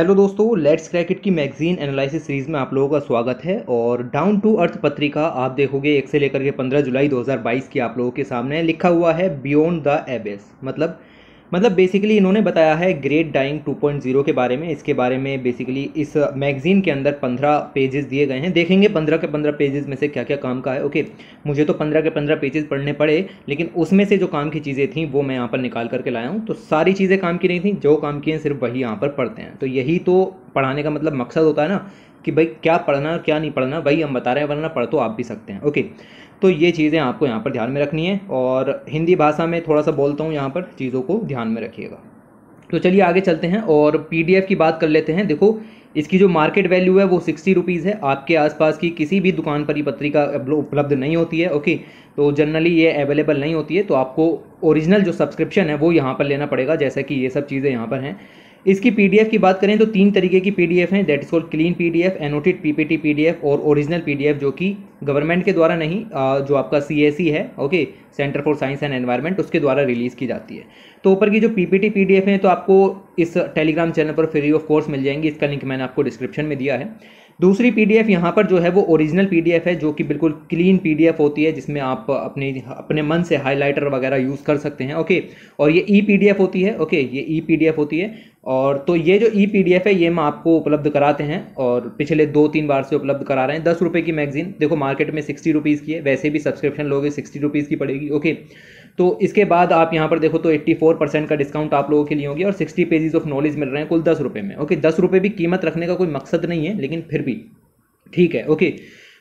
Hello दोस्तों let's क्रैकेट की magazine analysis series में आप लोगों का स्वागत है और डाउन टू अर्थ पत्रिका आप देखोगे एक से लेकर के 15 जुलाई 2022 की आप लोगों के सामने लिखा हुआ है बियॉन्ड द एबेस मतलब मतलब बेसिकली इन्होंने बताया है ग्रेट डाइंग 2.0 के बारे में इसके बारे में बेसिकली इस मैगज़ीन के अंदर 15 पेजेस दिए गए हैं देखेंगे 15 के 15 पेजेस में से क्या क्या काम का है ओके मुझे तो 15 के 15 पेजेस पढ़ने पड़े लेकिन उसमें से जो काम की चीज़ें थी वो मैं यहाँ पर निकाल करके लाया हूँ तो सारी चीज़ें काम की नहीं थी जो काम की हैं सिर्फ वही यहाँ पर पढ़ते हैं तो यही तो पढ़ाने का मतलब मकसद होता है ना कि भाई क्या पढ़ना और क्या नहीं पढ़ना वही हम बता रहे हैं वरना पढ़ तो आप भी सकते हैं ओके तो ये चीज़ें आपको यहाँ पर ध्यान में रखनी है और हिंदी भाषा में थोड़ा सा बोलता हूँ यहाँ पर चीज़ों को ध्यान में रखिएगा तो चलिए आगे चलते हैं और पी की बात कर लेते हैं देखो इसकी जो मार्केट वैल्यू है वो सिक्सटी रुपीज़ है आपके आसपास की किसी भी दुकान पर ये पत्रिका उपलब्ध नहीं होती है ओके तो जनरली ये अवेलेबल नहीं होती है तो आपको ओरिजिनल जो सब्सक्रिप्शन है वो यहाँ पर लेना पड़ेगा जैसा कि ये सब चीज़ें यहाँ पर हैं इसकी पीडीएफ की बात करें तो तीन तरीके की पीडीएफ हैं that is called clean PDF annotated PPT PDF और ओरिजिनल पीडीएफ जो कि गवर्नमेंट के द्वारा नहीं जो आपका सी है okay centre for science and environment उसके द्वारा रिलीज़ की जाती है तो ऊपर की जो पीपीटी पीडीएफ हैं तो आपको इस टेलीग्राम चैनल पर फ्री ऑफ कोर्स मिल जाएंगी इसका लिंक मैंने आपको डिस्क्रिप्शन में दिया है दूसरी पीडीएफ यहाँ पर जो है वो ओरिजिनल पीडीएफ है जो कि बिल्कुल क्लीन पीडीएफ होती है जिसमें आप अपने अपने मन से हाइलाइटर वगैरह यूज़ कर सकते हैं ओके और ये ई पीडीएफ होती है ओके ये ई पीडीएफ होती है और तो ये जो ई पी है ये हम आपको उपलब्ध कराते हैं और पिछले दो तीन बार से उपलब्ध करा रहे हैं दस रुपये की मैगजीन देखो मार्केट में सिक्सटी रुपीज़ की है वैसे भी सब्सक्रिप्शन लोगे सिक्सटी रुपीज़ की पड़ेगी ओके तो इसके बाद आप यहाँ पर देखो तो एट्टी फोर परसेंट का डिस्काउंट आप लोगों के लिए होगी और सिक्सटी पेजेस ऑफ नॉलेज मिल रहे हैं कुल दस रुपये में ओके दस रुपये भी कीमत रखने का कोई मकसद नहीं है लेकिन फिर भी ठीक है ओके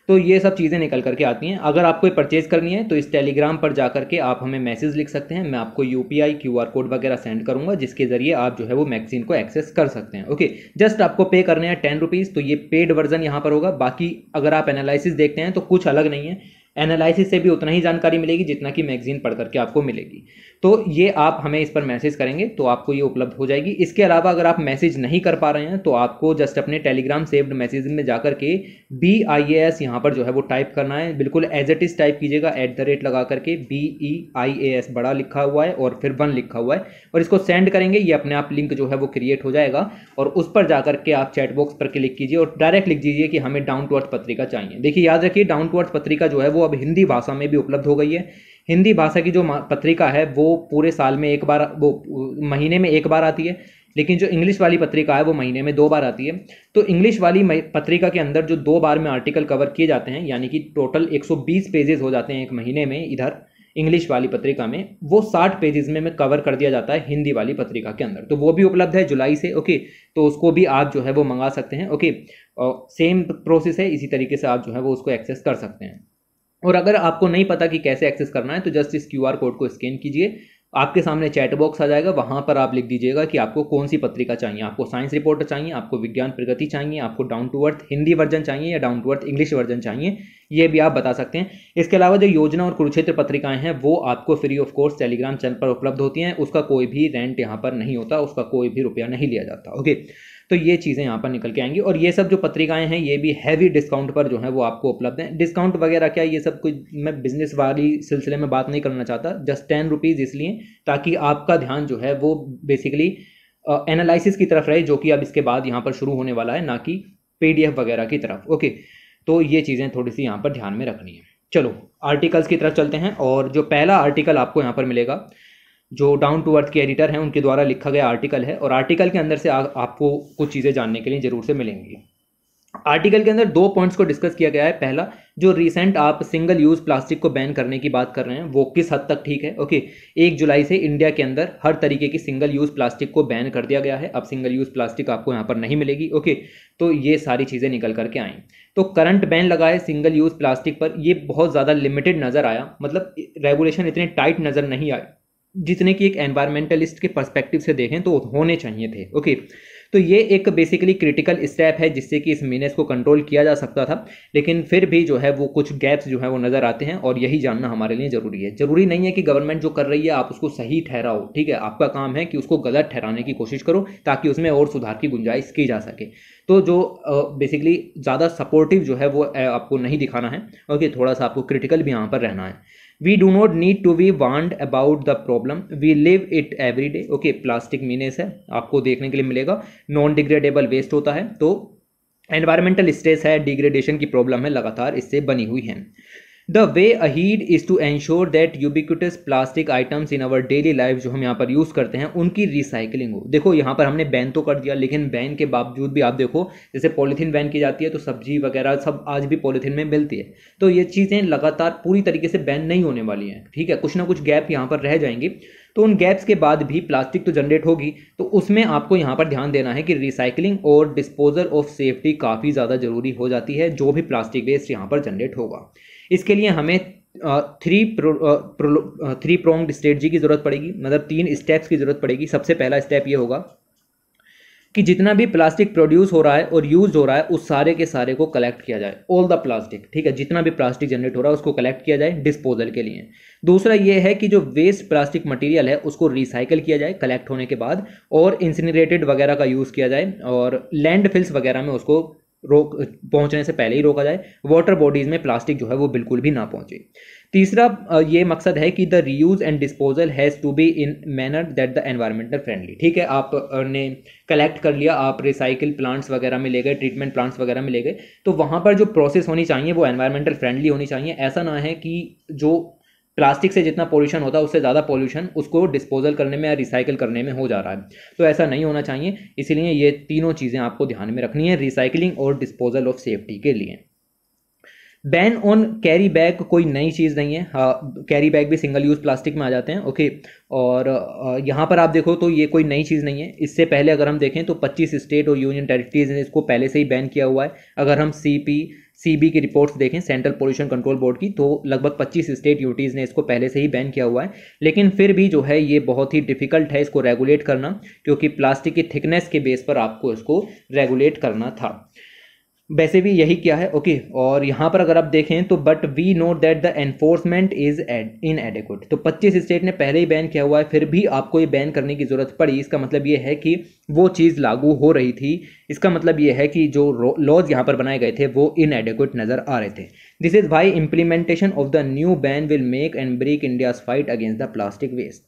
तो ये सब चीज़ें निकल करके आती हैं अगर आपको परचेज़ करनी है तो इस टेलीग्राम पर जा करके आप हमें मैसेज लिख सकते हैं मैं आपको U P I Q R code वगैरह सेंड करूँगा जिसके ज़रिए आप जो है वो मैगजीन को एक्सेस कर सकते हैं ओके जस्ट आपको पे करने हैं टेन रुपीज़ तो ये पेड वर्जन यहाँ पर होगा बाकी अगर आप एनालिसिस देखते हैं तो कुछ अलग नहीं है एनालिसिस से भी उतना ही जानकारी मिलेगी जितना कि मैगजीन पढ़ करके आपको मिलेगी तो ये आप हमें इस पर मैसेज करेंगे तो आपको ये उपलब्ध हो जाएगी इसके अलावा अगर आप मैसेज नहीं कर पा रहे हैं तो आपको जस्ट अपने टेलीग्राम सेव्ड मैसेज में जाकर के बी आई ए एस यहाँ पर जो है वो टाइप करना है बिल्कुल एज इट इज़ टाइप कीजिएगा एट द रेट लगा करके B E I A S बड़ा लिखा हुआ है और फिर वन लिखा हुआ है और इसको सेंड करेंगे ये अपने आप लिंक जो है वो क्रिएट हो जाएगा और उस पर जाकर के आप चैट बॉक्स पर क्लिक कीजिए और डायरेक्ट लिख दीजिए कि हमें डाउन टू अर्थ पत्रिका चाहिए देखिए याद रखिए डाउन टू अर्थ पत्रिका जो है वो अब हिंदी भाषा में भी उपलब्ध हो गई है हिंदी भाषा की जो पत्रिका है वो पूरे साल में एक बार वो महीने में एक बार आती है लेकिन जो इंग्लिश वाली पत्रिका है वो महीने में दो बार आती है तो इंग्लिश वाली पत्रिका के अंदर जो दो बार में आर्टिकल कवर किए जाते हैं यानी कि टोटल 120 पेजेस हो जाते हैं एक महीने में इधर इंग्लिश वाली पत्रिका में वो 60 पेजेस में में कवर कर दिया जाता है हिंदी वाली पत्रिका के अंदर तो वो भी उपलब्ध है जुलाई से ओके तो उसको भी आप जो है वो मंगा सकते हैं ओके और सेम प्रोसेस है इसी तरीके से आप जो है वो उसको एक्सेस कर सकते हैं और अगर आपको नहीं पता कि कैसे एक्सेस करना है तो जस्ट इस क्यू कोड को स्कैन कीजिए आपके सामने चैट बॉक्स आ जाएगा वहाँ पर आप लिख दीजिएगा कि आपको कौन सी पत्रिका चाहिए आपको साइंस रिपोर्ट चाहिए आपको विज्ञान प्रगति चाहिए आपको down to earth Hindi version चाहिए या down to earth English version चाहिए ये भी आप बता सकते हैं इसके अलावा जो योजना और कुरुक्षेत्र पत्रिकाएं हैं वो आपको free of cost Telegram channel पर उपलब्ध होती हैं उसका कोई भी रेंट यहाँ पर नहीं होता उसका कोई भी रुपया नहीं लिया जाता ओके तो ये चीज़ें यहाँ पर निकल के आएंगी और ये सब जो पत्रिकाएं हैं ये भी हैवी डिस्काउंट पर जो है वो आपको उपलब्ध हैं डिस्काउंट वगैरह क्या ये सब कुछ मैं बिजनेस वाली सिलसिले में बात नहीं करना चाहता जस्ट टेन रुपीज़ इसलिए ताकि आपका ध्यान जो है वो बेसिकली एनालिसिस uh, की तरफ रहे जो कि अब इसके बाद यहाँ पर शुरू होने वाला है ना कि पीडीएफ वगैरह की तरफ ओके तो ये चीज़ें थोड़ी सी यहाँ पर ध्यान में रखनी है चलो आर्टिकल्स की तरफ चलते हैं और जो पहला आर्टिकल आपको यहाँ पर मिलेगा जो डाउन टू अर्थ के एडिटर हैं उनके द्वारा लिखा गया आर्टिकल है और आर्टिकल के अंदर से आ, आपको कुछ चीज़ें जानने के लिए ज़रूर से मिलेंगी आर्टिकल के अंदर दो पॉइंट्स को डिस्कस किया गया है पहला जो रिसेंट आप सिंगल यूज़ प्लास्टिक को बैन करने की बात कर रहे हैं वो किस हद तक ठीक है ओके एक जुलाई से इंडिया के अंदर हर तरीके की सिंगल यूज़ प्लास्टिक को बैन कर दिया गया है अब सिंगल यूज़ प्लास्टिक आपको यहाँ पर नहीं मिलेगी ओके तो ये सारी चीज़ें निकल करके आई तो करंट बैन लगाए सिंगल यूज़ प्लास्टिक पर ये बहुत ज़्यादा लिमिटेड नज़र आया मतलब रेगुलेशन इतने टाइट नज़र नहीं आए जितने की एक एनवायरमेंटलिस्ट के पर्सपेक्टिव से देखें तो होने चाहिए थे ओके तो ये एक बेसिकली क्रिटिकल स्टेप है जिससे कि इस मीनेस को कंट्रोल किया जा सकता था लेकिन फिर भी जो है वो कुछ गैप्स जो है वो नज़र आते हैं और यही जानना हमारे लिए ज़रूरी है ज़रूरी नहीं है कि गवर्नमेंट जो कर रही है आप उसको सही ठहराओ ठीक है आपका काम है कि उसको गलत ठहराने की कोशिश करो ताकि उसमें और सुधार की गुंजाइश की जा सके तो जो बेसिकली ज़्यादा सपोर्टिव जो है वो आपको नहीं दिखाना है ओके थोड़ा सा आपको क्रिटिकल भी यहाँ पर रहना है we do not need to be warned about the problem we live it every day okay plastic menace है आपको देखने के लिए मिलेगा नॉन डिग्रेडेबल वेस्ट होता है तो एनवायरमेंटल स्ट्रेस है डिग्रेडेशन की प्रॉब्लम है लगातार इससे बनी हुई है the way ahead is to ensure that ubiquitous plastic items in our daily life जो हम यहाँ पर यूज़ करते हैं उनकी रिसाइकिलिंग हो देखो यहाँ पर हमने बैन तो कर दिया लेकिन बैन के बावजूद भी आप देखो जैसे पॉलीथीन बैन की जाती है तो सब्जी वगैरह सब आज भी पॉलीथीन में मिलती है तो ये चीज़ें लगातार पूरी तरीके से बैन नहीं होने वाली हैं ठीक है कुछ ना कुछ गैप यहाँ पर रह जाएंगी तो उन गैप्स के बाद भी प्लास्टिक तो जनरेट होगी तो उसमें आपको यहाँ पर ध्यान देना है कि रिसाइकिलिंग और डिस्पोजल ऑफ सेफ्टी काफ़ी ज़्यादा ज़रूरी हो जाती है जो भी प्लास्टिक वेस्ट यहाँ पर जनरेट होगा इसके लिए हमें three pro, pro, three prong strategy की ज़रूरत पड़ेगी मतलब तीन स्टेप्स की ज़रूरत पड़ेगी सबसे पहला स्टेप ये होगा कि जितना भी प्लास्टिक प्रोड्यूस हो रहा है और यूज हो रहा है उस सारे के सारे को कलेक्ट किया जाए ऑल द प्लास्टिक ठीक है जितना भी प्लास्टिक जनरेट हो रहा है उसको कलेक्ट किया जाए डिस्पोजल के लिए दूसरा ये है कि जो वेस्ट प्लास्टिक मटेरियल है उसको रिसाइकल किया जाए कलेक्ट होने के बाद और इंसिनरेटेड वगैरह का यूज़ किया जाए और लैंड वगैरह में उसको रोक पहुंचने से पहले ही रोका जाए वाटर बॉडीज़ में प्लास्टिक जो है वो बिल्कुल भी ना पहुंचे तीसरा ये मकसद है कि the reuse and disposal has to be in manner that the environmental friendly ठीक है आपने कलेक्ट कर लिया आप रिसाइकिल प्लांट्स वगैरह में ले गए ट्रीटमेंट प्लांट्स वगैरह में ले गए तो वहाँ पर जो प्रोसेस होनी चाहिए वो एनवायरमेंटल फ्रेंडली होनी चाहिए ऐसा ना है कि जो प्लास्टिक से जितना पोल्यूशन होता है उससे ज़्यादा पोल्यूशन उसको डिस्पोजल करने में या रिसाइकिल करने में हो जा रहा है तो ऐसा नहीं होना चाहिए इसीलिए ये तीनों चीज़ें आपको ध्यान में रखनी है रिसाइकिलिंग और डिस्पोजल ऑफ सेफ्टी के लिए बैन ऑन कैरी बैग कोई नई चीज़ नहीं है कैरी हाँ, बैग भी सिंगल यूज़ प्लास्टिक में आ जाते हैं ओके और यहाँ पर आप देखो तो ये कोई नई चीज़ नहीं है इससे पहले अगर हम देखें तो 25 स्टेट और यूनियन टेरिटरीज ने इसको पहले से ही बैन किया हुआ है अगर हम सी पी सीबी की रिपोर्ट्स देखें सेंट्रल पोल्यूशन कंट्रोल बोर्ड की तो लगभग 25 स्टेट यूटीज़ ने इसको पहले से ही बैन किया हुआ है लेकिन फिर भी जो है ये बहुत ही डिफ़िकल्ट है इसको रेगुलेट करना क्योंकि प्लास्टिक की थिकनेस के बेस पर आपको इसको रेगुलेट करना था वैसे भी यही क्या है ओके okay, और यहाँ पर अगर आप देखें तो but we know that the enforcement is एड इन एडिकुट तो 25 स्टेट ने पहले ही बैन किया हुआ है फिर भी आपको ये बैन करने की ज़रूरत पड़ी इसका मतलब ये है कि वो चीज़ लागू हो रही थी इसका मतलब ये है कि जो लॉज यहाँ पर बनाए गए थे वो इन एडिक्वेट नज़र आ रहे थे दिस इज़ भाई implementation of the new ban will make and break India's fight against the plastic waste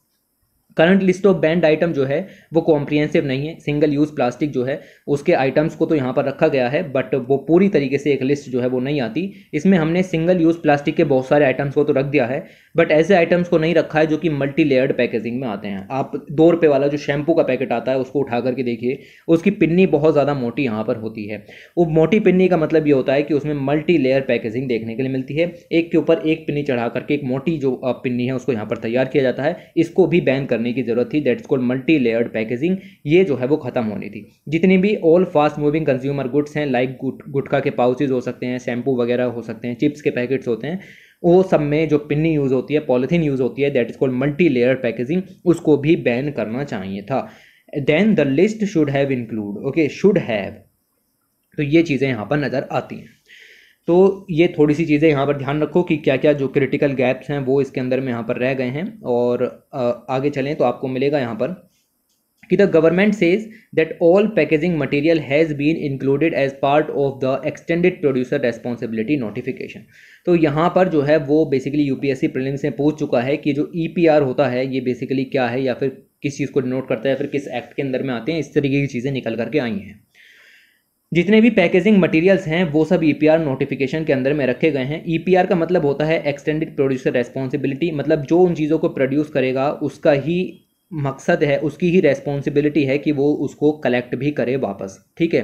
current list of banned item जो है वो कॉम्प्रिहेंसिव नहीं है सिंगल यूज़ प्लास्टिक जो है उसके आइटम्स को तो यहाँ पर रखा गया है बट वो पूरी तरीके से एक लिस्ट जो है वो नहीं आती इसमें हमने सिंगल यूज़ प्लास्टिक के बहुत सारे आइटम्स को तो रख दिया है बट ऐसे आइटम्स को नहीं रखा है जो कि मल्टी लेयर्ड पैकेजिंग में आते हैं आप दो रुपये वाला जो शैम्पू का पैकेट आता है उसको उठा करके देखिए उसकी पिन्नी बहुत ज़्यादा मोटी यहाँ पर होती है वो मोटी पिन्नी का मतलब ये होता है कि उसमें मल्टी लेयर पैकेजिंग देखने के लिए मिलती है एक के ऊपर एक पिन्नी चढ़ा करके एक मोटी जो पिन्नी है उसको यहाँ पर तैयार किया जाता है इसको भी बैन करने करने की ज़रूरत थी that's called multi layered packaging ये जो है वो खत्म होनी थी जितनी भी all fast moving consumer goods हैं लाइक गुटखा के पाउचेज हो सकते हैं शैम्पू वगैरह हो सकते हैं चिप्स के पैकेट्स होते हैं वो सब में जो पिन्नी यूज़ होती है पॉलिथीन यूज़ होती है that is called multi layer packaging उसको भी बैन करना चाहिए था then the list should have include okay should have तो ये चीज़ें यहाँ पर नज़र आती हैं तो ये थोड़ी सी चीज़ें यहाँ पर ध्यान रखो कि क्या क्या जो क्रिटिकल गैप्स हैं वो इसके अंदर में यहाँ पर रह गए हैं और आगे चलें तो आपको मिलेगा यहाँ पर कि the government says that all packaging material has been included as part of the extended producer responsibility notification तो यहाँ पर जो है वो बेसिकली यू पी में पूछ चुका है कि जो ई e होता है ये बेसिकली क्या है या फिर किस चीज़ को डिनोट करता है फिर किस एक्ट के अंदर में आते हैं इस तरीके की चीज़ें निकल करके आई हैं जितने भी पैकेजिंग मटेरियल्स हैं वो सब ई e नोटिफिकेशन के अंदर में रखे गए हैं ई e का मतलब होता है एक्सटेंडेड प्रोड्यूसर रेस्पॉन्सिबिलिटी मतलब जो उन चीज़ों को प्रोड्यूस करेगा उसका ही मकसद है उसकी ही रेस्पॉन्सिबिलिटी है कि वो उसको कलेक्ट भी करे वापस ठीक है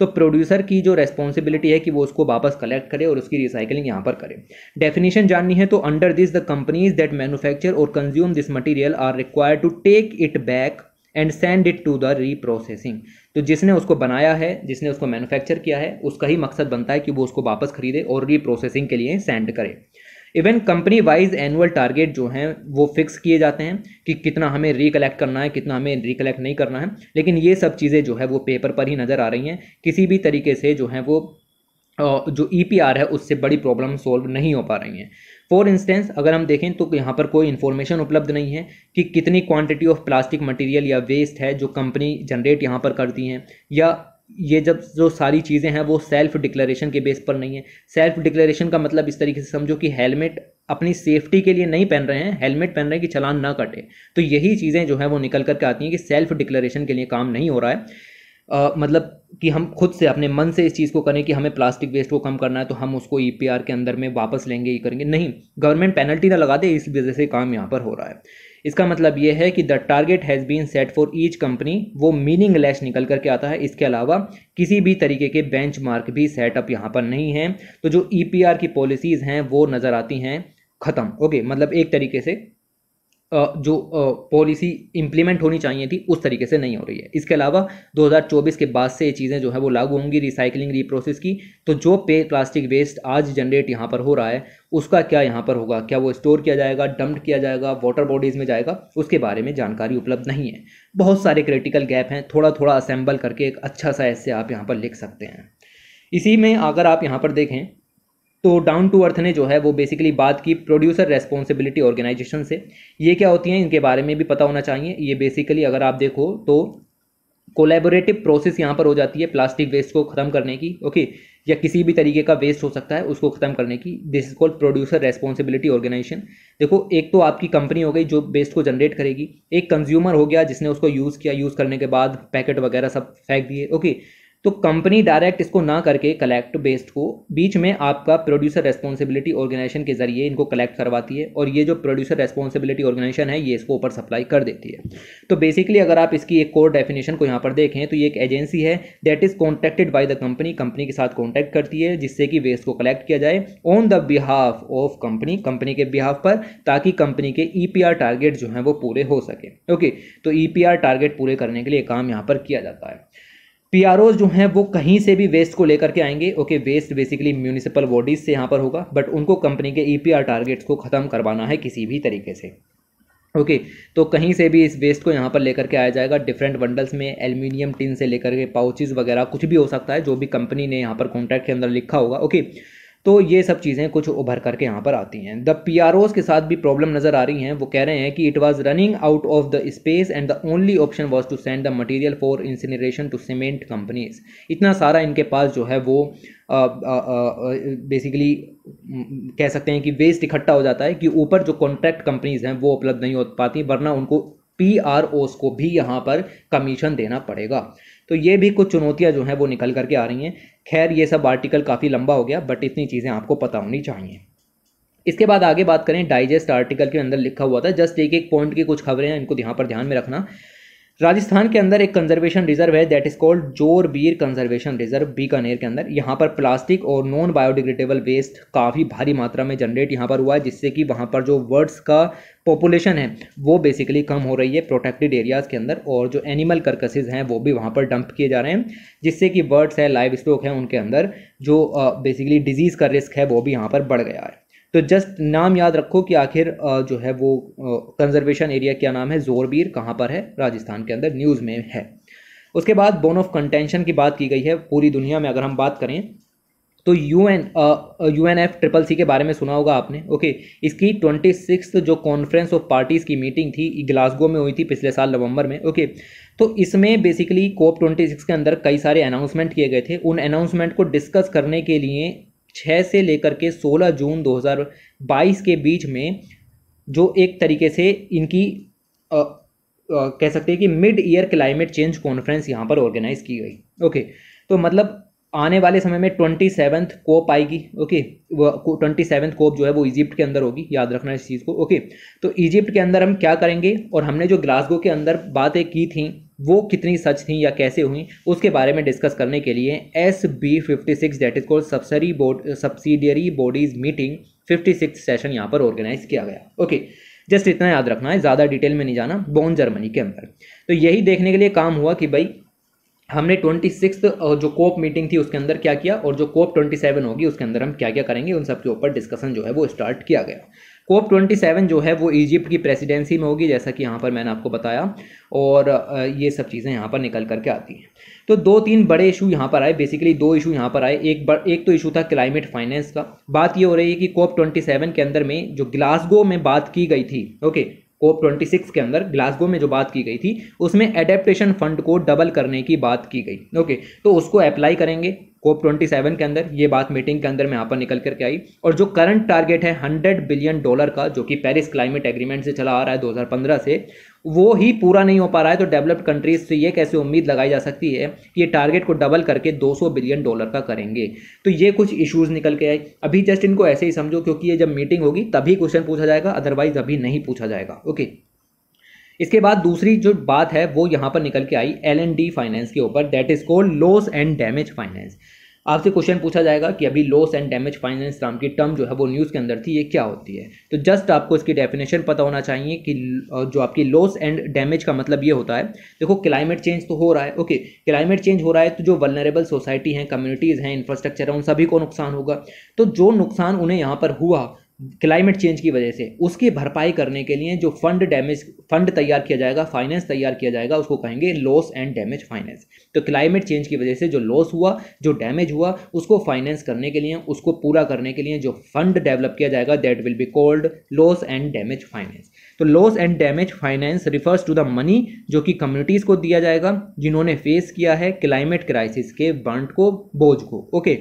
तो प्रोड्यूसर की जो रेस्पॉन्सिबिलिटी है कि वो उसको वापस कलेक्ट करे और उसकी रिसाइकलिंग यहाँ पर करे डेफिनेशन जाननी है तो under this the companies that manufacture और consume this material are required to take it back and send it to the reprocessing तो जिसने उसको बनाया है जिसने उसको मैन्युफैक्चर किया है उसका ही मकसद बनता है कि वो उसको वापस खरीदे और रीप्रोसेसिंग के लिए सेंड करे even company wise annual target जो हैं वो फिक्स किए जाते हैं कि कितना हमें रिकलेक्ट करना है कितना हमें रिकलेक्ट नहीं करना है लेकिन ये सब चीज़ें जो है वो पेपर पर ही नज़र आ रही हैं किसी भी तरीके से जो है वो जो ई e है उससे बड़ी प्रॉब्लम सॉल्व नहीं हो पा रही हैं फॉर इंस्टेंस अगर हम देखें तो यहाँ पर कोई इन्फॉर्मेशन उपलब्ध नहीं है कि कितनी क्वांटिटी ऑफ प्लास्टिक मटेरियल या वेस्ट है जो कंपनी जनरेट यहाँ पर करती हैं या ये जब जो सारी चीज़ें हैं वो सेल्फ डिक्लेरेशन के बेस पर नहीं है सेल्फ डिक्लेरेशन का मतलब इस तरीके से समझो कि हेलमेट अपनी सेफ्टी के लिए नहीं पहन रहे हैं हेलमेट पहन रहे हैं कि चलान ना कटे तो यही चीज़ें जो है वो निकल करके आती हैं कि सेल्फ डिक्लेरेशन के लिए काम नहीं हो रहा है आ, मतलब कि हम खुद से अपने मन से इस चीज़ को करें कि हमें प्लास्टिक वेस्ट को कम करना है तो हम उसको ई e के अंदर में वापस लेंगे ये करेंगे नहीं गवर्नमेंट पेनल्टी ना लगा दे इस वजह से काम यहाँ पर हो रहा है इसका मतलब ये है कि the target has been set for each company वो मीनिंग लेस निकल करके आता है इसके अलावा किसी भी तरीके के बेंच मार्क भी सेटअप यहाँ पर नहीं हैं तो जो ई e की पॉलिसीज़ हैं वो नज़र आती हैं ख़त्म ओके मतलब एक तरीके से जो पॉलिसी इम्प्लीमेंट होनी चाहिए थी उस तरीके से नहीं हो रही है इसके अलावा 2024 के बाद से ये चीज़ें जो है वो लागू होंगी रिसाइकलिंग रीप्रोसेस की तो जो पे प्लास्टिक वेस्ट आज जनरेट यहाँ पर हो रहा है उसका क्या यहाँ पर होगा क्या वो स्टोर किया जाएगा डम्प्ड किया जाएगा वाटर बॉडीज़ में जाएगा उसके बारे में जानकारी उपलब्ध नहीं है बहुत सारे क्रिटिकल गैप हैं थोड़ा थोड़ा असेंबल करके एक अच्छा सा ऐसे आप यहाँ पर लिख सकते हैं इसी में अगर आप यहाँ पर देखें तो डाउन टू अर्थ ने जो है वो बेसिकली बात की प्रोड्यूसर रेस्पॉन्सिबिलिटी ऑर्गेनाइजेशन से ये क्या होती हैं इनके बारे में भी पता होना चाहिए ये बेसिकली अगर आप देखो तो कोलेबोरेटिव प्रोसेस यहाँ पर हो जाती है प्लास्टिक वेस्ट को ख़त्म करने की ओके या किसी भी तरीके का वेस्ट हो सकता है उसको ख़त्म करने की this is called producer responsibility organisation देखो एक तो आपकी कंपनी हो गई जो वेस्ट को जनरेट करेगी एक कंज्यूमर हो गया जिसने उसको यूज़ किया यूज़ करने के बाद पैकेट वगैरह सब फेंक दिए ओके okay. तो कंपनी डायरेक्ट इसको ना करके कलेक्ट बेस्ड को बीच में आपका प्रोड्यूसर रेस्पॉन्सिबिलिटी ऑर्गेनाइजेशन के जरिए इनको कलेक्ट करवाती है और ये जो प्रोड्यूसर रेस्पॉन्सिबिलिटी ऑर्गेनाइजेशन है ये इसको ऊपर सप्लाई कर देती है तो बेसिकली अगर आप इसकी एक कोर डेफिनेशन को यहाँ पर देखें तो ये एक एजेंसी है that is contacted by the company company के साथ कॉन्टैक्ट करती है जिससे कि वेस्ट को कलेक्ट किया जाए on the behalf of company company के बिहाफ पर ताकि कंपनी के ई e टारगेट जो हैं वो पूरे हो सके ओके तो ई e टारगेट पूरे करने के लिए काम यहाँ पर किया जाता है पी जो हैं वो कहीं से भी वेस्ट को लेकर के आएंगे okay waste basically municipal bodies से यहाँ पर होगा बट उनको कंपनी के ई e टारगेट्स को ख़त्म करवाना है किसी भी तरीके से ओके okay, तो कहीं से भी इस वेस्ट को यहाँ पर लेकर के आया जाएगा डिफरेंट बंडल्स में एल्यूमिनियम टिन से लेकर के पाउचेज़ वगैरह कुछ भी हो सकता है जो भी कंपनी ने यहाँ पर कॉन्ट्रैक्ट के अंदर लिखा होगा ओके okay, तो ये सब चीज़ें कुछ उभर करके यहाँ पर आती हैं द पी के साथ भी प्रॉब्लम नज़र आ रही हैं वो कह रहे हैं कि it was running out of the space and the only option was to send the material for incineration to cement companies इतना सारा इनके पास जो है वो बेसिकली कह सकते हैं कि वेस्ट इकट्ठा हो जाता है कि ऊपर जो कॉन्ट्रैक्ट कंपनीज हैं वो उपलब्ध नहीं हो पाती वरना उनको पी को भी यहाँ पर कमीशन देना पड़ेगा तो ये भी कुछ चुनौतियाँ जो हैं वो निकल करके आ रही हैं खैर ये सब आर्टिकल काफ़ी लंबा हो गया बट इतनी चीज़ें आपको पता होनी चाहिए इसके बाद आगे बात करें डाइजेस्ट आर्टिकल के अंदर लिखा हुआ था जस्ट एक एक पॉइंट की कुछ खबरें हैं इनको यहाँ पर ध्यान में रखना राजस्थान के अंदर एक कंजर्वेशन रिजर्व है that is called Jorbeer conservation reserve Bikaner के अंदर यहाँ पर प्लास्टिक और नॉन बायोडिग्रेडेबल वेस्ट काफ़ी भारी मात्रा में जनरेट यहाँ पर हुआ है जिससे कि वहाँ पर जो वर्ड्स का पॉपुलेशन है वो बेसिकली कम हो रही है प्रोटेक्टेड एरियाज़ के अंदर और जो एनिमल कर्कसेज हैं वो भी वहाँ पर डंप किए जा रहे हैं जिससे कि बर्ड्स हैं लाइव स्टॉक हैं उनके अंदर जो बेसिकली डिजीज़ का रिस्क है वो भी यहाँ पर बढ़ गया है तो जस्ट नाम याद रखो कि आखिर जो है वो कंजर्वेशन एरिया क्या नाम है जोरबीर कहाँ पर है राजस्थान के अंदर न्यूज़ में है उसके बाद बोन ऑफ कंटेंशन की बात की गई है पूरी दुनिया में अगर हम बात करें तो U N U N F triple C के बारे में सुना होगा आपने ओके इसकी ट्वेंटी सिक्स जो कॉन्फ्रेंस ऑफ पार्टीज़ की मीटिंग थी ग्लासगो में हुई थी पिछले साल नवंबर में ओके तो इसमें बेसिकली कोप ट्वेंटी सिक्स के अंदर कई सारे अनाउंसमेंट किए गए थे उन अनाउंसमेंट को डिस्कस करने के लिए छः से लेकर के सोलह जून दो हज़ार बाईस के बीच में जो एक तरीके से इनकी आ, आ, कह सकते हैं कि mid year climate change conference यहाँ पर ऑर्गेनाइज की गई ओके तो मतलब आने वाले समय में ट्वेंटी सेवन्थ कोप आएगी ओके ट्वेंटी सेवन्थ कोप जो है वो इजिप्ट के अंदर होगी याद रखना इस चीज़ को ओके तो इजिप्ट के अंदर हम क्या करेंगे और हमने जो ग्लासगो के अंदर बातें की थी वो कितनी सच थी या कैसे हुई उसके बारे में डिस्कस करने के लिए S B fifty six that is called subsidiary board subsidiary bodies meeting fifty six session यहाँ पर ऑर्गेनाइज किया गया ओके जस्ट इतना याद रखना है ज़्यादा डिटेल में नहीं जाना बॉन जर्मनी के अंदर तो यही देखने के लिए काम हुआ कि भाई हमने ट्वेंटी सिक्स जो कोप मीटिंग थी उसके अंदर क्या किया और जो कोप ट्वेंटी सेवन होगी उसके अंदर हम क्या क्या करेंगे उन सब के ऊपर डिस्कशन जो है वो स्टार्ट किया गया कोप 27 जो है वो इजिप्ट की प्रेसिडेंसी में होगी जैसा कि यहाँ पर मैंने आपको बताया और ये सब चीज़ें यहाँ पर निकल करके आती हैं तो दो तीन बड़े इशू यहाँ पर आए बेसिकली दो इशू यहाँ पर आए एक बड़, एक तो इशू था क्लाइमेट फाइनेंस का बात ये हो रही है कि कोप 27 के अंदर में जो ग्लासगो में बात की गई थी ओके कोप 26 के अंदर ग्लासगो में जो बात की गई थी उसमें एडेप्टेशन फंड को डबल करने की बात की गई ओके तो उसको अप्लाई करेंगे कोप ट्वेंटी सेवन के अंदर ये बात मीटिंग के अंदर में यहाँ पर निकल करके आई और जो करंट टारगेट है हंड्रेड बिलियन डॉलर का जो कि पेरिस क्लाइमेट एग्रीमेंट से चला आ रहा है पंद्रह से वो ही पूरा नहीं हो पा रहा है तो डेवलप्ड कंट्रीज से ये कैसे उम्मीद लगाई जा सकती है कि ये टारगेट को डबल करके 200 बिलियन डॉलर का करेंगे तो ये कुछ इश्यूज निकल के आए अभी जस्ट इनको ऐसे ही समझो क्योंकि ये जब मीटिंग होगी तभी क्वेश्चन पूछा जाएगा अदरवाइज अभी नहीं पूछा जाएगा ओके इसके बाद दूसरी जो बात है वो यहाँ पर निकल के आई एल एंड डी फाइनेंस के ऊपर that is called loss and damage finance आपसे क्वेश्चन पूछा जाएगा कि अभी लॉस एंड डैमेज फाइनेंस नाम की टर्म जो है वो न्यूज़ के अंदर थी ये क्या होती है तो जस्ट आपको इसकी डेफिनेशन पता होना चाहिए कि जो आपकी लॉस एंड डैमेज का मतलब ये होता है देखो क्लाइमेट चेंज तो हो रहा है ओके क्लाइमेट चेंज हो रहा है तो जो वलनरेबल सोसाइटी हैं कम्युनिटीज़ हैं इंफ्रास्ट्रक्चर है उन सभी को नुकसान होगा तो जो नुकसान उन्हें यहाँ पर हुआ क्लाइमेट चेंज की वजह से उसकी भरपाई करने के लिए जो फंड डैमेज फंड तैयार किया जाएगा फाइनेंस तैयार किया जाएगा उसको कहेंगे लॉस एंड डैमेज फाइनेंस तो क्लाइमेट चेंज की वजह से जो लॉस हुआ जो डैमेज हुआ उसको फाइनेंस करने के लिए उसको पूरा करने के लिए जो फंड डेवलप किया जाएगा that will be called loss and damage finance तो loss and damage finance refers to the money जो कि कम्युनिटीज़ को दिया जाएगा जिन्होंने फेस किया है क्लाइमेट क्राइसिस के बंट को बोझ को okay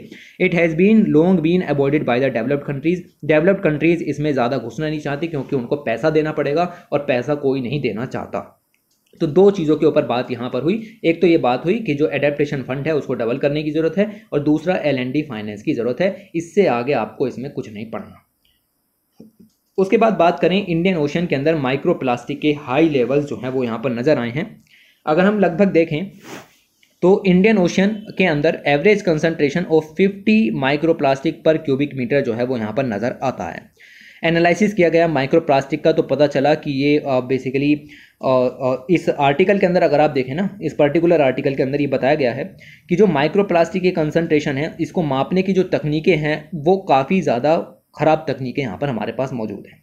it has been long been avoided by the developed countries developed countries इसमें ज़्यादा घुसना नहीं चाहती क्योंकि उनको पैसा देना पड़ेगा और पैसा कोई नहीं देना चाहता तो दो चीज़ों के ऊपर बात यहाँ पर हुई एक तो ये बात हुई कि जो एडेप्टेशन फंड है उसको डबल करने की ज़रूरत है और दूसरा एल फाइनेंस की ज़रूरत है इससे आगे आपको इसमें कुछ नहीं पढ़ना उसके बाद बात करें इंडियन ओशन के अंदर माइक्रो प्लास्टिक के हाई लेवल्स जो हैं वो यहाँ पर नज़र आए हैं अगर हम लगभग देखें तो इंडियन ओशन के अंदर average concentration of 50 micro plastic per cubic metre जो है वो यहाँ पर नज़र आता है एनालिसिस किया गया माइक्रो प्लास्टिक का तो पता चला कि ये बेसिकली इस आर्टिकल के अंदर अगर आप देखें ना इस पर्टिकुलर आर्टिकल के अंदर ये बताया गया है कि जो माइक्रो प्लास्टिक की कंसनट्रेशन है इसको मापने की जो तकनीकें हैं वो काफ़ी ज़्यादा ख़राब तकनीकें यहाँ पर हमारे पास मौजूद हैं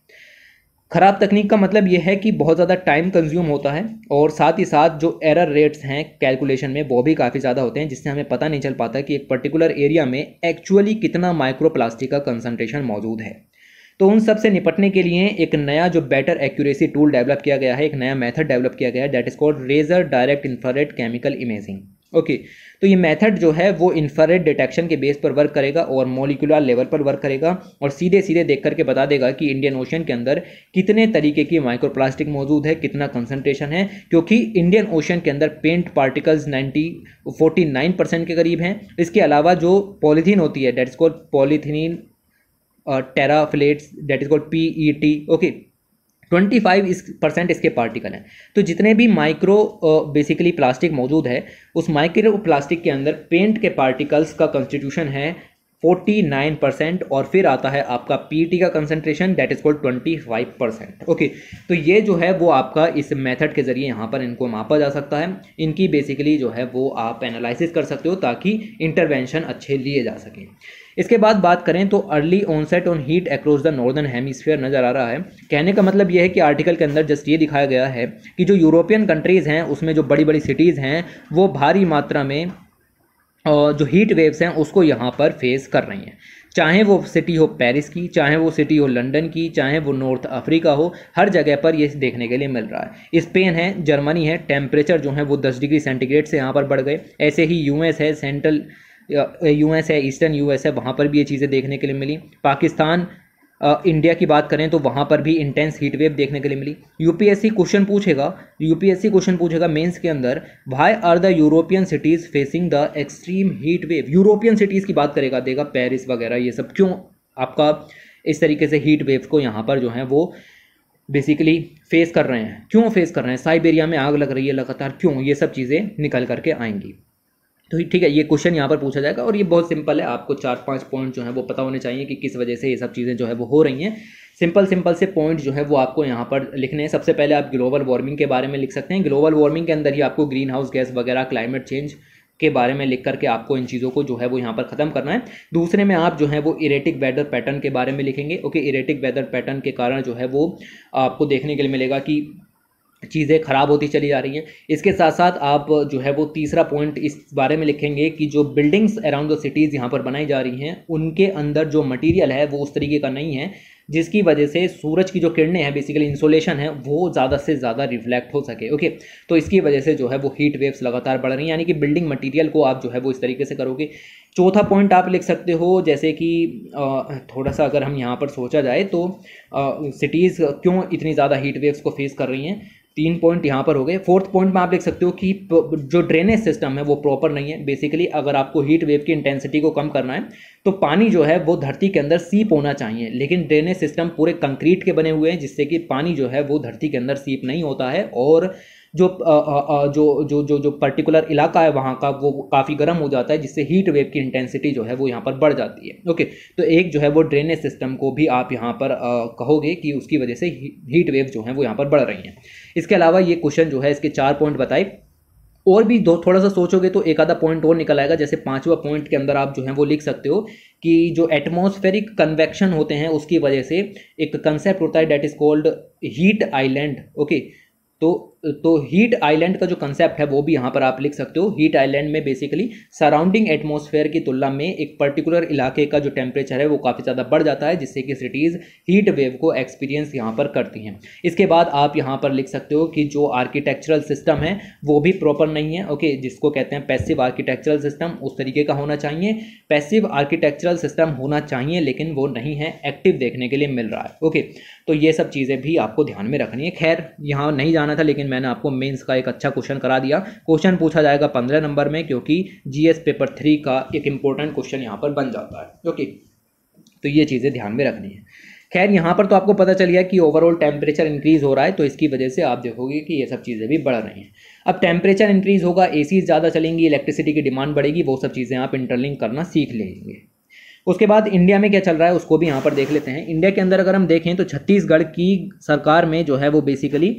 ख़राब तकनीक का मतलब यह है कि बहुत ज़्यादा टाइम कंज्यूम होता है और साथ ही साथ जो एरर रेट्स हैं कैलकुलेशन में वो भी काफ़ी ज़्यादा होते हैं जिससे हमें पता नहीं चल पाता कि एक पर्टिकुलर एरिया में एक्चुअली कितना माइक्रो प्लास्टिक का कंसनट्रेशन मौजूद है तो उन सब से निपटने के लिए एक नया जो बेटर एक्यूरेसी टूल डेवलप किया गया है एक नया मेथड डेवलप किया गया है that is called laser direct infrared chemical imaging okay okay, तो ये मेथड जो है वो इन्फ्रारेड डिटेक्शन के बेस पर वर्क करेगा और मोलिकुलर लेवल पर वर्क करेगा और सीधे सीधे देख करके बता देगा कि इंडियन ओशन के अंदर कितने तरीके की माइक्रोप्लास्टिक मौजूद है कितना कंसनट्रेशन है क्योंकि इंडियन ओशन के अंदर पेंट पार्टिकल्स 90 49 परसेंट के करीब हैं इसके अलावा जो पॉलीथीन होती है that's call polythene terephthalates that is called P E T okay twenty five इस परसेंट इसके पार्टिकल हैं तो जितने भी माइक्रो बेसिकली प्लास्टिक मौजूद है उस माइक्रो प्लास्टिक के अंदर पेंट के पार्टिकल्स का कंस्टिट्यूशन है फोर्टी नाइन परसेंट और फिर आता है आपका पीटी का concentration that is called twenty five percent okay तो ये जो है वो आपका इस मेथड के जरिए यहाँ पर इनको मापा जा सकता है इनकी बेसिकली जो है वो आप एनालिसिस कर सकते हो ताकि इंटरवेंशन अच्छे लिए जा सकें इसके बाद बात करें तो early onset on heat across the northern hemisphere नज़र आ रहा है कहने का मतलब यह है कि आर्टिकल के अंदर जस्ट ये दिखाया गया है कि जो यूरोपियन कंट्रीज़ हैं उसमें जो बड़ी बड़ी सिटीज़ हैं वो भारी मात्रा में जो हीट वेव्स हैं उसको यहाँ पर फेस कर रही हैं चाहे वो सिटी हो पेरिस की चाहे वो सिटी हो लंदन की चाहे वो नॉर्थ अफ्रीका हो हर जगह पर ये देखने के लिए मिल रहा है स्पेन है जर्मनी है टेम्परेचर जो है वो दस डिग्री सेंटीग्रेड से यहाँ पर बढ़ गए ऐसे ही यूएस है सेंट्रल यू एस है ईस्टर्न यू एस है वहाँ पर भी ये चीज़ें देखने के लिए मिली पाकिस्तान इंडिया की बात करें तो वहाँ पर भी इंटेंस हीट वेव देखने के लिए मिली यूपीएससी क्वेश्चन पूछेगा यूपीएससी क्वेश्चन पूछेगा मेंस के अंदर why are the European cities facing the extreme heat wave European cities की बात करेगा देगा पेरिस वगैरह ये सब क्यों आपका इस तरीके से हीट वेव को यहाँ पर जो है वो बेसिकली फेस कर रहे हैं क्यों फेस कर रहे हैं साइबेरिया में आग लग रही है लगातार क्यों ये सब चीज़ें निकल करके आएंगी तो ठीक है ये क्वेश्चन यहाँ पर पूछा जाएगा और ये बहुत सिंपल है आपको चार पांच पॉइंट जो है वो पता होने चाहिए कि किस वजह से ये सब चीज़ें जो है वो हो रही हैं सिंपल सिंपल से पॉइंट जो है वो आपको यहाँ पर लिखने हैं सबसे पहले आप ग्लोबल वार्मिंग के बारे में लिख सकते हैं ग्लोबल वार्मिंग के अंदर ही आपको ग्रीन हाउस गैस वगैरह क्लाइमेट चेंज के बारे में लिख करके आपको इन चीज़ों को जो है वो यहाँ पर ख़त्म करना है दूसरे में आप जो है वो इरेटिक वेदर पैटर्न के बारे में लिखेंगे ओके इरेटिक वेदर पैटर्न के कारण जो है वो आपको देखने के लिए मिलेगा कि चीज़ें ख़राब होती चली जा रही हैं इसके साथ साथ आप जो है वो तीसरा पॉइंट इस बारे में लिखेंगे कि जो बिल्डिंग्स अराउंड द सिटीज़ यहाँ पर बनाई जा रही हैं उनके अंदर जो मटेरियल है वो उस तरीके का नहीं है जिसकी वजह से सूरज की जो किरणें हैं बेसिकली इंसोलेशन है वो ज़्यादा से ज़्यादा रिफ्लेक्ट हो सके ओके तो इसकी वजह से जो है वो हीट वेव्स लगातार बढ़ रही हैं यानी कि बिल्डिंग मटेरियल को आप जो है वो इस तरीके से करोगे चौथा पॉइंट आप लिख सकते हो जैसे कि थोड़ा सा अगर हम यहाँ पर सोचा जाए तो सिटीज़ क्यों इतनी ज़्यादा हीट वेव्स को फेस कर रही हैं तीन पॉइंट यहाँ पर हो गए फोर्थ पॉइंट में आप देख सकते हो कि जो ड्रेनेज सिस्टम है वो प्रॉपर नहीं है बेसिकली अगर आपको हीट वेव की इंटेंसिटी को कम करना है तो पानी जो है वो धरती के अंदर सीप होना चाहिए लेकिन ड्रेनेज सिस्टम पूरे कंक्रीट के बने हुए हैं जिससे कि पानी जो है वो धरती के अंदर सीप नहीं होता है और जो आ, आ, जो जो जो जो पर्टिकुलर इलाका है वहाँ का वो काफ़ी गर्म हो जाता है जिससे हीट वेव की इंटेंसिटी जो है वो यहाँ पर बढ़ जाती है ओके तो एक जो है वो ड्रेनेज सिस्टम को भी आप यहाँ पर आ, कहोगे कि उसकी वजह से हीट वेव जो है वो यहाँ पर बढ़ रही हैं इसके अलावा ये क्वेश्चन जो है इसके चार पॉइंट बताए और भी दो थोड़ा सा सोचोगे तो एक आधा पॉइंट और निकल आएगा जैसे पाँचवा पॉइंट के अंदर आप जो है वो लिख सकते हो कि जो एटमोस्फेरिक कन्वेक्शन होते हैं उसकी वजह से एक कंसेप्ट होता है that is called heat island okay तो तो हीट आइलैंड का जो कंसेप्ट है वो भी यहाँ पर आप लिख सकते हो हीट आइलैंड में बेसिकली सराउंडिंग एटमोसफेयर की तुलना में एक पर्टिकुलर इलाके का जो टेम्परेचर है वो काफ़ी ज़्यादा बढ़ जाता है जिससे कि सिटीज़ हीट वेव को एक्सपीरियंस यहाँ पर करती हैं इसके बाद आप यहाँ पर लिख सकते हो कि जो आर्किटेक्चरल सिस्टम है वो भी प्रॉपर नहीं है ओके जिसको कहते हैं पैसिव आर्किटेक्चरल सिस्टम उस तरीके का होना चाहिए पैसिव आर्किटेक्चरल सिस्टम होना चाहिए लेकिन वो नहीं है एक्टिव देखने के लिए मिल रहा है ओके तो ये सब चीज़ें भी आपको ध्यान में रखनी है खैर यहाँ नहीं जाना था लेकिन लेकिन मैंने आपको मेंस का एक अच्छा क्वेश्चन करा दिया क्वेश्चन पूछा जाएगा पंद्रह नंबर में क्योंकि जीएस पेपर थ्री का एक इंपॉर्टेंट क्वेश्चन यहाँ पर बन जाता है ओके तो ये चीज़ें ध्यान में रखनी है खैर यहाँ पर तो आपको पता चल गया कि ओवरऑल टेम्परेचर इंक्रीज़ हो रहा है तो इसकी वजह से आप देखोगे कि ये सब चीज़ें भी बढ़ रही हैं अब टेम्परेचर इंक्रीज़ होगा ए ज़्यादा चलेंगी इलेक्ट्रिसिटी की डिमांड बढ़ेगी वो सब चीज़ें आप इंटरलिंक करना सीख लेंगे उसके बाद इंडिया में क्या चल रहा है उसको भी यहाँ पर देख लेते हैं इंडिया के अंदर अगर हम देखें तो छत्तीसगढ़ की सरकार में जो है वो बेसिकली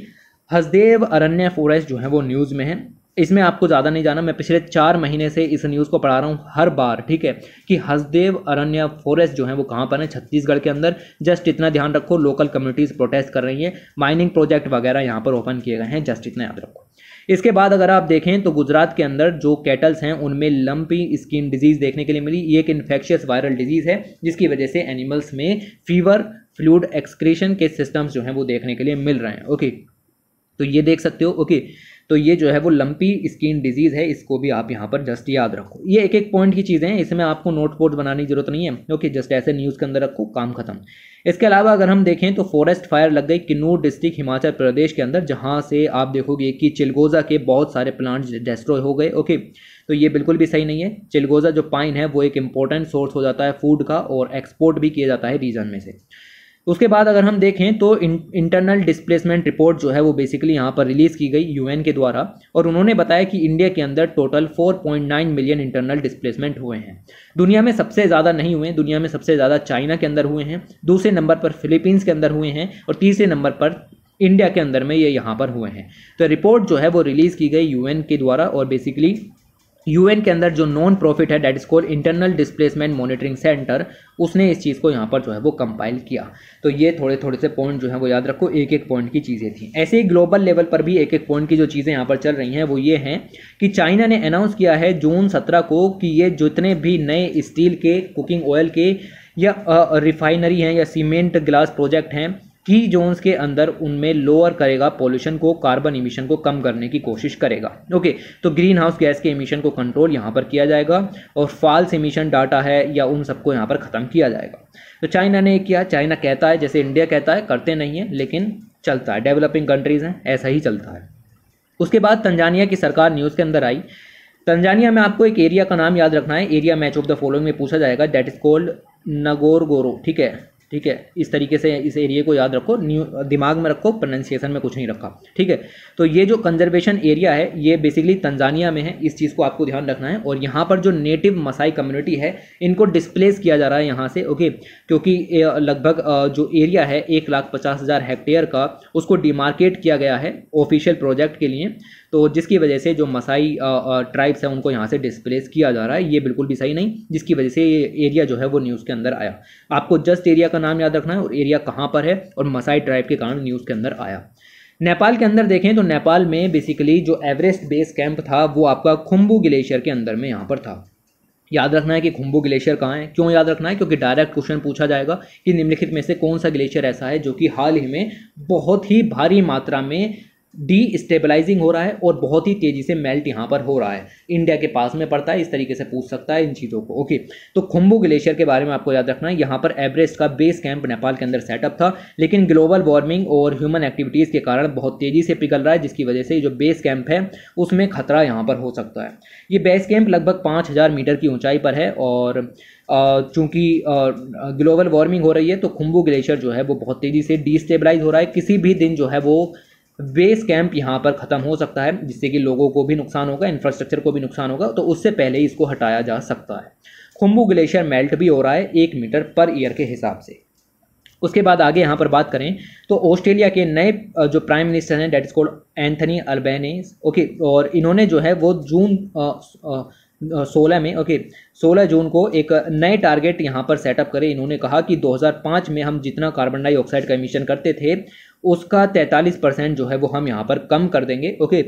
हसदेव अरण्य फॉरेस्ट जो है वो न्यूज़ में है इसमें आपको ज़्यादा नहीं जाना मैं पिछले चार महीने से इस न्यूज़ को पढ़ा रहा हूँ हर बार ठीक है कि हसदेव अरण्य फॉरेस्ट जो है वो कहाँ पर है छत्तीसगढ़ के अंदर जस्ट इतना ध्यान रखो लोकल कम्युनिटीज़ प्रोटेस्ट कर रही हैं माइनिंग प्रोजेक्ट वगैरह यहाँ पर ओपन किए गए हैं जस्ट इतना याद रखो इसके बाद अगर आप देखें तो गुजरात के अंदर जो कैटल्स हैं उनमें लंपी स्किन डिजीज़ देखने के लिए मिली ये एक इन्फेक्शियस वायरल डिजीज़ है जिसकी वजह से एनिमल्स में फीवर फ्लूड एक्सक्रीशन के सिस्टम्स जो हैं वो देखने के लिए मिल रहे हैं ओके तो ये देख सकते हो ओके तो ये जो है वो लंपी स्किन डिजीज़ है इसको भी आप यहाँ पर जस्ट याद रखो ये एक एक पॉइंट की चीज़ें हैं इसमें आपको नोट पोर्ट बनाने की जरूरत नहीं है ओके जस्ट ऐसे न्यूज़ के अंदर रखो काम खत्म इसके अलावा अगर हम देखें तो फॉरेस्ट फायर लग गई किन्नूर डिस्ट्रिक्ट हिमाचल प्रदेश के अंदर जहाँ से आप देखोगे कि चिलगोजा के बहुत सारे प्लांट्स डेस्ट्रॉय हो गए ओके तो ये बिल्कुल भी सही नहीं है चिलगोजा जो पाइन है वो एक इम्पॉर्टेंट सोर्स हो जाता है फूड का और एक्सपोर्ट भी किया जाता है रीजन में से उसके बाद अगर हम देखें तो इंटरनल डिस्प्लेसमेंट रिपोर्ट जो है वो बेसिकली यहाँ पर रिलीज़ की गई यूएन के द्वारा और उन्होंने बताया कि इंडिया के अंदर टोटल 4.9 मिलियन इंटरनल डिस्प्लेसमेंट हुए हैं दुनिया में सबसे ज़्यादा नहीं हुए दुनिया में सबसे ज़्यादा चाइना के अंदर हुए हैं दूसरे नंबर पर फिलीपींस के अंदर हुए हैं और तीसरे नंबर पर इंडिया के अंदर में ये यहाँ पर हुए हैं तो रिपोर्ट जो है वो रिलीज़ की गई यूएन के द्वारा और बेसिकली यूएन के अंदर जो नॉन प्रॉफिट है that is call internal displacement monitoring centre उसने इस चीज़ को यहाँ पर जो है वो कंपाइल किया तो ये थोड़े थोड़े से पॉइंट जो है वो याद रखो एक एक पॉइंट की चीज़ें थी ऐसे ही ग्लोबल लेवल पर भी एक एक पॉइंट की जो चीज़ें यहाँ पर चल रही हैं वो ये हैं कि चाइना ने अनाउंस किया है जून सत्रह को कि ये जितने भी नए स्टील के कुकिंग ऑयल के या रिफाइनरी हैं या सीमेंट ग्लास प्रोजेक्ट हैं की जोन्स के अंदर उनमें लोअर करेगा पॉल्यूशन को कार्बन इमिशन को कम करने की कोशिश करेगा ओके तो ग्रीन हाउस गैस के इमिशन को कंट्रोल यहाँ पर किया जाएगा और फॉल्स इमिशन डाटा है या उन सबको यहाँ पर ख़त्म किया जाएगा तो चाइना ने किया चाइना कहता है जैसे इंडिया कहता है करते नहीं है लेकिन चलता है डेवलपिंग कंट्रीज़ हैं ऐसा ही चलता है उसके बाद तंजानिया की सरकार न्यूज़ के अंदर आई तंजानिया में आपको एक एरिया का नाम याद रखना है area match of the following में पूछा जाएगा दैट इज़ कॉल्ड नगोरगोरो ठीक है ठीक है इस तरीके से इस एरिया को याद रखो न्यू दिमाग में रखो प्रोनाउंसिएशन में कुछ नहीं रखा ठीक है तो ये जो कंजर्वेशन एरिया है ये बेसिकली तंजानिया में है इस चीज़ को आपको ध्यान रखना है और यहाँ पर जो नेटिव मसाई कम्युनिटी है इनको डिस्प्लेस किया जा रहा है यहाँ से ओके क्योंकि लगभग जो एरिया है एक लाख पचास हज़ार हेक्टेयर का उसको डिमार्केट किया गया है ऑफिशियल प्रोजेक्ट के लिए तो जिसकी वजह से जो मसाई ट्राइब्स हैं उनको यहाँ से डिस्प्लेस किया जा रहा है ये बिल्कुल भी सही नहीं जिसकी वजह से ये एरिया जो है वो न्यूज़ के अंदर आया आपको जस्ट एरिया का नाम याद रखना है और एरिया कहाँ पर है और मसाई ट्राइब के कारण न्यूज़ के अंदर आया नेपाल के अंदर देखें तो नेपाल में बेसिकली जो एवरेस्ट बेस कैंप था वो आपका खुम्बू ग्लेशियर के अंदर में यहाँ पर था याद रखना है कि खुम्बू ग्लेशियर कहाँ है क्यों याद रखना है क्योंकि डायरेक्ट क्वेश्चन पूछा जाएगा कि निम्नलिखित में से कौन सा ग्लेशियर ऐसा है जो कि हाल ही में बहुत ही भारी मात्रा में डी स्टेबलाइजिंग हो रहा है और बहुत ही तेज़ी से मेल्ट यहाँ पर हो रहा है इंडिया के पास में पड़ता है इस तरीके से पूछ सकता है इन चीज़ों को ओके तो खुम्बू ग्लेशियर के बारे में आपको याद रखना है यहाँ पर एवरेस्ट का बेस कैंप नेपाल के अंदर सेटअप था लेकिन ग्लोबल वार्मिंग और ह्यूमन एक्टिविटीज़ के कारण बहुत तेज़ी से पिघल रहा है जिसकी वजह से जो बेस कैंप है उसमें खतरा यहाँ पर हो सकता है ये बेस कैंप लगभग पाँच मीटर की ऊँचाई पर है और चूँकि ग्लोबल वार्मिंग हो रही है तो खुम्बू ग्लेशियर जो है वो बहुत तेज़ी से डिस्टेबलाइज हो रहा है किसी भी दिन जो है वो बेस कैंप यहाँ पर ख़त्म हो सकता है जिससे कि लोगों को भी नुकसान होगा इंफ्रास्ट्रक्चर को भी नुकसान होगा तो उससे पहले ही इसको हटाया जा सकता है खुम्बू ग्लेशियर मेल्ट भी हो रहा है एक मीटर पर ईयर के हिसाब से उसके बाद आगे यहाँ पर बात करें तो ऑस्ट्रेलिया के नए जो प्राइम मिनिस्टर हैं that is called Anthony Albanese okay और इन्होंने जो है वो जून सोलह में ओके सोलह जून को एक नए टारगेट यहाँ पर सेटअप करें इन्होंने कहा कि 2005 में हम जितना कार्बन डाइऑक्साइड का एमिशन करते थे उसका 43 परसेंट जो है वो हम यहाँ पर कम कर देंगे ओके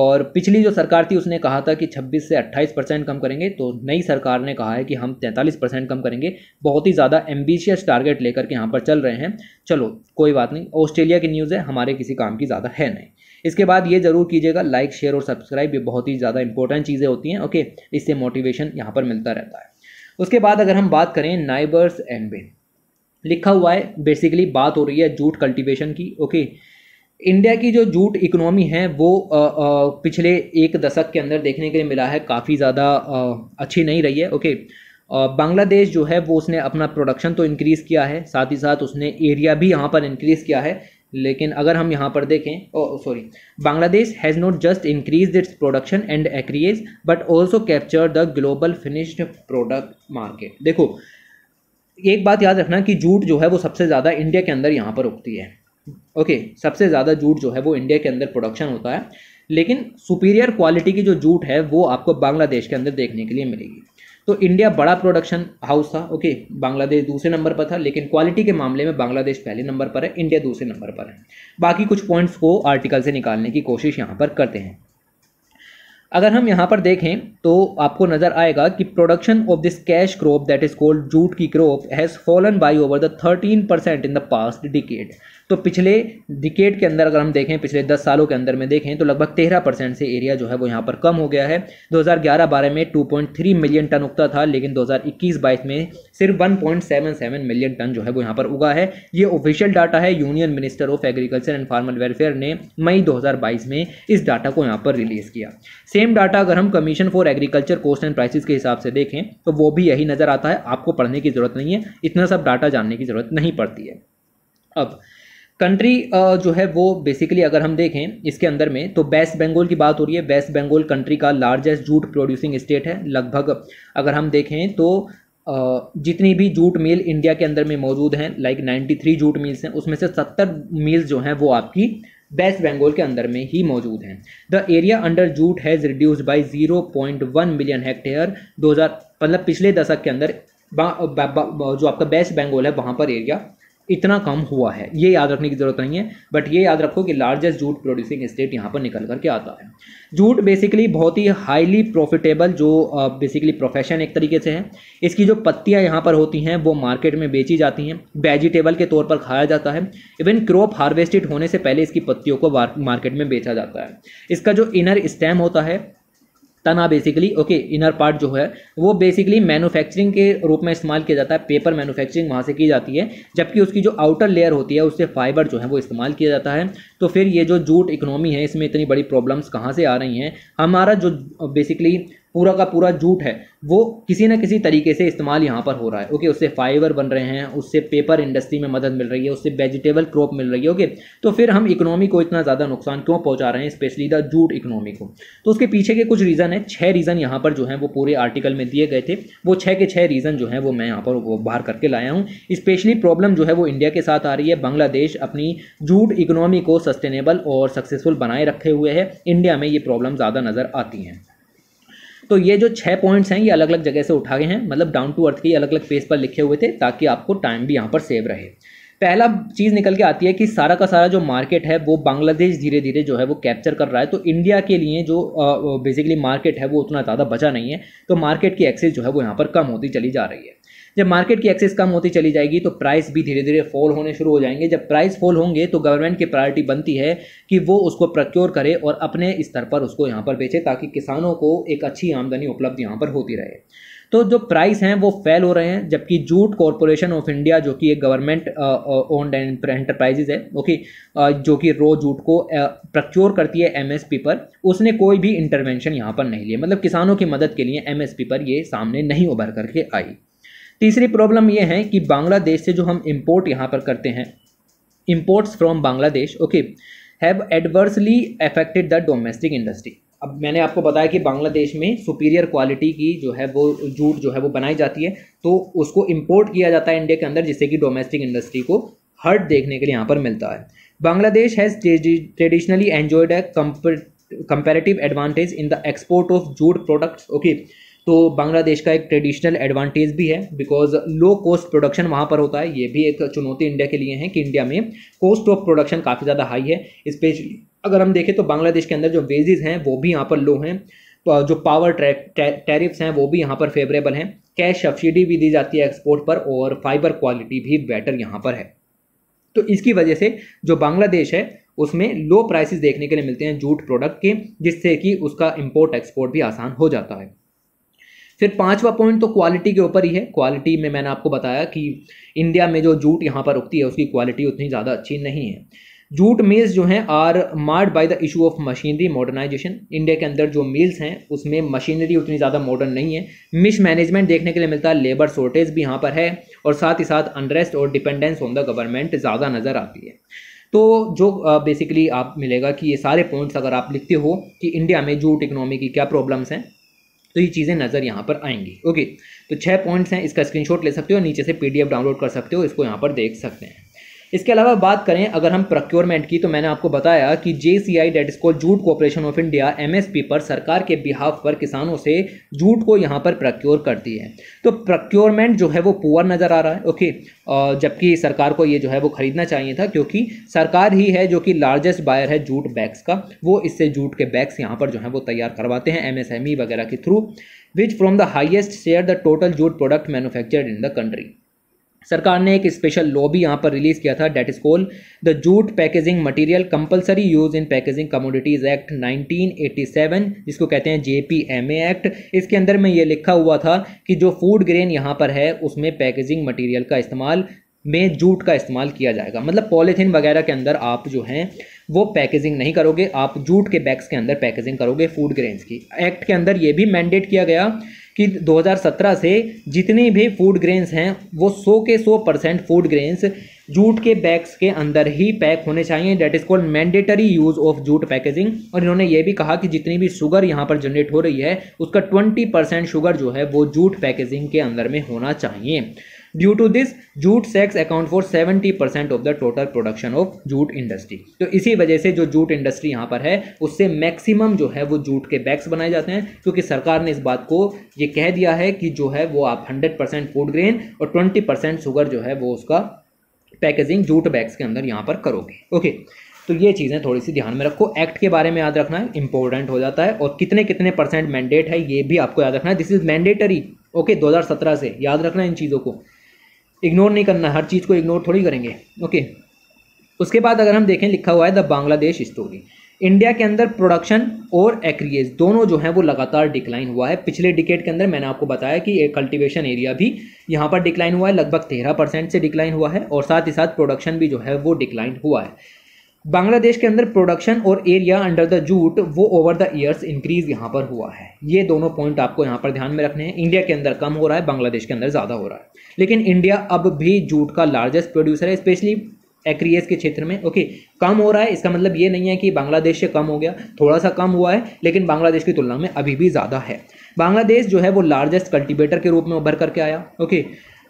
और पिछली जो सरकार थी उसने कहा था कि 26 से 28 परसेंट कम करेंगे तो नई सरकार ने कहा है कि हम 43 परसेंट कम करेंगे बहुत ही ज़्यादा एम्बिशियस टारगेट लेकर के यहाँ पर चल रहे हैं चलो कोई बात नहीं ऑस्ट्रेलिया की न्यूज़ है हमारे किसी काम की ज़्यादा है नहीं इसके बाद ये ज़रूर कीजिएगा लाइक शेयर और सब्सक्राइब ये बहुत ही ज़्यादा इंपॉर्टेंट चीज़ें होती हैं ओके इससे मोटिवेशन यहाँ पर मिलता रहता है उसके बाद अगर हम बात करें नाइबर्स एंड बेन लिखा हुआ है बेसिकली बात हो रही है जूट कल्टीवेशन की ओके इंडिया की जो जूट इकोनॉमी है वो आ, आ, पिछले एक दशक के अंदर देखने के लिए मिला है काफ़ी ज़्यादा अच्छी नहीं रही है ओके बांग्लादेश जो है वो उसने अपना प्रोडक्शन तो इंक्रीज़ किया है साथ ही साथ उसने एरिया भी यहाँ पर इंक्रीज़ किया है लेकिन अगर हम यहाँ पर देखें sorry Bangladesh has not just increase its production and acreage but also capture the global finished product market देखो एक बात याद रखना कि जूट जो है वो सबसे ज़्यादा इंडिया के अंदर यहाँ पर उगती है ओके सबसे ज़्यादा जूट जो है वो इंडिया के अंदर प्रोडक्शन होता है लेकिन सुपीरियर क्वालिटी की जो जूट है वो आपको बांग्लादेश के अंदर देखने के लिए मिलेगी तो इंडिया बड़ा प्रोडक्शन हाउस था ओके बांग्लादेश दूसरे नंबर पर था लेकिन क्वालिटी के मामले में बांग्लादेश पहले नंबर पर है इंडिया दूसरे नंबर पर है बाकी कुछ पॉइंट्स को आर्टिकल से निकालने की कोशिश यहाँ पर करते हैं अगर हम यहाँ पर देखें तो आपको नज़र आएगा कि production of this cash crop that is called jute की crop has fallen by over the thirteen percent in the past decade तो पिछले डिकेट के अंदर अगर हम देखें पिछले दस सालों के अंदर में देखें तो लगभग तेरह परसेंट से एरिया जो है वो यहाँ पर कम हो गया है 2011-12 में 2.3 मिलियन टन उगता था लेकिन 2021-22 में सिर्फ 1.77 मिलियन टन जो है वो यहाँ पर उगा है ये ऑफिशियल डाटा है union minister of agriculture and farmer welfare ने मई दो में इस डाटा को यहाँ पर रिलीज़ किया सेम डाटा अगर हम commission for agriculture cost and prices के हिसाब से देखें तो वो भी यही नज़र आता है आपको पढ़ने की ज़रूरत नहीं है इतना सब डाटा जानने की ज़रूरत नहीं पड़ती है अब कंट्री जो है वो बेसिकली अगर हम देखें इसके अंदर में तो वेस्ट बंगाल की बात हो रही है वेस्ट बंगाल कंट्री का लार्जेस्ट जूट प्रोड्यूसिंग स्टेट है लगभग अगर हम देखें तो जितनी भी जूट मिल इंडिया के अंदर में मौजूद हैं लाइक 93 जूट मिल्स हैं उसमें से 70 मिल्स जो हैं वो आपकी वेस्ट बंगाल के अंदर में ही मौजूद हैं the area under jute has reduce by one million hectare हज़ार मतलब पिछले दशक के अंदर बा, बा, बा, जो आपका वेस्ट बंगाल है वहाँ पर एरिया इतना कम हुआ है ये याद रखने की ज़रूरत नहीं है बट ये याद रखो कि लार्जेस्ट जूट प्रोड्यूसिंग स्टेट यहाँ पर निकल करके आता है जूट बेसिकली बहुत ही हाईली प्रॉफिटेबल जो बेसिकली प्रोफेशन एक तरीके से है इसकी जो पत्तियाँ यहाँ पर होती हैं वो मार्केट में बेची जाती हैं वेजिटेबल के तौर पर खाया जाता है इवन क्रॉप हार्वेस्टेड होने से पहले इसकी पत्तियों को मार्केट में बेचा जाता है इसका जो इनर स्टेम होता है तना बेसिकली ओके इनर पार्ट जो है वो बेसिकली मैन्युफैक्चरिंग के रूप में इस्तेमाल किया जाता है पेपर मैन्युफैक्चरिंग वहाँ से की जाती है जबकि उसकी जो आउटर लेयर होती है उससे फाइबर जो है वो इस्तेमाल किया जाता है तो फिर ये जो जूट इकोनॉमी है इसमें इतनी बड़ी प्रॉब्लम्स कहाँ से आ रही हैं हमारा जो बेसिकली पूरा का पूरा जूट है वो किसी न किसी तरीके से इस्तेमाल यहाँ पर हो रहा है ओके उससे फाइबर बन रहे हैं उससे पेपर इंडस्ट्री में मदद मिल रही है उससे वेजिटेबल क्रॉप मिल रही है ओके तो फिर हम इकोनॉमी को इतना ज़्यादा नुकसान क्यों पहुँचा रहे हैं स्पेशली द जूट इकोनॉमी को तो उसके पीछे के कुछ रीज़न है छः रीज़न यहाँ पर जो है वो पूरे आर्टिकल में दिए गए थे वो छः के छः रीज़न जो है वो मैं यहाँ पर बाहर करके लाया हूँ स्पेशली प्रॉब्लम जो है वो इंडिया के साथ आ रही है बांग्लादेश अपनी जूट इकोनॉमी को सस्टेनेबल और सक्सेसफुल बनाए रखे हुए है इंडिया में ये प्रॉब्लम ज़्यादा नज़र आती हैं तो ये जो छः पॉइंट्स हैं ये अलग अलग जगह से उठा गए हैं मतलब डाउन टू अर्थ के अलग अलग पेज पर लिखे हुए थे ताकि आपको टाइम भी यहाँ पर सेव रहे पहला चीज़ निकल के आती है कि सारा का सारा जो मार्केट है वो बांग्लादेश धीरे धीरे जो है वो कैप्चर कर रहा है तो इंडिया के लिए जो बेसिकली मार्केट है वो उतना ज़्यादा बचा नहीं है तो मार्केट की एक्सेस जो है वो यहाँ पर कम होती चली जा रही है जब मार्केट की एक्सेस कम होती चली जाएगी तो प्राइस भी धीरे धीरे फॉल होने शुरू हो जाएंगे जब प्राइस फॉल होंगे तो गवर्नमेंट की प्रायोरिटी बनती है कि वो उसको प्रक्योर करे और अपने स्तर पर उसको यहाँ पर बेचे ताकि किसानों को एक अच्छी आमदनी उपलब्ध यहाँ पर होती रहे तो जो प्राइस हैं वो फेल हो रहे हैं जबकि जूट कॉरपोरेशन ऑफ इंडिया जो कि एक गवर्नमेंट ओन्ड एंटरप्राइजेज है ओके जो कि रो जूट को प्रक्योर करती है एमएसपी पर उसने कोई भी इंटरवेंशन यहाँ पर नहीं लिया मतलब किसानों की मदद के लिए एमएसपी पर ये सामने नहीं उभर करके आई तीसरी प्रॉब्लम ये है कि बांग्लादेश से जो हम इम्पोर्ट यहाँ पर करते हैं imports from Bangladesh okay have adversely affected the domestic industry अब मैंने आपको बताया कि बांग्लादेश में सुपीरियर क्वालिटी की जो है वो जूट जो है वो बनाई जाती है तो उसको इम्पोर्ट किया जाता है इंडिया के अंदर जिससे कि डोमेस्टिक इंडस्ट्री को हर्ट देखने के लिए यहाँ पर मिलता है Bangladesh has traditionally enjoyed a comparative advantage in the export of jute products okay तो बांग्लादेश का एक ट्रेडिशनल एडवांटेज भी है बिकॉज लो कॉस्ट प्रोडक्शन वहाँ पर होता है ये भी एक चुनौती इंडिया के लिए है कि इंडिया में कॉस्ट ऑफ प्रोडक्शन काफ़ी ज़्यादा हाई है स्पेशली अगर हम देखें तो बांग्लादेश के अंदर जो वेजेज़ हैं वो भी यहाँ पर लो हैं तो, जो पावर टैरिफ्स हैं वो भी यहाँ पर फेवरेबल हैं कैश सब्सिडी भी दी जाती है एक्सपोर्ट पर और फाइबर क्वालिटी भी बेटर यहाँ पर है तो इसकी वजह से जो बांग्लादेश है उसमें लो प्राइसेस देखने के लिए मिलते हैं जूट प्रोडक्ट के जिससे कि उसका इंपोर्ट एक्सपोर्ट भी आसान हो जाता है फिर पांचवा पॉइंट तो क्वालिटी के ऊपर ही है क्वालिटी में मैंने आपको बताया कि इंडिया में जो जूट यहाँ पर उगती है उसकी क्वालिटी उतनी ज़्यादा अच्छी नहीं है जूट मिल्स जो हैं are marred by the issue of machinery modernisation India के अंदर जो मिल्स हैं उसमें मशीनरी उतनी ज़्यादा मॉडर्न नहीं है मिस मैनेजमेंट देखने के लिए मिलता है लेबर शॉर्टेज भी यहाँ पर है और साथ ही साथ अनरेस्ट और डिपेंडेंस ऑन द गवर्नमेंट ज़्यादा नज़र आती है तो जो बेसिकली आप मिलेगा कि ये सारे पॉइंट्स अगर आप लिखते हो कि इंडिया में जूट इकनॉमी की क्या प्रॉब्लम्स हैं तो ये चीज़ें नज़र यहाँ पर आएंगी ओके तो छः पॉइंट्स हैं इसका स्क्रीनशॉट ले सकते हो नीचे से पीडीएफ डाउनलोड कर सकते हो इसको यहाँ पर देख सकते हैं इसके अलावा बात करें अगर हम प्रोक्योरमेंट की तो मैंने आपको बताया कि जे सी आई डेट इसको jute corporation of India M S P पर सरकार के बिहाफ पर किसानों से जूट को यहाँ पर कर करती है तो प्रोक्योरमेंट जो है वो पुअर नज़र आ रहा है ओके जबकि सरकार को ये जो है वो खरीदना चाहिए था क्योंकि सरकार ही है जो कि लार्जेस्ट बायर है जूट बैग्स का वो इससे जूट के बैग्स यहाँ पर जो है वो तैयार करवाते हैं एम एम एस ई वगैरह के through which from the highest share the total jute product manufactured in the country सरकार ने एक स्पेशल लॉ भी यहाँ पर रिलीज किया था that is call the jute packaging material compulsory use in packaging commodities act 1987 जिसको कहते हैं जे पी ए एक्ट इसके अंदर में ये लिखा हुआ था कि जो फूड ग्रेन यहाँ पर है उसमें पैकेजिंग मटेरियल का इस्तेमाल में जूट का इस्तेमाल किया जाएगा मतलब पॉलीथीन वगैरह के अंदर आप जो हैं वो पैकेजिंग नहीं करोगे आप जूट के बैग्स के अंदर पैकेजिंग करोगे फूड ग्रेन्स की एक्ट के अंदर ये भी मैंडेट किया गया कि 2017 से जितने भी फूड ग्रेन्स हैं वो 100 के 100 परसेंट फूड ग्रेन्स जूट के बैग्स के अंदर ही पैक होने चाहिए that is called mandatory use of jute packaging और इन्होंने ये भी कहा कि जितनी भी शुगर यहाँ पर जनरेट हो रही है उसका 20 परसेंट शुगर जो है वो जूट पैकेजिंग के अंदर में होना चाहिए due to this jute sacks account for seventy percent of the total production of jute industry तो इसी वजह से जो जूट इंडस्ट्री यहाँ पर है उससे मैक्सिमम जो है वो जूट के बैग्स बनाए जाते हैं क्योंकि सरकार ने इस बात को ये कह दिया है कि जो है वो आप हंड्रेड परसेंट फूड ग्रेन और ट्वेंटी परसेंट शुगर जो है वो उसका पैकेजिंग जूट बैग्स के अंदर यहाँ पर करोगे ओके तो ये चीज़ें थोड़ी सी ध्यान में रखो एक्ट के बारे में याद रखना है इंपॉर्टेंट हो जाता है और कितने कितने परसेंट मैंडेट है ये भी आपको याद रखना है दिस इज मैंडेटरी ओके 2017 से याद रखना है इन चीज़ों को इग्नोर नहीं करना हर चीज़ को इग्नोर थोड़ी करेंगे ओके उसके बाद अगर हम देखें लिखा हुआ है द बांग्लादेश स्टोरी इंडिया के अंदर प्रोडक्शन और एक्रीज दोनों जो हैं वो लगातार डिक्लाइन हुआ है पिछले डिकेट के अंदर मैंने आपको बताया कि एक कल्टिवेशन एरिया भी यहाँ पर डिक्लाइन हुआ है लगभग तेरह परसेंट से डिक्लाइन हुआ है और साथ ही साथ प्रोडक्शन भी जो है वो डिक्लाइन हुआ है बांग्लादेश के अंदर प्रोडक्शन और एरिया अंडर द जूट वो ओवर द ईयर्स इंक्रीज यहाँ पर हुआ है ये दोनों पॉइंट आपको यहाँ पर ध्यान में रखने हैं इंडिया के अंदर कम हो रहा है बांग्लादेश के अंदर ज़्यादा हो रहा है लेकिन इंडिया अब भी जूट का लार्जेस्ट प्रोड्यूसर है स्पेशली एक्रियस के क्षेत्र में ओके कम हो रहा है इसका मतलब ये नहीं है कि बांग्लादेश से कम हो गया थोड़ा सा कम हुआ है लेकिन बांग्लादेश की तुलना में अभी भी ज़्यादा है बांग्लादेश जो है वो लार्जेस्ट कल्टिवेटर के रूप में उभर करके आया ओके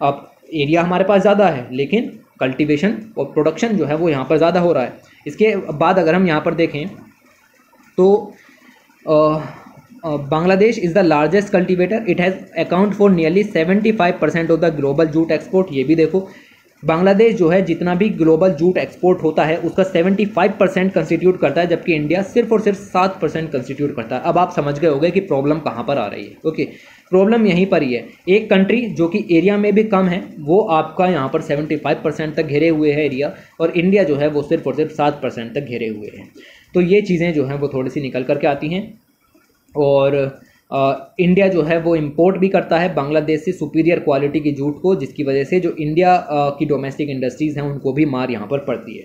अब एरिया हमारे पास ज़्यादा है लेकिन कल्टिवेशन और प्रोडक्शन जो है वो यहाँ पर ज़्यादा हो रहा है इसके बाद अगर हम यहाँ पर देखें तो uh, Bangladesh is the largest cultivator it has account for nearly seventy five percent of the global jute export ये भी देखो बांग्लादेश जो है जितना भी ग्लोबल जूट एक्सपोर्ट होता है उसका सेवेंटी फ़ाइव परसेंट कंस्टिट्यूट करता है जबकि इंडिया सिर्फ और सिर्फ सात परसेंट कंस्टिट्यूट करता है अब आप समझ गए होगे कि प्रॉब्लम कहाँ पर आ रही है ओके प्रॉब्लम यहीं पर ही है एक कंट्री जो कि एरिया में भी कम है वो आपका यहाँ पर फाइव परसेंट तक घेरे हुए है एरिया और इंडिया जो है वो सिर्फ और सिर्फ सात परसेंट तक घेरे हुए हैं तो ये चीज़ें जो हैं वो थोड़ी सी निकल करके आती हैं और आ, इंडिया जो है वो इंपोर्ट भी करता है बांग्लादेश से सुपीरियर क्वालिटी की जूट को जिसकी वजह से जो इंडिया आ, की डोमेस्टिक इंडस्ट्रीज़ हैं उनको भी मार यहाँ पर पड़ती है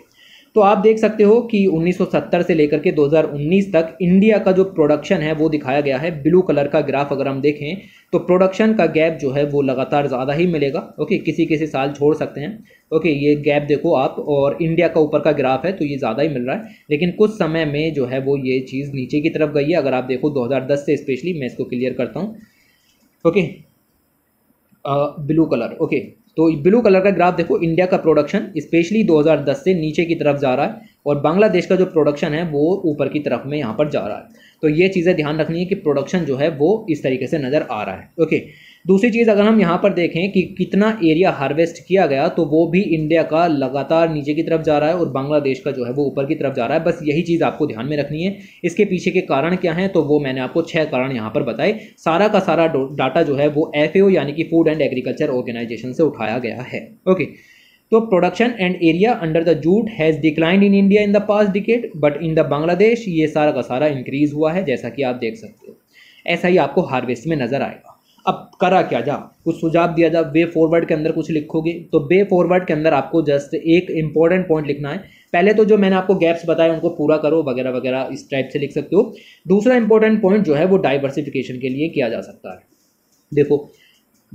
तो आप देख सकते हो कि 1970 से लेकर के 2019 तक इंडिया का जो प्रोडक्शन है वो दिखाया गया है ब्लू कलर का ग्राफ अगर हम देखें तो प्रोडक्शन का गैप जो है वो लगातार ज़्यादा ही मिलेगा ओके किसी किसी साल छोड़ सकते हैं ओके ये गैप देखो आप और इंडिया का ऊपर का ग्राफ है तो ये ज़्यादा ही मिल रहा है लेकिन कुछ समय में जो है वो ये चीज़ नीचे की तरफ गई है अगर आप देखो 2010 से स्पेशली मैं इसको क्लियर करता हूँ ओके ब्लू कलर ओके तो ब्लू कलर का ग्राफ देखो इंडिया का प्रोडक्शन स्पेशली 2010 से नीचे की तरफ जा रहा है और बांग्लादेश का जो प्रोडक्शन है वो ऊपर की तरफ में यहाँ पर जा रहा है तो ये चीज़ें ध्यान रखनी है कि प्रोडक्शन जो है वो इस तरीके से नज़र आ रहा है ओके दूसरी चीज़ अगर हम यहाँ पर देखें कि कितना एरिया हार्वेस्ट किया गया तो वो भी इंडिया का लगातार नीचे की तरफ जा रहा है और बांग्लादेश का जो है वो ऊपर की तरफ जा रहा है बस यही चीज़ आपको ध्यान में रखनी है इसके पीछे के कारण क्या हैं तो वो मैंने आपको छः कारण यहाँ पर बताए सारा का सारा डाटा जो है वो एफ यानी कि फूड एंड एग्रीकल्चर ऑर्गेनाइजेशन से उठाया गया है ओके तो production and area under the jute has declined in India in the past decade but in the Bangladesh ये सारा का सारा इंक्रीज हुआ है जैसा कि आप देख सकते हो ऐसा ही आपको हार्वेस्ट में नज़र आएगा अब करा क्या जा कुछ सुझाव दिया जा वे फॉरवर्ड के अंदर कुछ लिखोगे तो वे फॉरवर्ड के अंदर आपको जस्ट एक इंपॉर्टेंट पॉइंट लिखना है पहले तो जो मैंने आपको गैप्स बताए उनको पूरा करो वगैरह वगैरह इस टाइप से लिख सकते हो दूसरा इंपॉर्टेंट पॉइंट जो है वो डाइवर्सिफिकेशन के लिए किया जा सकता है देखो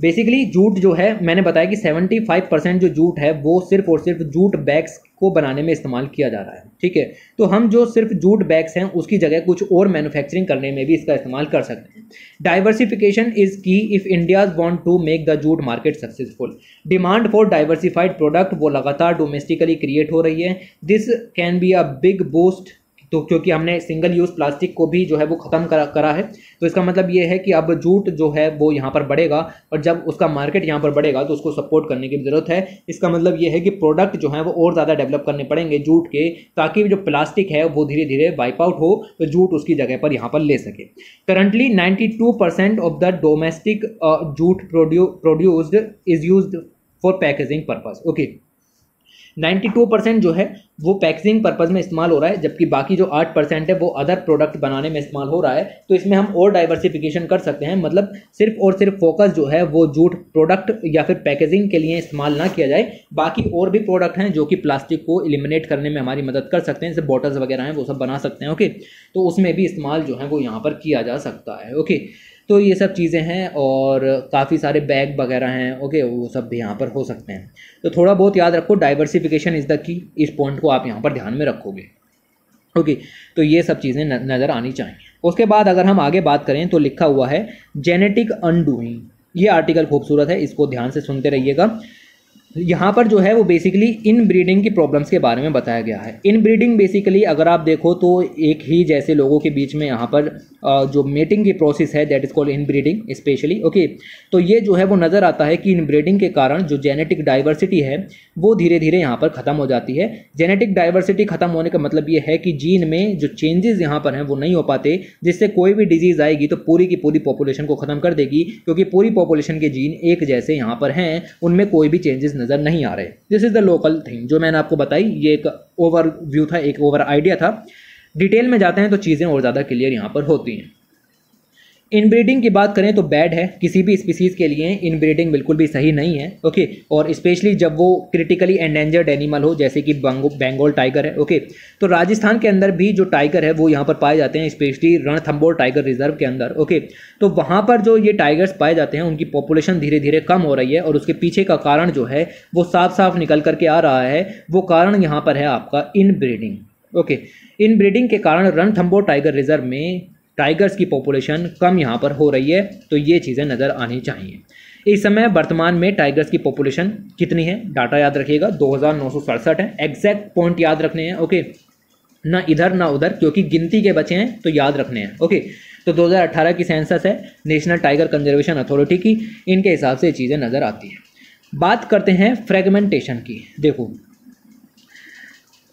बेसिकली जूट जो है मैंने बताया कि 75 परसेंट जो जूट है वो सिर्फ और सिर्फ जूट बैग्स को बनाने में इस्तेमाल किया जा रहा है ठीक है तो हम जो सिर्फ जूट बैग्स हैं उसकी जगह कुछ और मैन्युफैक्चरिंग करने में भी इसका इस्तेमाल कर सकते हैं diversification is key if India's want to make the jute market successful demand for diversified product वो लगातार डोमेस्टिकली क्रिएट हो रही है this can be a big boost तो क्योंकि हमने सिंगल यूज़ प्लास्टिक को भी जो है वो ख़त्म करा करा है तो इसका मतलब ये है कि अब जूट जो है वो यहाँ पर बढ़ेगा और जब उसका मार्केट यहाँ पर बढ़ेगा तो उसको सपोर्ट करने की ज़रूरत है इसका मतलब ये है कि प्रोडक्ट जो है वो और ज़्यादा डेवलप करने पड़ेंगे जूट के ताकि जो प्लास्टिक है वो धीरे धीरे वाइप आउट हो तो जूट उसकी जगह पर यहाँ पर ले सके currently ninety of the domestic jute produced is use for packaging purpose okay 92 percent जो है वो पैकेजिंग पर्पज़ में इस्तेमाल हो रहा है जबकि बाकी जो आठ परसेंट है वो अदर प्रोडक्ट बनाने में इस्तेमाल हो रहा है तो इसमें हम और डाइवर्सिफिकेशन कर सकते हैं मतलब सिर्फ और सिर्फ फोकस जो है वो जूट प्रोडक्ट या फिर पैकेजिंग के लिए इस्तेमाल ना किया जाए बाकी और भी प्रोडक्ट हैं जो कि प्लास्टिक को एलिमिनेट करने में हमारी मदद कर सकते हैं जैसे बॉटल्स वगैरह हैं वो सब बना सकते हैं ओके तो उसमें भी इस्तेमाल जो है वो यहाँ पर किया जा सकता है ओके तो ये सब चीज़ें हैं और काफ़ी सारे बैग वगैरह हैं ओके वो सब भी यहाँ पर हो सकते हैं तो थोड़ा बहुत याद रखो डाइवर्सिफिकेशन इज़ द की इस पॉइंट को आप यहाँ पर ध्यान में रखोगे ओके तो ये सब चीज़ें नज़र आनी चाहिए उसके बाद अगर हम आगे बात करें तो लिखा हुआ है जेनेटिक अनडूइंग ये आर्टिकल खूबसूरत है इसको ध्यान से सुनते रहिएगा यहाँ पर जो है वो बेसिकली इन ब्रीडिंग की प्रॉब्लम्स के बारे में बताया गया है इन ब्रीडिंग बेसिकली अगर आप देखो तो एक ही जैसे लोगों के बीच में यहाँ पर जो मेटिंग की प्रोसेस है that is called in breeding specially okay तो ये जो है वो नज़र आता है कि इन ब्रीडिंग के कारण जो जेनेटिक डाइवर्सिटी है वो धीरे धीरे यहाँ पर ख़त्म हो जाती है जेनेटिक डाइवर्सिटी ख़त्म होने का मतलब ये है कि जीन में जो चेंजेस यहाँ पर हैं वो नहीं हो पाते जिससे कोई भी डिजीज़ आएगी तो पूरी की पूरी पॉपुलेशन को ख़त्म कर देगी क्योंकि पूरी पॉपुलेशन के जीन एक जैसे यहाँ पर हैं उनमें कोई भी चेंजेस नज़र नहीं आ रहे this is the local thing जो मैंने आपको बताई ये एक ओवर व्यू था एक ओवर आइडिया था डिटेल में जाते हैं तो चीज़ें और ज़्यादा क्लियर यहाँ पर होती हैं इनब्रीडिंग की बात करें तो बैड है किसी भी स्पीसीज़ के लिए इनब्रीडिंग बिल्कुल भी सही नहीं है ओके और स्पेशली जब वो क्रिटिकली एंडेंजर्ड एनिमल हो जैसे कि बेंगोल टाइगर है ओके तो राजस्थान के अंदर भी जो टाइगर है वो यहाँ पर पाए जाते हैं स्पेशली रणथम्बोर टाइगर रिजर्व के अंदर ओके तो वहाँ पर जो ये टाइगर्स पाए जाते हैं उनकी पॉपुलेशन धीरे धीरे कम हो रही है और उसके पीछे का कारण जो है वो साफ साफ निकल करके आ रहा है वो कारण यहाँ पर है आपका इनब्रीडिंग ओके इन ब्रीडिंग के कारण रणथम्बोर टाइगर रिजर्व में टाइगर्स की पॉपुलेशन कम यहाँ पर हो रही है तो ये चीज़ें नज़र आनी चाहिए इस समय वर्तमान में टाइगर्स की पॉपुलेशन कितनी है डाटा याद रखिएगा दो है एग्जैक्ट पॉइंट याद रखने हैं ओके ना इधर ना उधर क्योंकि गिनती के बचे हैं तो याद रखने हैं ओके तो 2018 की सेंसस है नेशनल टाइगर कंजर्वेशन अथॉरिटी की इनके हिसाब से चीज़ें नज़र आती हैं बात करते हैं फ्रेगमेंटेशन की देखो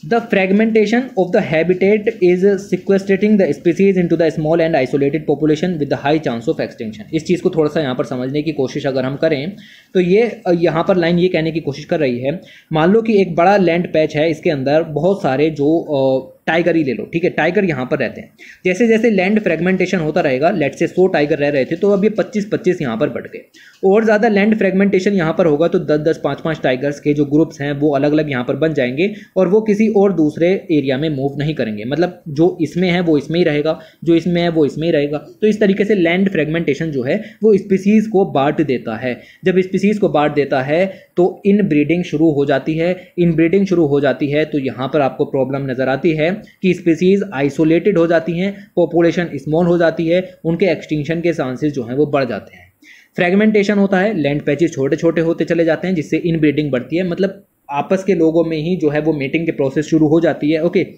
the fragmentation of the habitat is sequestrating the species into the small and isolated population with the high chance of extension इस चीज़ को थोड़ा सा यहाँ पर समझने की कोशिश अगर हम करें तो ये यहाँ पर लाइन ये कहने की कोशिश कर रही है मान लो कि एक बड़ा लैंड पैच है इसके अंदर बहुत सारे जो टाइगर ही ले लो ठीक है टाइगर यहाँ पर रहते हैं जैसे जैसे लैंड फ्रेगमेंटेशन होता रहेगा लेट से सौ टाइगर रह रहे थे तो अब ये पच्चीस पच्चीस यहाँ पर बढ़ गए और ज़्यादा लैंड फ्रेगमेंटेशन यहाँ पर होगा तो दस दस पाँच पाँच टाइगर्स के जो ग्रुप्स हैं वो अलग अलग यहाँ पर बन जाएंगे और वो किसी और दूसरे एरिया में मूव नहीं करेंगे मतलब जो इसमें है वो इसमें ही रहेगा जो इसमें है वो इसमें ही रहेगा तो इस तरीके से लैंड फ्रेगमेंटेशन जो है वो स्पीसीज़ को बांट देता है जब स्पीसीज़ को बांट देता है तो इन ब्रीडिंग शुरू हो जाती है इन ब्रीडिंग शुरू हो जाती है तो यहाँ पर आपको प्रॉब्लम नज़र आती है कि स्पीसीज आइसोलेटेड हो जाती हैं पॉपुलेशन स्मॉल हो जाती है उनके एक्सटिंक्शन के चांसेस जो हैं वो बढ़ जाते हैं फ्रेगमेंटेशन होता है लैंड पैचेस छोटे छोटे होते चले जाते हैं जिससे इनब्रीडिंग बढ़ती है मतलब आपस के लोगों में ही जो है वो मेटिंग के प्रोसेस शुरू हो जाती है ओके okay?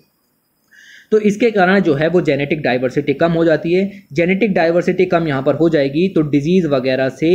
तो इसके कारण जो है वो जेनेटिक डाइवर्सिटी कम हो जाती है जेनेटिक डाइवर्सिटी कम यहाँ पर हो जाएगी तो डिजीज़ वगैरह से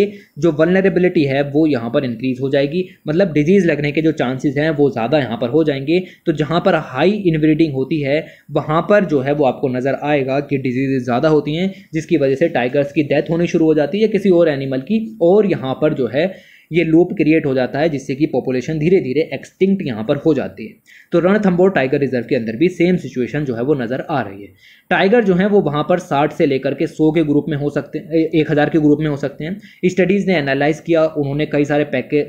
जो वनरेबिलिटी है वो यहाँ पर इंक्रीज़ हो जाएगी मतलब डिजीज़ लगने के जो चांसेस हैं वो ज़्यादा यहाँ पर हो जाएंगे तो जहाँ पर हाई इनब्रीडिंग होती है वहाँ पर जो है वो आपको नज़र आएगा कि डिजीज़ ज़्यादा होती हैं जिसकी वजह से टाइगर्स की डेथ होनी शुरू हो जाती है किसी और एनिमल की और यहाँ पर जो है ये लूप क्रिएट हो जाता है जिससे कि पॉपुलेशन धीरे धीरे एक्सटिंक्ट यहाँ पर हो जाती है तो रणथम्बोर टाइगर रिजर्व के अंदर भी सेम सिचुएशन जो है वो नज़र आ रही है टाइगर जो है वो वहाँ पर साठ से लेकर के सौ के ग्रुप में हो सकते हैं एक हज़ार के ग्रुप में हो सकते हैं स्टडीज़ ने एनालाइज किया उन्होंने कई सारे पैके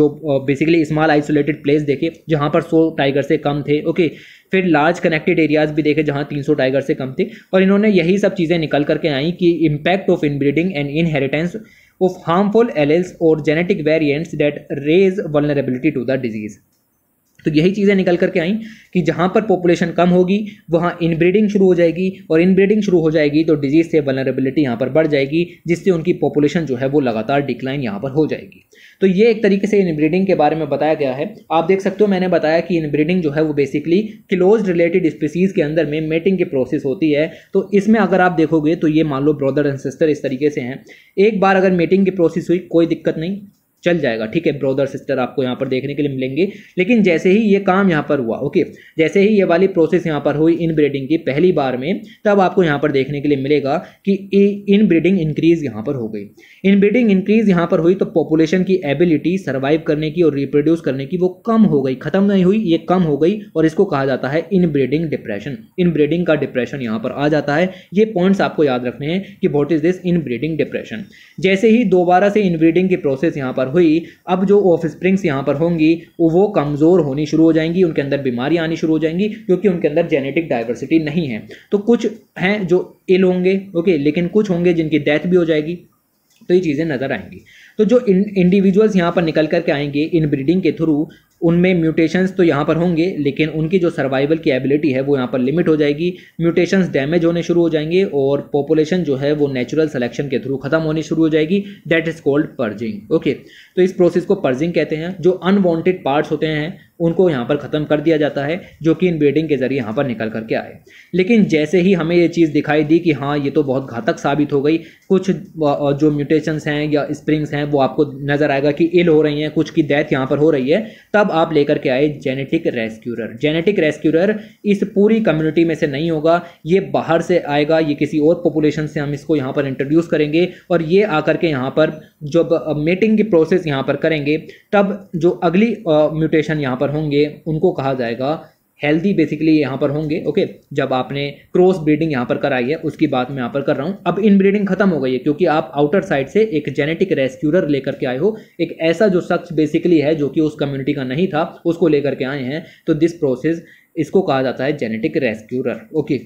जो बेसिकली स्मॉल आइसोलेटेड प्लेस देखे जहाँ पर सौ टाइगर से कम थे ओके फिर लार्ज कनेक्टेड एरियाज़ भी देखे जहाँ 300 टाइगर से कम थे और इन्होंने यही सब चीज़ें निकल करके आई कि impact of inbreeding and inheritance of harmful alleles or genetic variants that raise vulnerability to the disease. तो यही चीज़ें निकल करके आई कि जहाँ पर पॉपुलेशन कम होगी वहाँ इनब्रीडिंग शुरू हो जाएगी और इनब्रीडिंग शुरू हो जाएगी तो डिजीज़ से वनरेबिलिटी यहाँ पर बढ़ जाएगी जिससे उनकी पॉपुलेशन जो है वो लगातार डिक्लाइन यहाँ पर हो जाएगी तो ये एक तरीके से इनब्रीडिंग के बारे में बताया गया है आप देख सकते हो मैंने बताया कि इनब्रीडिंग जो है वो बेसिकली क्लोज रिलेटेड स्पीसीज़ के अंदर में मेटिंग की प्रोसेस होती है तो इसमें अगर आप देखोगे तो ये मान लो ब्रदर एंड सिस्टर इस तरीके से हैं एक बार अगर मेटिंग की प्रोसेस हुई कोई दिक्कत नहीं चल जाएगा ठीक है ब्रोदर सिस्टर आपको यहाँ पर देखने के लिए मिलेंगे लेकिन जैसे ही ये काम यहाँ पर हुआ ओके जैसे ही ये वाली प्रोसेस यहाँ पर हुई इन ब्रीडिंग की पहली बार में तब आपको यहाँ पर देखने के लिए मिलेगा कि इन ब्रीडिंग इंक्रीज यहाँ पर हो गई इन ब्रीडिंग इंक्रीज यहाँ पर हुई तो पॉपुलेशन की एबिलिटी सर्वाइव करने की और रिप्रोड्यूस करने की वो कम हो गई खत्म नहीं हुई ये कम हो गई और इसको कहा जाता है in breeding depression in breeding का डिप्रेशन यहाँ पर आ जाता है ये पॉइंट्स आपको याद रखने हैं कि what is this in breeding depression जैसे ही दोबारा से इन ब्रीडिंग की प्रोसेस यहाँ पर पर हुई अब जो ऑफ स्प्रिंग्स यहाँ पर होंगी वो कमज़ोर होनी शुरू हो जाएंगी उनके अंदर बीमारियाँ आनी शुरू हो जाएंगी क्योंकि उनके अंदर जेनेटिक डाइवर्सिटी नहीं है तो कुछ हैं जो इल होंगे ओके लेकिन कुछ होंगे जिनकी डेथ भी हो जाएगी तो ये चीज़ें नज़र आएंगी तो जो इंडिविजुअल्स यहाँ पर निकल करके आएंगे इन ब्रीडिंग के थ्रू उनमें म्यूटेशंस तो यहाँ पर होंगे लेकिन उनकी जो सर्वाइवल की एबिलिटी है वो यहाँ पर लिमिट हो जाएगी म्यूटेशंस डैमेज होने शुरू हो जाएंगे और पॉपुलेशन जो है वो नेचुरल सिलेक्शन के थ्रू खत्म होने शुरू हो जाएगी that is called purging okay तो इस प्रोसेस को पर्जिंग कहते हैं जो अनवांटेड पार्ट्स होते हैं उनको यहाँ पर ख़त्म कर दिया जाता है जो कि इन ब्रीडिंग के ज़रिए यहाँ पर निकल करके आए लेकिन जैसे ही हमें ये चीज़ दिखाई दी कि हाँ ये तो बहुत घातक साबित हो गई कुछ जो म्यूटेशंस हैं या स्प्रिंग्स हैं वो आपको नज़र आएगा कि इल हो रही हैं कुछ की डेथ यहाँ पर हो रही है तब अब आप लेकर के आए जेनेटिक रेस्क्यूरर जेनेटिक रेस्क्यूरर इस पूरी कम्युनिटी में से नहीं होगा ये बाहर से आएगा ये किसी और पॉपुलेशन से हम इसको यहाँ पर इंट्रोड्यूस करेंगे और ये आकर के यहाँ पर जब मेटिंग की प्रोसेस यहाँ पर करेंगे तब जो अगली म्यूटेशन यहाँ पर होंगे उनको कहा जाएगा हेल्दी बेसिकली यहाँ पर होंगे ओके जब आपने क्रॉस ब्रीडिंग यहाँ पर कराई है उसकी बात मैं यहाँ पर कर रहा हूँ अब इन ब्रीडिंग खत्म हो गई है क्योंकि आप आउटर साइड से एक जेनेटिक रेस्क्यूरर लेकर के आए हो एक ऐसा जो शख्स बेसिकली है जो कि उस कम्युनिटी का नहीं था उसको लेकर के आए हैं तो दिस प्रोसेस इसको कहा जाता है जेनेटिक रेस्क्यूरर ओके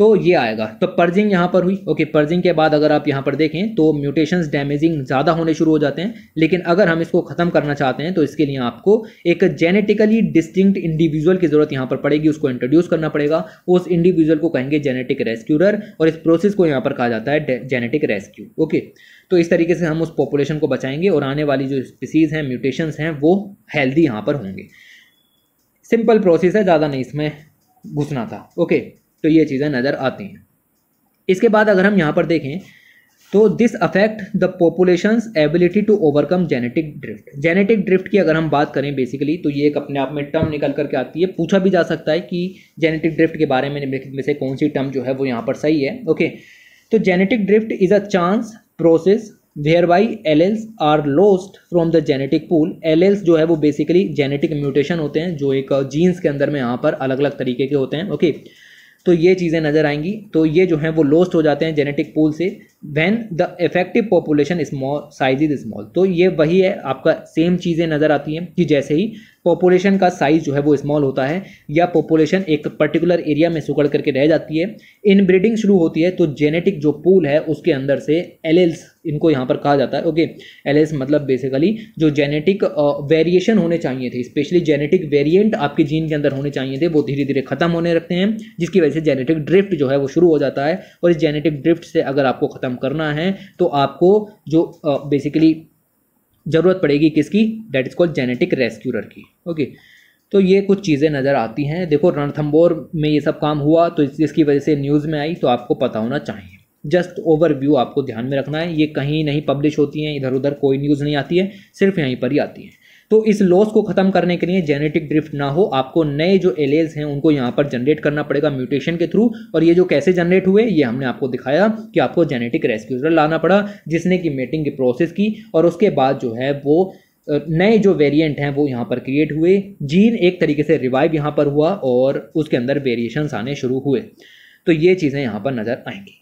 तो ये आएगा तो पर्जिंग यहाँ पर हुई ओके पर्जिंग के बाद अगर आप यहाँ पर देखें तो म्यूटेशंस डैमेजिंग ज़्यादा होने शुरू हो जाते हैं लेकिन अगर हम इसको ख़त्म करना चाहते हैं तो इसके लिए आपको एक जेनेटिकली डिस्टिंक्ट इंडिविजुअल की ज़रूरत यहाँ पर पड़ेगी उसको इंट्रोड्यूस करना पड़ेगा उस इंडिविजुअल को कहेंगे जेनेटिक रेस्क्यूरर और इस प्रोसेस को यहाँ पर कहा जाता है जेनेटिक रेस्क्यू ओके तो इस तरीके से हम उस पॉपुलेशन को बचाएंगे और आने वाली जो स्पीसीज़ हैं म्यूटेशंस हैं वो हेल्दी यहाँ पर होंगे सिंपल प्रोसेस है ज़्यादा नहीं इसमें घुसना था ओके तो ये चीज़ें नज़र आती हैं इसके बाद अगर हम यहाँ पर देखें तो this affect the population ability to overcome genetic drift genetic drift की अगर हम बात करें बेसिकली तो ये एक अपने आप में टर्म निकल करके आती है पूछा भी जा सकता है कि जेनेटिक ड्रिफ्ट के बारे में में से कौन सी टर्म जो है वो यहाँ पर सही है ओके तो genetic drift is a chance process whereby alleles are lost from the genetic pool alleles जो है वो बेसिकली जेनेटिक म्यूटेशन होते हैं जो एक जीन्स के अंदर में यहाँ पर अलग अलग तरीके के होते हैं ओके okay? तो ये चीज़ें नज़र आएंगी तो ये जो हैं वो लॉस्ट हो जाते हैं जेनेटिक पूल से when the effective population small size is small तो ये वही है आपका सेम चीज़ें नज़र आती हैं कि जैसे ही पॉपुलेशन का साइज जो है वो स्मॉल होता है या पॉपुलेशन एक पर्टिकुलर एरिया में सुकड़ करके रह जाती है इनब्रीडिंग शुरू होती है तो जेनेटिक जो पूल है उसके अंदर से एलेल्स इनको यहाँ पर कहा जाता है ओके एल मतलब बेसिकली जो जेनेटिक वेरिएशन होने चाहिए थे स्पेशली जेनेटिक वेरिएंट आपके जीन के अंदर होने चाहिए थे वो धीरे धीरे खत्म होने रखते हैं जिसकी वजह से जेनेटिक ड्रिफ्ट जो है वो शुरू हो जाता है और इस जेनेटिक ड्रिफ्ट से अगर आपको ख़त्म करना है तो आपको जो बेसिकली ज़रूरत पड़ेगी किसकी that is called genetic rescue की ओके तो ये कुछ चीज़ें नज़र आती हैं देखो रणथम्बोर में ये सब काम हुआ तो इसकी वजह से न्यूज़ में आई तो आपको पता होना चाहिए जस्ट ओवरव्यू आपको ध्यान में रखना है ये कहीं नहीं पब्लिश होती हैं इधर उधर कोई न्यूज़ नहीं आती है सिर्फ यहीं पर ही आती हैं तो इस लॉस को खत्म करने के लिए जेनेटिक ड्रिफ्ट ना हो आपको नए जो एलेल्स हैं उनको यहाँ पर जनरेट करना पड़ेगा म्यूटेशन के थ्रू और ये जो कैसे जनरेट हुए ये हमने आपको दिखाया कि आपको जेनेटिक रेस्क्यूजर लाना पड़ा जिसने कि मेटिंग की प्रोसेस की और उसके बाद जो है वो नए जो वेरिएंट हैं वो यहाँ पर क्रिएट हुए जीन एक तरीके से रिवाइव यहाँ पर हुआ और उसके अंदर वेरिएशंस आने शुरू हुए तो ये चीज़ें यहाँ पर नज़र आएंगी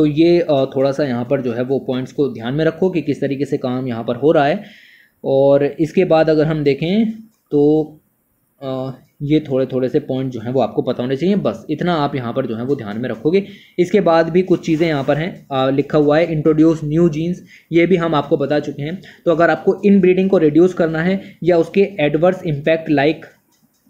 तो ये थोड़ा सा यहाँ पर जो है वो पॉइंट्स को ध्यान में रखो कि किस तरीके से काम यहाँ पर हो रहा है और इसके बाद अगर हम देखें तो ये थोड़े थोड़े से पॉइंट जो हैं वो आपको पता होने चाहिए बस इतना आप यहाँ पर जो है वो ध्यान में रखोगे इसके बाद भी कुछ चीज़ें यहाँ पर हैं लिखा हुआ है इंट्रोड्यूस न्यू जीन्स ये भी हम आपको बता चुके हैं तो अगर आपको इन ब्रीडिंग को रिड्यूस करना है या उसके एडवर्स इम्पैक्ट लाइक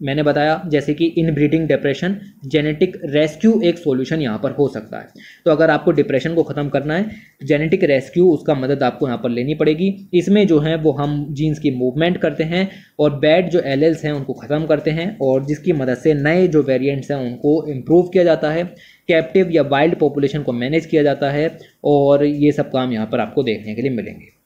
मैंने बताया जैसे कि in breeding depression genetic rescue एक सॉल्यूशन यहाँ पर हो सकता है तो अगर आपको डिप्रेशन को ख़त्म करना है जेनेटिक रेस्क्यू उसका मदद आपको यहाँ पर लेनी पड़ेगी इसमें जो है वो हम जीन्स की मूवमेंट करते हैं और बैड जो एल हैं उनको ख़त्म करते हैं और जिसकी मदद से नए जो वेरियंट्स हैं उनको इम्प्रूव किया जाता है कैप्टिव या वाइल्ड पॉपुलेशन को मैनेज किया जाता है और ये सब काम यहाँ पर आपको देखने के लिए मिलेंगे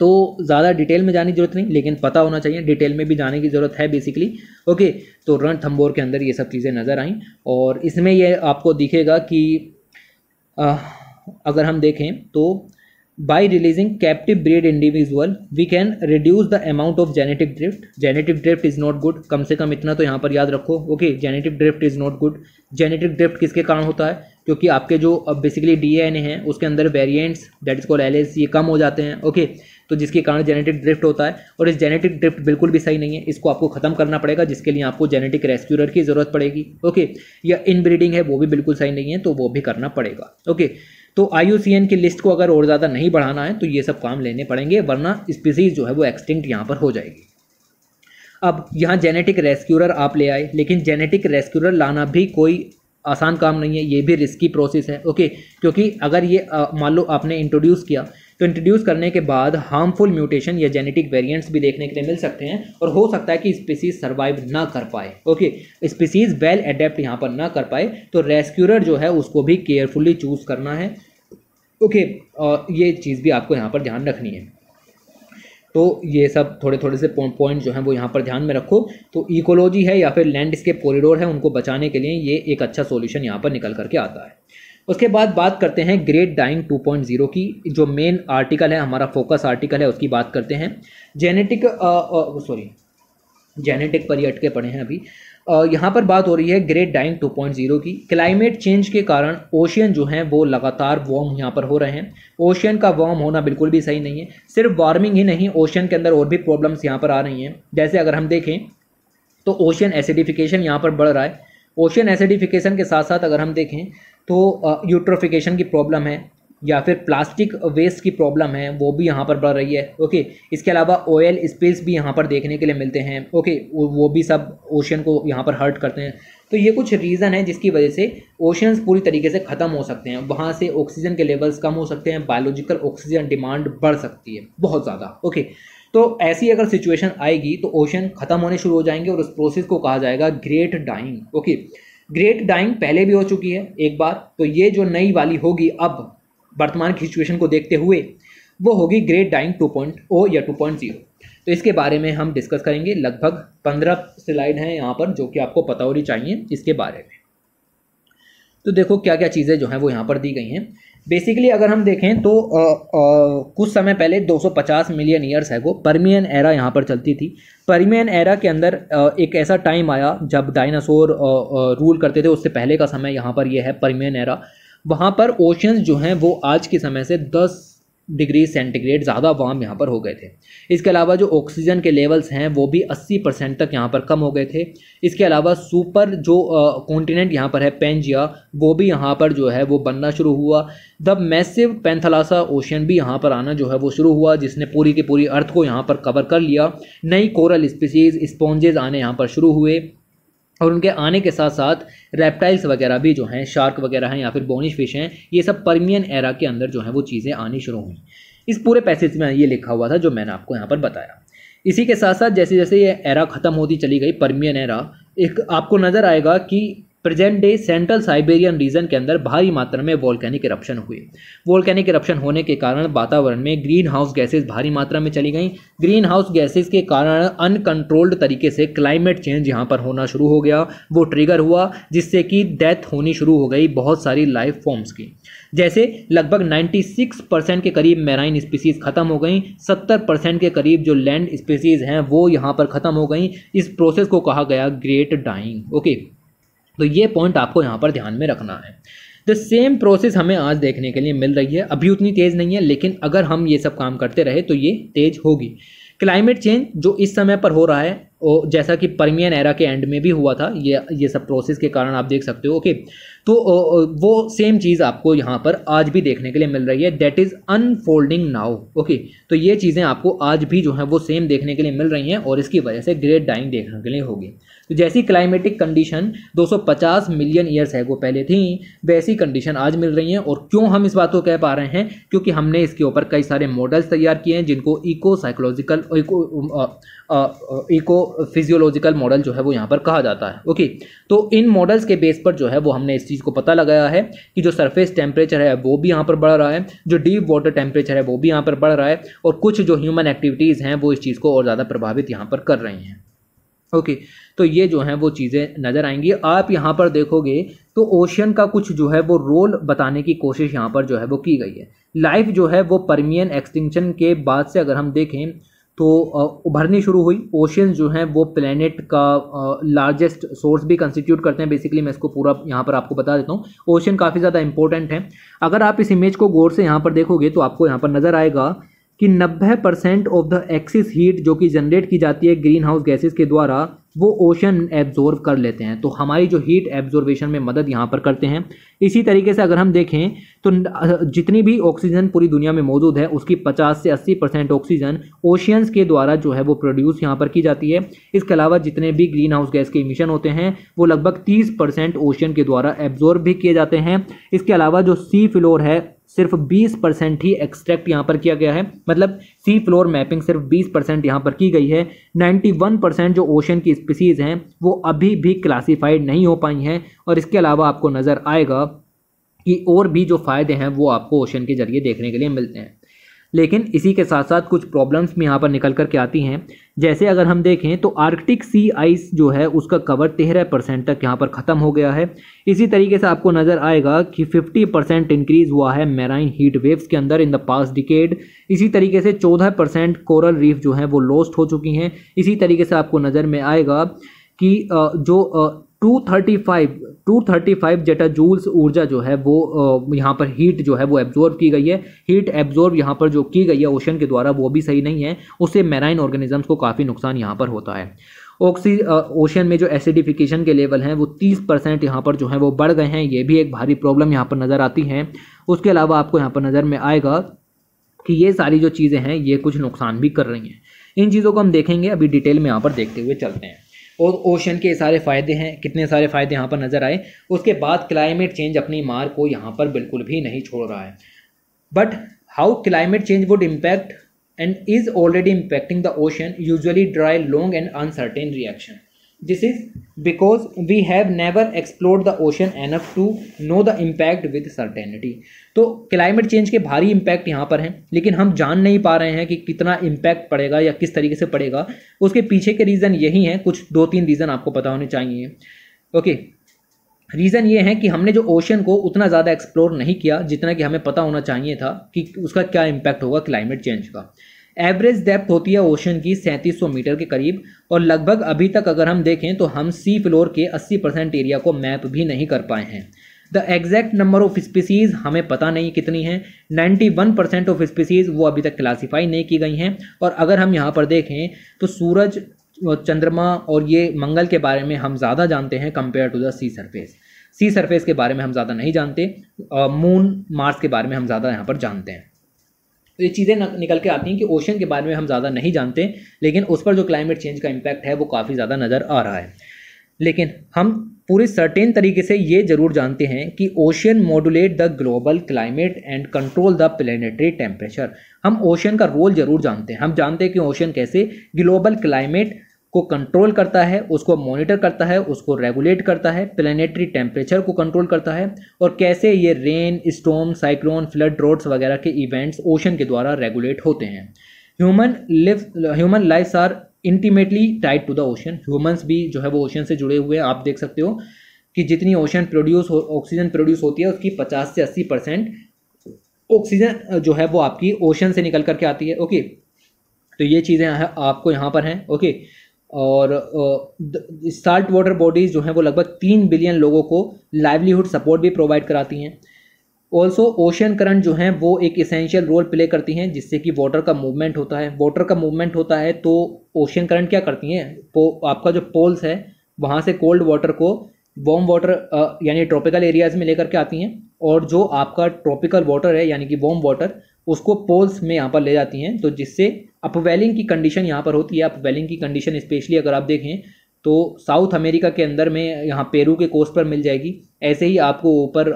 तो ज़्यादा डिटेल में जाने की जरूरत नहीं लेकिन पता होना चाहिए डिटेल में भी जाने की ज़रूरत है बेसिकली ओके तो रण थम्बोर के अंदर ये सब चीज़ें नज़र आईं और इसमें ये आपको दिखेगा कि आ, अगर हम देखें तो by releasing captive breed individual we can reduce the amount of genetic drift genetic drift is not good कम से कम इतना तो यहाँ पर याद रखो okay genetic drift is not good genetic drift किसके कारण होता है क्योंकि आपके जो अब बेसिकली डी एन ए हैं उसके अंदर वेरिएंट्स डेट इज कॉल एल ये कम हो जाते हैं ओके तो जिसके कारण जेनेटिक ड्रिफ्ट होता है और इस जेनेटिक ड्रिफ्ट बिल्कुल भी सही नहीं है इसको आपको ख़त्म करना पड़ेगा जिसके लिए आपको जेनेटिक रेस्क्यूरर की ज़रूरत पड़ेगी ओके या इनब्रीडिंग है वो भी बिल्कुल सही नहीं है तो वो भी करना पड़ेगा ओके तो आई की लिस्ट को अगर और ज़्यादा नहीं बढ़ाना है तो ये सब काम लेने पड़ेंगे वरना स्पीसीज जो है वो एक्सटिंक्ट यहाँ पर हो जाएगी अब यहाँ जेनेटिक रेस्क्यूरर आप ले आए लेकिन जेनेटिक रेस्क्यूरर लाना भी कोई आसान काम नहीं है ये भी रिस्की प्रोसेस है ओके क्योंकि अगर ये मान लो आपने इंट्रोड्यूस किया तो इंट्रोड्यूस करने के बाद हार्मफुल म्यूटेशन या जेनेटिक वेरिएंट्स भी देखने के लिए मिल सकते हैं और हो सकता है कि स्पीसीज सर्वाइव ना कर पाए ओके स्पीसीज वेल एडेप्ट यहाँ पर ना कर पाए तो रेस्क्यूर जो है उसको भी केयरफुली चूज़ करना है ओके और ये चीज़ भी आपको यहाँ पर ध्यान रखनी है तो ये सब थोड़े थोड़े से पॉइंट जो हैं वो यहाँ पर ध्यान में रखो तो इकोलॉजी है या फिर लैंडस्केप कॉरिडोर है उनको बचाने के लिए ये एक अच्छा सोल्यूशन यहाँ पर निकल करके आता है उसके बाद बात करते हैं ग्रेट डाइंग 2.0 की जो मेन आर्टिकल है हमारा फोकस आर्टिकल है उसकी बात करते हैं जेनेटिक सॉरी जेनेटिक पर ही अटके पड़े हैं अभी यहाँ पर बात हो रही है ग्रेट डाइंग 2.0 की क्लाइमेट चेंज के कारण ओशियन जो हैं वो लगातार वार्म यहाँ पर हो रहे हैं ओशियन का वार्म होना बिल्कुल भी सही नहीं है सिर्फ वार्मिंग ही नहीं ओशियन के अंदर और भी प्रॉब्लम्स यहाँ पर आ रही हैं जैसे अगर हम देखें तो ओशियन एसिडिफिकेशन यहाँ पर बढ़ रहा है ओशियन एसिडिफिकेशन के साथ साथ अगर हम देखें तो यूट्रोफिकेशन की प्रॉब्लम है या फिर प्लास्टिक वेस्ट की प्रॉब्लम है वो भी यहाँ पर बढ़ रही है ओके इसके अलावा ऑयल स्पेस भी यहाँ पर देखने के लिए मिलते हैं ओके वो भी सब ओशन को यहाँ पर हर्ट करते हैं तो ये कुछ रीज़न है जिसकी वजह से ओशंस पूरी तरीके से ख़त्म हो सकते हैं वहाँ से ऑक्सीजन के लेवल्स कम हो सकते हैं बायोलॉजिकल ऑक्सीजन डिमांड बढ़ सकती है बहुत ज़्यादा ओके तो ऐसी अगर सिचुएशन आएगी तो ओशन ख़त्म होने शुरू हो जाएंगे और उस प्रोसेस को कहा जाएगा great dying okay great dying पहले भी हो चुकी है एक बार तो ये जो नई वाली होगी अब वर्तमान की सिचुएशन को देखते हुए वो होगी great dying two point O या टू पॉइंट जीरो तो इसके बारे में हम डिस्कस करेंगे लगभग पंद्रह स्लाइड हैं यहाँ पर जो कि आपको पता होनी चाहिए इसके बारे में तो देखो क्या क्या चीज़ें जो हैं वो यहाँ पर दी गई हैं बेसिकली अगर हम देखें तो आ, आ, कुछ समय पहले 250 मिलियन ईयर्स है वो परमियन एरा यहाँ पर चलती थी परमियन एरा के अंदर आ, एक ऐसा टाइम आया जब डायनासोर रूल करते थे उससे पहले का समय यहाँ पर यह है परमियन एरा वहाँ पर ओशंस जो हैं वो आज के समय से दस डिग्री सेंटीग्रेड ज़्यादा वार्म यहाँ पर हो गए थे इसके अलावा जो ऑक्सीजन के लेवल्स हैं वो भी 80 परसेंट तक यहाँ पर कम हो गए थे इसके अलावा सुपर जो कॉन्टिनेंट यहाँ पर है पेंजिया वो भी यहाँ पर जो है वो बनना शुरू हुआ द मैसिव पेंथलासा ओशन भी यहाँ पर आना जो है वो शुरू हुआ जिसने पूरी की पूरी अर्थ को यहाँ पर कवर कर लिया नई कोरल स्पीसीज स्पॉन्जेज आने यहाँ पर शुरू हुए और उनके आने के साथ साथ रेप्टाइल्स वगैरह भी जो हैं शार्क वगैरह हैं या फिर बोनिश फिश हैं ये सब परमियन एरा के अंदर जो है वो चीज़ें आनी शुरू हुई इस पूरे पैसेज में ये लिखा हुआ था जो मैंने आपको यहाँ पर बताया इसी के साथ साथ जैसे जैसे ये एरा ख़त्म होती चली गई परमियन एरा एक आपको नज़र आएगा कि present day central Siberian region के अंदर भारी मात्रा में वॉल्कैनिक इरप्शन हुए वॉल्कैनिक इरप्शन होने के कारण वातावरण में ग्रीन हाउस गैसेज भारी मात्रा में चली गई ग्रीन हाउस गैसेज के कारण अनकंट्रोल्ड तरीके से क्लाइमेट चेंज यहाँ पर होना शुरू हो गया वो ट्रिगर हुआ जिससे कि डेथ होनी शुरू हो गई बहुत सारी लाइफ फॉर्म्स की जैसे लगभग 96 परसेंट के करीब मेराइन स्पीसीज खत्म हो गई 70 परसेंट के करीब जो लैंड स्पीसीज हैं वो यहाँ पर ख़त्म हो गई इस प्रोसेस को कहा गया ग्रेट डाइंग ओके तो ये पॉइंट आपको यहाँ पर ध्यान में रखना है द सेम प्रोसेस हमें आज देखने के लिए मिल रही है अभी उतनी तेज़ नहीं है लेकिन अगर हम ये सब काम करते रहे तो ये तेज़ होगी क्लाइमेट चेंज जो इस समय पर हो रहा है और जैसा कि परमियन एरा के एंड में भी हुआ था ये ये सब प्रोसेस के कारण आप देख सकते हो ओके तो वो सेम चीज़ आपको यहाँ पर आज भी देखने के लिए मिल रही है that is unfolding now okay तो ये चीज़ें आपको आज भी जो है वो सेम देखने के लिए मिल रही हैं और इसकी वजह से ग्रेट डाइंग देखने के लिए होगी तो जैसी क्लाइमेटिक कंडीशन 250 मिलियन ईयर्स है वो पहले थी वैसी कंडीशन आज मिल रही है और क्यों हम इस बात को कह पा रहे हैं क्योंकि हमने इसके ऊपर कई सारे मॉडल्स तैयार किए हैं जिनको eco psychological eco physiological model जो है वो यहाँ पर कहा जाता है ओके तो इन मॉडल्स के बेस पर जो है वो हमने इस चीज़ को पता लगाया है कि जो सरफेस टेम्परेचर है वो भी यहाँ पर बढ़ रहा है जो डीप वाटर टेम्परेचर है वो भी यहाँ पर बढ़ रहा है और कुछ जो ह्यूमन एक्टिविटीज़ हैं वो इस चीज़ को और ज़्यादा प्रभावित यहाँ पर कर रहे हैं ओके okay, तो ये जो है वो चीज़ें नज़र आएंगी आप यहाँ पर देखोगे तो ओशियन का कुछ जो है वो रोल बताने की कोशिश यहाँ पर जो है वो की गई है लाइफ जो है वो परमियन एक्सटिंक्शन के बाद से अगर हम देखें तो उभरनी शुरू हुई ओशन जो हैं वो प्लेनेट का लार्जेस्ट सोर्स भी कंस्टिट्यूट करते हैं बेसिकली मैं इसको पूरा यहाँ पर आपको बता देता हूँ ओशियन काफ़ी ज़्यादा इंपॉर्टेंट है अगर आप इस इमेज को गौर से यहाँ पर देखोगे तो आपको यहाँ पर नज़र आएगा कि 90 percent of the excess heat जो कि जनरेट की जाती है ग्रीन हाउस गैसेज के द्वारा वो ओशन एब्जॉर्व कर लेते हैं तो हमारी जो हीट एब्जॉर्वेशन में मदद यहाँ पर करते हैं इसी तरीके से अगर हम देखें तो जितनी भी ऑक्सीजन पूरी दुनिया में मौजूद है उसकी 50 से 80 परसेंट ऑक्सीजन ओशियंस के द्वारा जो है वो प्रोड्यूस यहाँ पर की जाती है इसके अलावा जितने भी ग्रीन हाउस गैस के इमिशन होते हैं वो लगभग तीस ओशियन के द्वारा एब्जॉर्व भी किए जाते हैं इसके अलावा जो सी फ्लोर है सिर्फ 20 परसेंट ही एक्सट्रैक्ट यहाँ पर किया गया है मतलब सी फ्लोर मैपिंग सिर्फ 20 परसेंट यहाँ पर की गई है 91 परसेंट जो ओशन की स्पीसीज़ हैं वो अभी भी क्लासिफाइड नहीं हो पाई हैं और इसके अलावा आपको नज़र आएगा कि और भी जो फ़ायदे हैं वो आपको ओशन के जरिए देखने के लिए मिलते हैं लेकिन इसी के साथ साथ कुछ प्रॉब्लम्स भी यहाँ पर निकल कर के आती हैं जैसे अगर हम देखें तो आर्कटिक सी आइस जो है उसका कवर तेरह परसेंट तक यहाँ पर ख़त्म हो गया है इसी तरीके से आपको नज़र आएगा कि फिफ्टी परसेंट इंक्रीज़ हुआ है मेराइन हीट वेव्स के अंदर इन द पास डिकेड इसी तरीके से चौदह परसेंट कोरल रीफ जो हैं वो लॉस्ट हो चुकी हैं इसी तरीके से आपको नज़र में आएगा कि जो 235 235 जेटा जूल्स ऊर्जा जो है वो यहाँ पर हीट जो है वो एब्जॉर्ब की गई है हीट एब्जॉर्ब यहाँ पर जो की गई है ओशन के द्वारा वो भी सही नहीं है उससे मैराइन ऑर्गेनिजम्स को काफ़ी नुकसान यहाँ पर होता है ऑक्सी ओशन में जो एसिडिफिकेशन के लेवल हैं वो 30 परसेंट यहाँ पर जो है वो बढ़ गए हैं ये भी एक भारी प्रॉब्लम यहाँ पर नज़र आती है उसके अलावा आपको यहाँ पर नज़र में आएगा कि ये सारी जो चीज़ें हैं ये कुछ नुकसान भी कर रही हैं इन चीज़ों को हम देखेंगे अभी डिटेल में यहाँ पर देखते हुए चलते हैं और ओशन के सारे फ़ायदे हैं कितने सारे फ़ायदे यहाँ पर नज़र आए उसके बाद क्लाइमेट चेंज अपनी मार को यहाँ पर बिल्कुल भी नहीं छोड़ रहा है but how climate change would impact and is already impacting the ocean usually dry long and uncertain reaction this is because we have never explore the ocean enough to know the impact with certainty तो climate change के भारी impact यहाँ पर हैं लेकिन हम जान नहीं पा रहे हैं कि कितना इम्पैक्ट पड़ेगा या किस तरीके से पड़ेगा उसके पीछे के रीज़न यही हैं कुछ दो तीन रीज़न आपको पता होने चाहिए ओके रीज़न ये है कि हमने जो ओशन को उतना ज़्यादा एक्सप्लोर नहीं किया जितना कि हमें पता होना चाहिए था कि उसका क्या इम्पैक्ट होगा क्लाइमेट चेंज का एवरेज डेप्थ होती है ओशन की 3700 मीटर के करीब और लगभग अभी तक अगर हम देखें तो हम सी फ्लोर के 80 परसेंट एरिया को मैप भी नहीं कर पाए हैं the exact number of species हमें पता नहीं कितनी है 91 परसेंट ऑफ स्पीसीज़ वो अभी तक क्लासीफाई नहीं की गई हैं और अगर हम यहाँ पर देखें तो सूरज चंद्रमा और ये मंगल के बारे में हम ज़्यादा जानते हैं compare to the sea surface sea surface के बारे में हम ज़्यादा नहीं जानते मून मार्स के बारे में हम ज़्यादा यहाँ पर जानते हैं तो ये चीज़ें निकल के आती हैं कि ओशन के बारे में हम ज़्यादा नहीं जानते लेकिन उस पर जो क्लाइमेट चेंज का इम्पैक्ट है वो काफ़ी ज़्यादा नज़र आ रहा है लेकिन हम पूरे सर्टेन तरीके से ये ज़रूर जानते हैं कि ocean modulate the global climate and control the planetary temperature हम ओशन का रोल ज़रूर जानते हैं हम जानते हैं कि ओशन कैसे ग्लोबल क्लाइमेट को कंट्रोल करता है उसको मॉनिटर करता है उसको रेगुलेट करता है प्लानिटरी टेम्परेचर को कंट्रोल करता है और कैसे ये rainstorm cyclone flood droughts वगैरह के इवेंट्स ओशन के द्वारा रेगुलेट होते हैं human live human life are intimately tied to the ocean humans भी जो है वो ओशन से जुड़े हुए हैं आप देख सकते हो कि जितनी ओशन प्रोड्यूस ऑक्सीजन प्रोड्यूस होती है उसकी पचास से अस्सी परसेंट ऑक्सीजन जो है वो आपकी ओशन से निकल करके आती है ओके तो ये चीज़ें आपको यहाँ पर हैं ओके और साल्ट वाटर बॉडीज़ जो हैं वो लगभग तीन बिलियन लोगों को लाइवलीहुड सपोर्ट भी प्रोवाइड कराती हैं ऑल्सो ओशन करंट जो हैं वो एक इसेंशियल रोल प्ले करती हैं जिससे कि वाटर का मूवमेंट होता है वाटर का मूवमेंट होता है तो ओशन करंट क्या करती हैं पो आपका जो पोल्स है वहाँ से कोल्ड वाटर को वॉम वाटर यानी ट्रॉपिकल एरियाज़ में लेकर के आती हैं और जो आपका ट्रॉपिकल वाटर है यानी कि वॉम वाटर उसको पोल्स में यहाँ पर ले जाती हैं तो जिससे अपवेलिंग की कंडीशन यहाँ पर होती है अपवेलिंग की कंडीशन स्पेशली अगर आप देखें तो साउथ अमेरिका के अंदर में यहाँ पेरू के कोस्ट पर मिल जाएगी ऐसे ही आपको ऊपर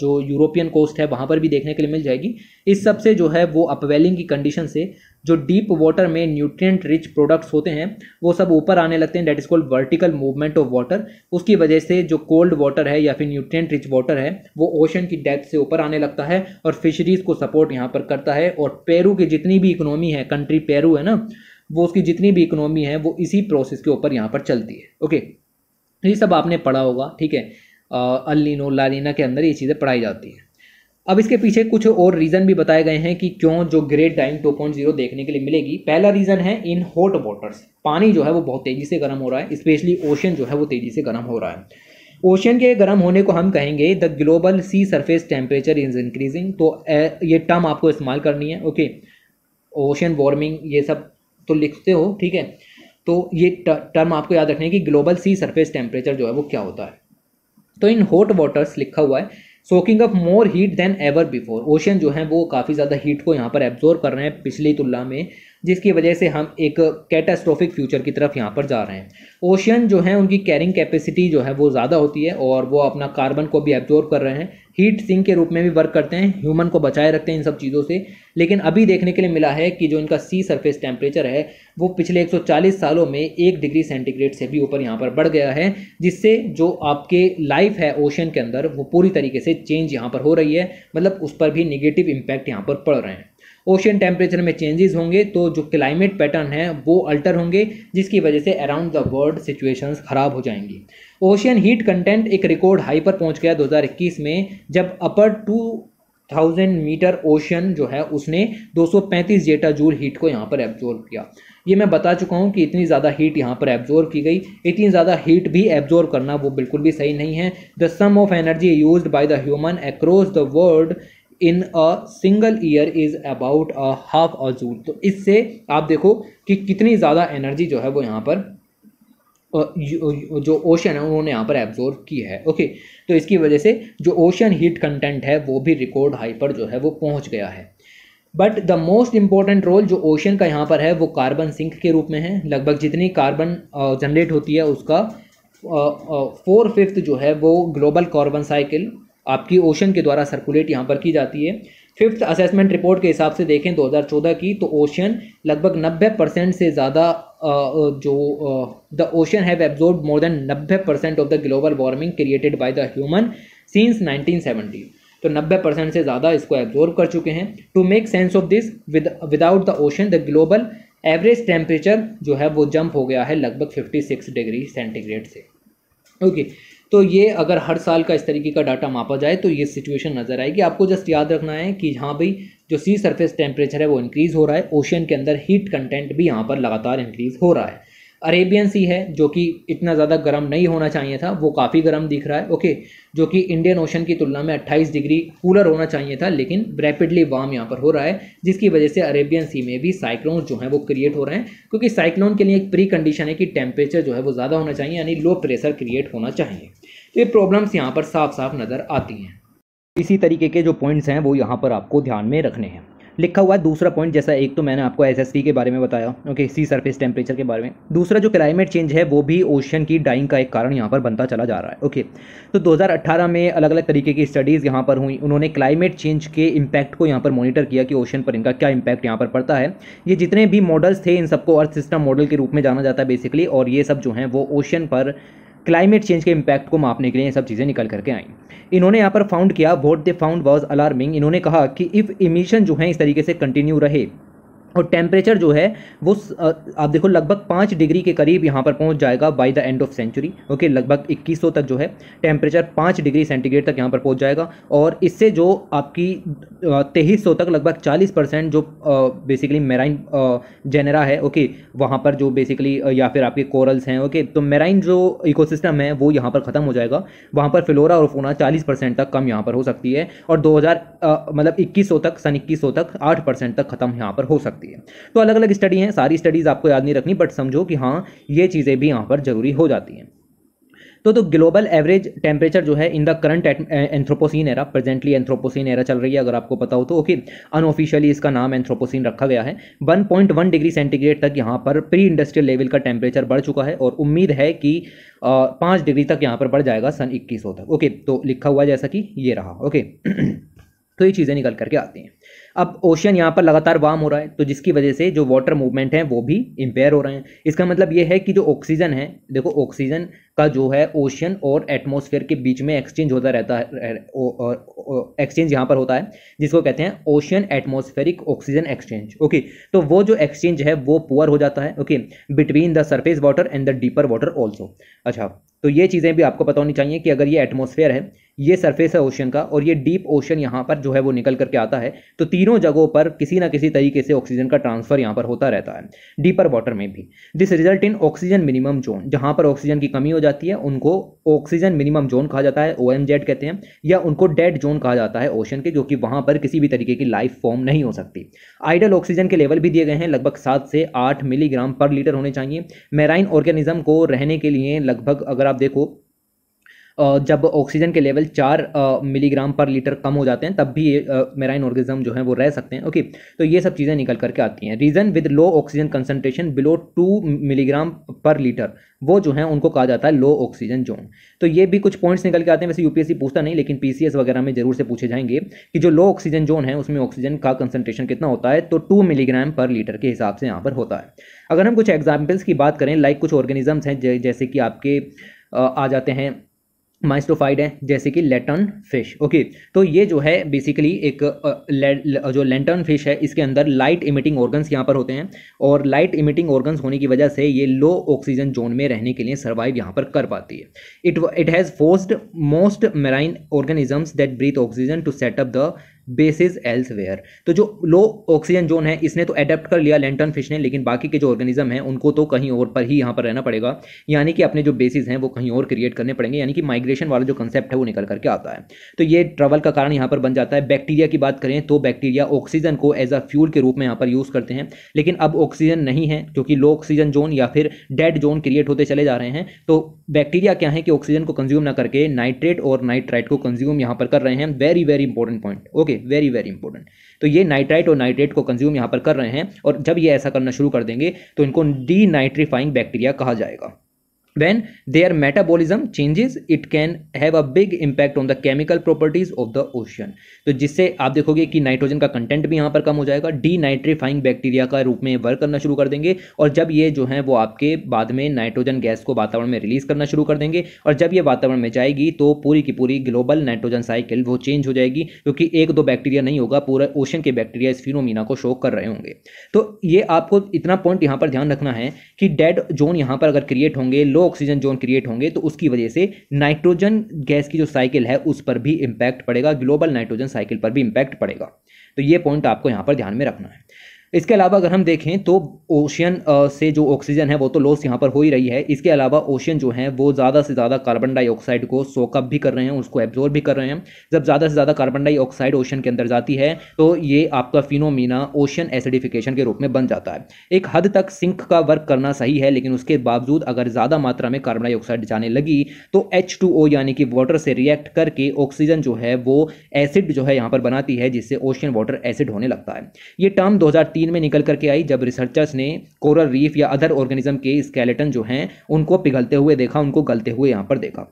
जो यूरोपियन कोस्ट है वहाँ पर भी देखने के लिए मिल जाएगी इस सब से जो है वो अपवेलिंग की कंडीशन से जो डीप वाटर में न्यूट्रिएंट रिच प्रोडक्ट्स होते हैं वो सब ऊपर आने लगते हैं that is called vertical movement of water उसकी वजह से जो कोल्ड वाटर है या फिर न्यूट्रिएंट रिच वाटर है वो ओशन की डेप्थ से ऊपर आने लगता है और फिशरीज़ को सपोर्ट यहाँ पर करता है और पेरू की जितनी भी इकोनॉमी है कंट्री पेरू है ना वो उसकी जितनी भी इकोनॉमी है वो इसी प्रोसेस के ऊपर यहाँ पर चलती है ओके ये सब आपने पढ़ा होगा ठीक है अलिनो लालिना के अंदर ये चीज़ें पढ़ाई जाती हैं अब इसके पीछे कुछ और रीज़न भी बताए गए हैं कि क्यों जो ग्रेट टाइम 2.0 देखने के लिए मिलेगी पहला रीज़न है इन हॉट वाटर्स पानी जो है वो बहुत तेज़ी से गर्म हो रहा है स्पेशली ओशन जो है वो तेज़ी से गर्म हो रहा है ओशन के गर्म होने को हम कहेंगे the global sea surface temperature is increasing तो ये टर्म आपको इस्तेमाल करनी है ओके ओशन वार्मिंग ये सब तो लिखते हो ठीक है तो ये टर्म आपको याद रखना है कि ग्लोबल सी सरफेस टेम्परेचर जो है वो क्या होता है तो इन हॉट वाटर्स लिखा हुआ है soaking up more heat than ever before ocean जो है वो काफ़ी ज़्यादा हीट को यहाँ पर एब्जॉर्व कर रहे हैं पिछली तुलना में जिसकी वजह से हम एक कैटास्ट्रोफिक फ्यूचर की तरफ यहाँ पर जा रहे हैं ओशियन जो है उनकी कैरिंग कैपेसिटी जो है वो ज़्यादा होती है और वो अपना कार्बन को भी एब्जॉर्ब कर रहे हैं हीट सिंक के रूप में भी वर्क करते हैं ह्यूमन को बचाए रखते हैं इन सब चीज़ों से लेकिन अभी देखने के लिए मिला है कि जो इनका सी सरफेस टेम्परेचर है वो पिछले 140 सालों में एक डिग्री सेंटीग्रेड से भी ऊपर यहाँ पर बढ़ गया है जिससे जो आपके लाइफ है ओशन के अंदर वो पूरी तरीके से चेंज यहाँ पर हो रही है मतलब उस पर भी निगेटिव इम्पैक्ट यहाँ पर पड़ रहे हैं ओशियन टेम्परेचर में चेंजेस होंगे तो जो क्लाइमेट पैटर्न है वो अल्टर होंगे जिसकी वजह से अराउंड द वर्ल्ड सिचुएशंस ख़राब हो जाएंगी ओशियन हीट कंटेंट एक रिकॉर्ड हाई पर पहुंच गया 2021 में जब upper two thousand metre ocean जो है उसने 235 जेटा जूल हीट को यहाँ पर एब्जॉर्व किया ये मैं बता चुका हूँ कि इतनी ज़्यादा हीट यहाँ पर एब्जॉर्व की गई इतनी ज़्यादा हीट भी एब्जॉर्व करना वो बिल्कुल भी सही नहीं है the sum of energy use by the human across the world in a single year is about a half a joule तो इससे आप देखो कि कितनी ज़्यादा एनर्जी जो है वो यहाँ पर जो ओशन है उन्होंने यहाँ पर एब्जॉर्व की है ओके तो इसकी वजह से जो ओशन हीट कंटेंट है वो भी रिकॉर्ड हाई पर जो है वो पहुँच गया है but the most important role जो ओशन का यहाँ पर है वो कार्बन सिंक के रूप में है लगभग जितनी कार्बन जनरेट होती है उसका फोर फिफ्थ जो है वो ग्लोबल कार्बन साइकिल आपकी ओशन के द्वारा सर्कुलेट यहाँ पर की जाती है फिफ्थ असेसमेंट रिपोर्ट के हिसाब से देखें 2014 की तो ओशन लगभग 90 परसेंट से ज़्यादा जो the ocean have absorb more than 90 percent of the global warming created by the human since 1970 तो 90 परसेंट से ज़्यादा इसको एब्जॉर्ब कर चुके हैं to make sense of this without the ocean the global average temperature जो है वो जंप हो गया है लगभग फिफ्टी डिग्री सेंटीग्रेड से ओके okay. तो ये अगर हर साल का इस तरीके का डाटा मापा जाए तो ये सिचुएशन नज़र आएगी आपको जस्ट याद रखना है कि हाँ भाई जो सी सरफेस टेम्परेचर है वो इंक्रीज़ हो रहा है ओशन के अंदर हीट कंटेंट भी यहाँ पर लगातार इंक्रीज़ हो रहा है अरेबियन सी है जो कि इतना ज़्यादा गर्म नहीं होना चाहिए था वो काफ़ी गर्म दिख रहा है ओके जो कि इंडियन ओशन की तुलना में 28 डिग्री कूलर होना चाहिए था लेकिन रैपिडली वार्म यहाँ पर हो रहा है जिसकी वजह से अरेबियन सी में भी साइक्लोन्स जो हैं वो क्रिएट हो रहे हैं क्योंकि साइक्लोन के लिए एक प्री कंडीशन है कि टेम्परेचर जो है वो ज़्यादा होना चाहिए यानी लो प्रेशर क्रिएट होना चाहिए तो ये प्रॉब्लम्स यहाँ पर साफ साफ नज़र आती हैं इसी तरीके के जो पॉइंट्स हैं वो यहाँ पर आपको ध्यान में रखने हैं लिखा हुआ है दूसरा पॉइंट जैसा एक तो मैंने आपको एस के बारे में बताया ओके सी सर्फेस टेम्परेचर के बारे में दूसरा जो क्लाइमेट चेंज है वो भी ओशन की डाइंग का एक कारण यहाँ पर बनता चला जा रहा है ओके तो 2018 में अलग अलग तरीके की स्टडीज़ यहाँ पर हुई उन्होंने क्लाइमेट चेंज के इम्पैक्ट को यहाँ पर मॉनिटर किया कि ओशन पर इनका क्या इम्पैक्ट यहाँ पर पड़ता है ये जितने भी मॉडल्स थे इन सबको अर्थ सिस्टम मॉडल के रूप में जाना जाता है बेसिकली और ये सब जो हैं वो ओशन पर क्लाइमेट चेंज के इम्पैक्ट को मापने के लिए ये सब चीज़ें निकल करके आई इन्होंने यहाँ पर फाउंड किया what they found was alarming इन्होंने कहा कि इफ़ इमिशन जो है इस तरीके से कंटिन्यू रहे और टेम्परेचर जो है वो आप देखो लगभग पाँच डिग्री के करीब यहाँ पर पहुँच जाएगा by the end of century okay लगभग 2100 तक जो है टेम्परेचर पाँच डिग्री सेंटीग्रेड तक यहाँ पर पहुँच जाएगा और इससे जो आपकी तेईस सौ तक लगभग चालीस परसेंट जो बेसिकली मेराइन जेनेरा है ओके वहाँ पर जो बेसिकली या फिर आपके कोरल्स हैं ओके तो मेराइन जो इकोसिस्टम है वो यहाँ पर ख़त्म हो जाएगा वहाँ पर फ्लोरा और फोना चालीस परसेंट तक कम यहाँ पर हो सकती है और दो हज़ार मतलब इक्कीस सौ तक सन इक्कीस सौ तक आठ परसेंट तक ख़त्म यहाँ पर हो सकती है सकती है तो अलग अलग स्टडी हैं सारी स्टडीज़ आपको याद नहीं रखनी बट समझो कि हाँ ये चीज़ें भी यहाँ पर ज़रूरी हो जाती हैं तो तो ग्लोबल एवरेज टेम्परेचर जो है in the current anthropocene era presently anthropocene era चल रही है अगर आपको पता हो तो ओके अनऑफिशियली इसका नाम एंथ्रोपोसिन रखा गया है 1.1 डिग्री सेंटीग्रेड तक यहाँ पर प्री इंडस्ट्रियल लेवल का टेम्परेचर बढ़ चुका है और उम्मीद है कि पाँच डिग्री तक यहाँ पर बढ़ जाएगा सन इक्कीस तक ओके तो लिखा हुआ जैसा कि ये रहा ओके तो ये चीज़ें निकल करके आती हैं अब ओशियन यहाँ पर लगातार वार्म हो रहा है तो जिसकी वजह से जो वाटर मूवमेंट है वो भी इम्पेयर हो रहे हैं इसका मतलब ये है कि जो ऑक्सीजन है देखो ऑक्सीजन का जो है ओशियन और एटमोसफेयर के बीच में एक्सचेंज होता रहता है एक्सचेंज यहाँ पर होता है जिसको कहते हैं ocean atmospheric oxygen exchange okay तो वो जो एक्सचेंज है वो पुअर हो जाता है okay between the surface water and the deeper water also अच्छा तो ये चीज़ें भी आपको पता होनी चाहिए कि अगर ये एटमोसफेयर है ये सरफेस है ओशन का और ये डीप ओशन यहाँ पर जो है वो निकल करके आता है तो तीनों जगहों पर किसी ना किसी तरीके से ऑक्सीजन का ट्रांसफर यहाँ पर होता रहता है डीपर वाटर में भी this result in oxygen minimum zone जहाँ पर ऑक्सीजन की कमी हो जाती है उनको ऑक्सीजन मिनिमम जोन कहा जाता है ओ कहते हैं या उनको डेड जोन कहा जाता है ओशन के जो कि वहाँ पर किसी भी तरीके की लाइफ फॉर्म नहीं हो सकती आइडल ऑक्सीजन के लेवल भी दिए गए हैं लगभग सात से आठ मिलीग्राम पर लीटर होने चाहिए मेराइन ऑर्गेनिज्म को रहने के लिए लगभग अगर अगर आप देखो जब ऑक्सीजन के लेवल चार मिलीग्राम पर लीटर कम हो जाते हैं तब भी ये मेराइन ऑर्गेजम जो है वो रह सकते हैं ओके तो ये सब चीज़ें निकल करके आती हैं region with low oxygen concentration below two milligram per litre वो जो है उनको कहा जाता है लो ऑक्सीजन जोन तो ये भी कुछ पॉइंट्स निकल के आते हैं वैसे यूपीएससी पूछता नहीं लेकिन पीसीएस वगैरह में जरूर से पूछे जाएंगे कि जो लो ऑक्सीजन जोन है उसमें ऑक्सीजन का कंसनट्रेशन कितना होता है तो टू मिलीग्राम पर लीटर के हिसाब से यहाँ पर होता है अगर हम कुछ एग्जाम्पल्स की बात करें लाइक कुछ ऑर्गेनिजम्स हैं जैसे कि आपके आ जाते हैं माइस्टोफाइड है जैसे कि लेटन फिश ओके तो ये जो है बेसिकली एक जो लेंटन फिश है इसके अंदर लाइट इमिटिंग ऑर्गन्स यहाँ पर होते हैं और लाइट इमिटिंग ऑर्गन्स होने की वजह से ये लो ऑक्सीजन जोन में रहने के लिए सर्वाइव यहाँ पर कर पाती है it it has forced most marine organisms that breathe oxygen to set up the basis elsewhere तो जो लो ऑक्सीजन जोन है इसने तो अडेप्ट कर लिया लेंटन फिश ने लेकिन बाकी के जो ऑर्गेनिज्म हैं उनको तो कहीं और पर ही यहाँ पर रहना पड़ेगा यानी कि अपने जो बेसिस हैं वो कहीं और क्रिएट करने पड़ेंगे यानी कि माइग्रेशन वाला जो कंसेप्ट है वो निकल करके आता है तो ये ट्रेवल का कारण यहाँ पर बन जाता है बैक्टीरिया की बात करें तो बैक्टीरिया ऑक्सीजन को एज अ फ्यूल के रूप में यहाँ पर यूज़ करते हैं लेकिन अब ऑक्सीजन नहीं है क्योंकि लो ऑक्सीजन जोन या फिर डेड जोन क्रिएट होते चले जा रहे हैं तो बैक्टीरिया क्या है कि ऑक्सीजन को कंज्यूम ना करके नाइट्रेट और नाइट्राइट को कंज्यूम यहाँ पर कर रहे हैं very very important point okay very very important तो ये नाइट्राइट और नाइट्रेट को कंज्यूम यहाँ पर कर रहे हैं और जब ये ऐसा करना शुरू कर देंगे तो इनको डी नाइट्रीफाइंग बैक्टीरिया कहा जाएगा when their metabolism changes it can have a big impact on the chemical properties of the ocean तो जिससे आप देखोगे कि नाइट्रोजन का कंटेंट भी यहाँ पर कम हो जाएगा डीनाइट्रीफाइंग बैक्टीरिया का रूप में वर्क करना शुरू कर देंगे और जब ये जो है वो आपके बाद में नाइट्रोजन गैस को वातावरण में रिलीज करना शुरू कर देंगे और जब ये वातावरण में जाएगी तो पूरी की पूरी ग्लोबल नाइट्रोजन साइकिल वो चेंज हो जाएगी क्योंकि एक दो बैक्टीरिया नहीं होगा पूरा ओशन के बैक्टीरिया इस फिनोमिना को शो कर रहे होंगे तो ये आपको इतना पॉइंट यहाँ पर ध्यान रखना है कि डेड जोन यहाँ पर अगर क्रिएट होंगे लो ऑक्सीजन जोन क्रिएट होंगे तो उसकी वजह से नाइट्रोजन गैस की जो साइकिल है उस पर भी इम्पैक्ट पड़ेगा ग्लोबल नाइट्रोजन साइकिल पर भी इम्पैक्ट पड़ेगा तो ये पॉइंट आपको यहाँ पर ध्यान में रखना है इसके अलावा अगर हम देखें तो ओशियन से जो ऑक्सीजन है वो तो लॉस यहाँ पर हो ही रही है इसके अलावा ओशियन जो है वो ज़्यादा से ज़्यादा कार्बन डाइऑक्साइड को सोकअप भी कर रहे हैं उसको एब्जॉर्ब भी कर रहे हैं जब ज़्यादा से ज़्यादा कार्बन डाइऑक्साइड ओशन के अंदर जाती है तो ये आपका फिनोमिना ओशियन एसिडिफिकेशन के रूप में बन जाता है एक हद तक सिंक का वर्क करना सही है लेकिन उसके बावजूद अगर ज़्यादा मात्रा में कार्बन डाइऑक्साइड जाने लगी तो एच यानी कि वाटर से रिएक्ट करके ऑक्सीजन जो है वो एसिड जो है यहाँ पर बनाती है जिससे ओशियन वाटर एसिड होने लगता है ये टर्म दो 2003 में निकल करके आई जब रिसर्चर्स ने कोरल रीफ या अदर ऑर्गेनिज्म के स्केलेटन जो हैं उनको पिघलते हुए देखा उनको गलते हुए यहाँ पर देखा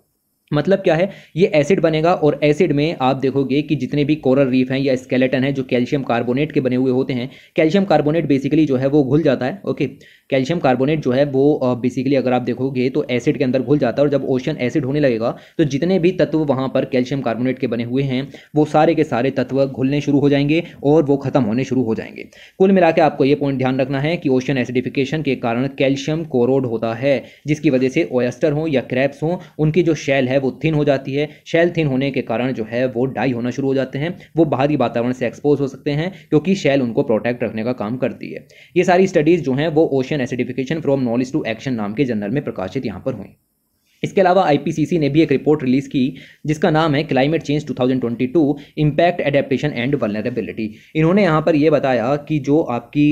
मतलब क्या है ये एसिड बनेगा और एसिड में आप देखोगे कि जितने भी कोरल रीफ हैं या स्केलेटन है जो कैल्शियम कार्बोनेट के बने हुए होते हैं कैल्शियम कार्बोनेट बेसिकली जो है वो घुल जाता है ओके कैल्शियम कार्बोनेट जो है वो बेसिकली अगर आप देखोगे तो एसिड के अंदर घुल जाता है और जब ओशन एसिड होने लगेगा तो जितने भी तत्व वहाँ पर कैल्शियम कार्बोनेट के बने हुए हैं वो सारे के सारे तत्व घुलने शुरू हो जाएंगे और वो खत्म होने शुरू हो जाएंगे कुल मिला आपको ये पॉइंट ध्यान रखना है कि ओशन एसिडिफिकेशन के कारण कैल्शियम कोरोड होता है जिसकी वजह से ओयस्टर हों या क्रैप्स हों उनकी जो शैल है है वो थिन हो जाती है शेल थिन होने के कारण जो है वो डाई होना शुरू हो जाते हैं वो बाहरी वातावरण से एक्सपोज हो सकते हैं क्योंकि शेल उनको प्रोटेक्ट रखने का काम करती है ये सारी स्टडीज़ जो हैं वो ocean acidification from knowledge to action नाम के जर्नल में प्रकाशित यहाँ पर हुई इसके अलावा आईपीसीसी ने भी एक रिपोर्ट रिलीज़ की जिसका नाम है climate change 2022 impact adaptation and vulnerability इन्होंने यहाँ पर यह बताया कि जो आपकी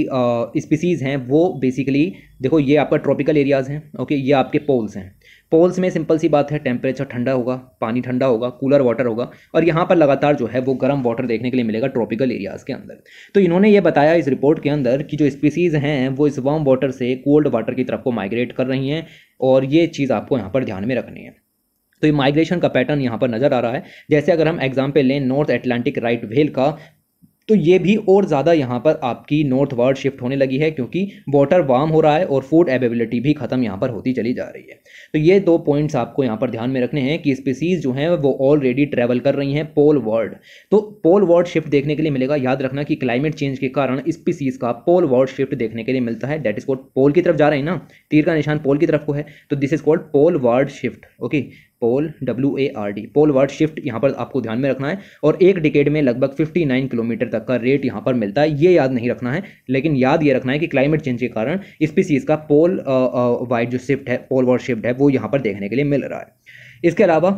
स्पीसीज़ हैं वो बेसिकली देखो ये आपका ट्रॉपिकल एरियाज़ हैं ओके ये आपके पोल्स हैं पोल्स में सिंपल सी बात है टेम्परेचर ठंडा होगा पानी ठंडा होगा कूलर वाटर होगा और यहाँ पर लगातार जो है वो गर्म वाटर देखने के लिए मिलेगा ट्रॉपिकल एरियाज़ के अंदर तो इन्होंने ये बताया इस रिपोर्ट के अंदर कि जो स्पीसीज़ हैं वो इस वार्म वाटर से कोल्ड वाटर की तरफ को माइग्रेट कर रही हैं और ये चीज़ आपको यहाँ पर ध्यान में रखनी है तो ये माइग्रेशन का पैटर्न यहाँ पर नज़र आ रहा है जैसे अगर हम एग्जाम्पल लें नॉर्थ एटलांटिक राइट व्हेल का तो ये भी और ज़्यादा यहाँ पर आपकी नॉर्थ वर्ड शिफ्ट होने लगी है क्योंकि वाटर वार्म हो रहा है और फूड एवेबिलिटी भी ख़त्म यहाँ पर होती चली जा रही है तो ये दो पॉइंट्स आपको यहाँ पर ध्यान में रखने हैं कि स्पीसीज़ जो हैं वो ऑलरेडी ट्रैवल कर रही हैं पोल वर्ल्ड तो पोल वर्ड शिफ्ट देखने के लिए मिलेगा याद रखना कि क्लाइमेट चेंज के कारण स्पीसीज़ का पोल वर्ड शिफ्ट देखने के लिए मिलता है डेट इज कॉल्ड पोल की तरफ जा रहे हैं ना तीर का निशान पोल की तरफ को है तो this is called poleward shift okay pole W A R D poleward shift यहाँ पर आपको ध्यान में रखना है और एक डिकेड में लगभग 59 किलोमीटर तक का रेट यहाँ पर मिलता है ये याद नहीं रखना है लेकिन याद ये रखना है कि क्लाइमेट चेंज के कारण स्पीसीज का पोल वाइड जो शिफ्ट है पोल वर्ड शिफ्ट है वो यहाँ पर देखने के लिए मिल रहा है इसके अलावा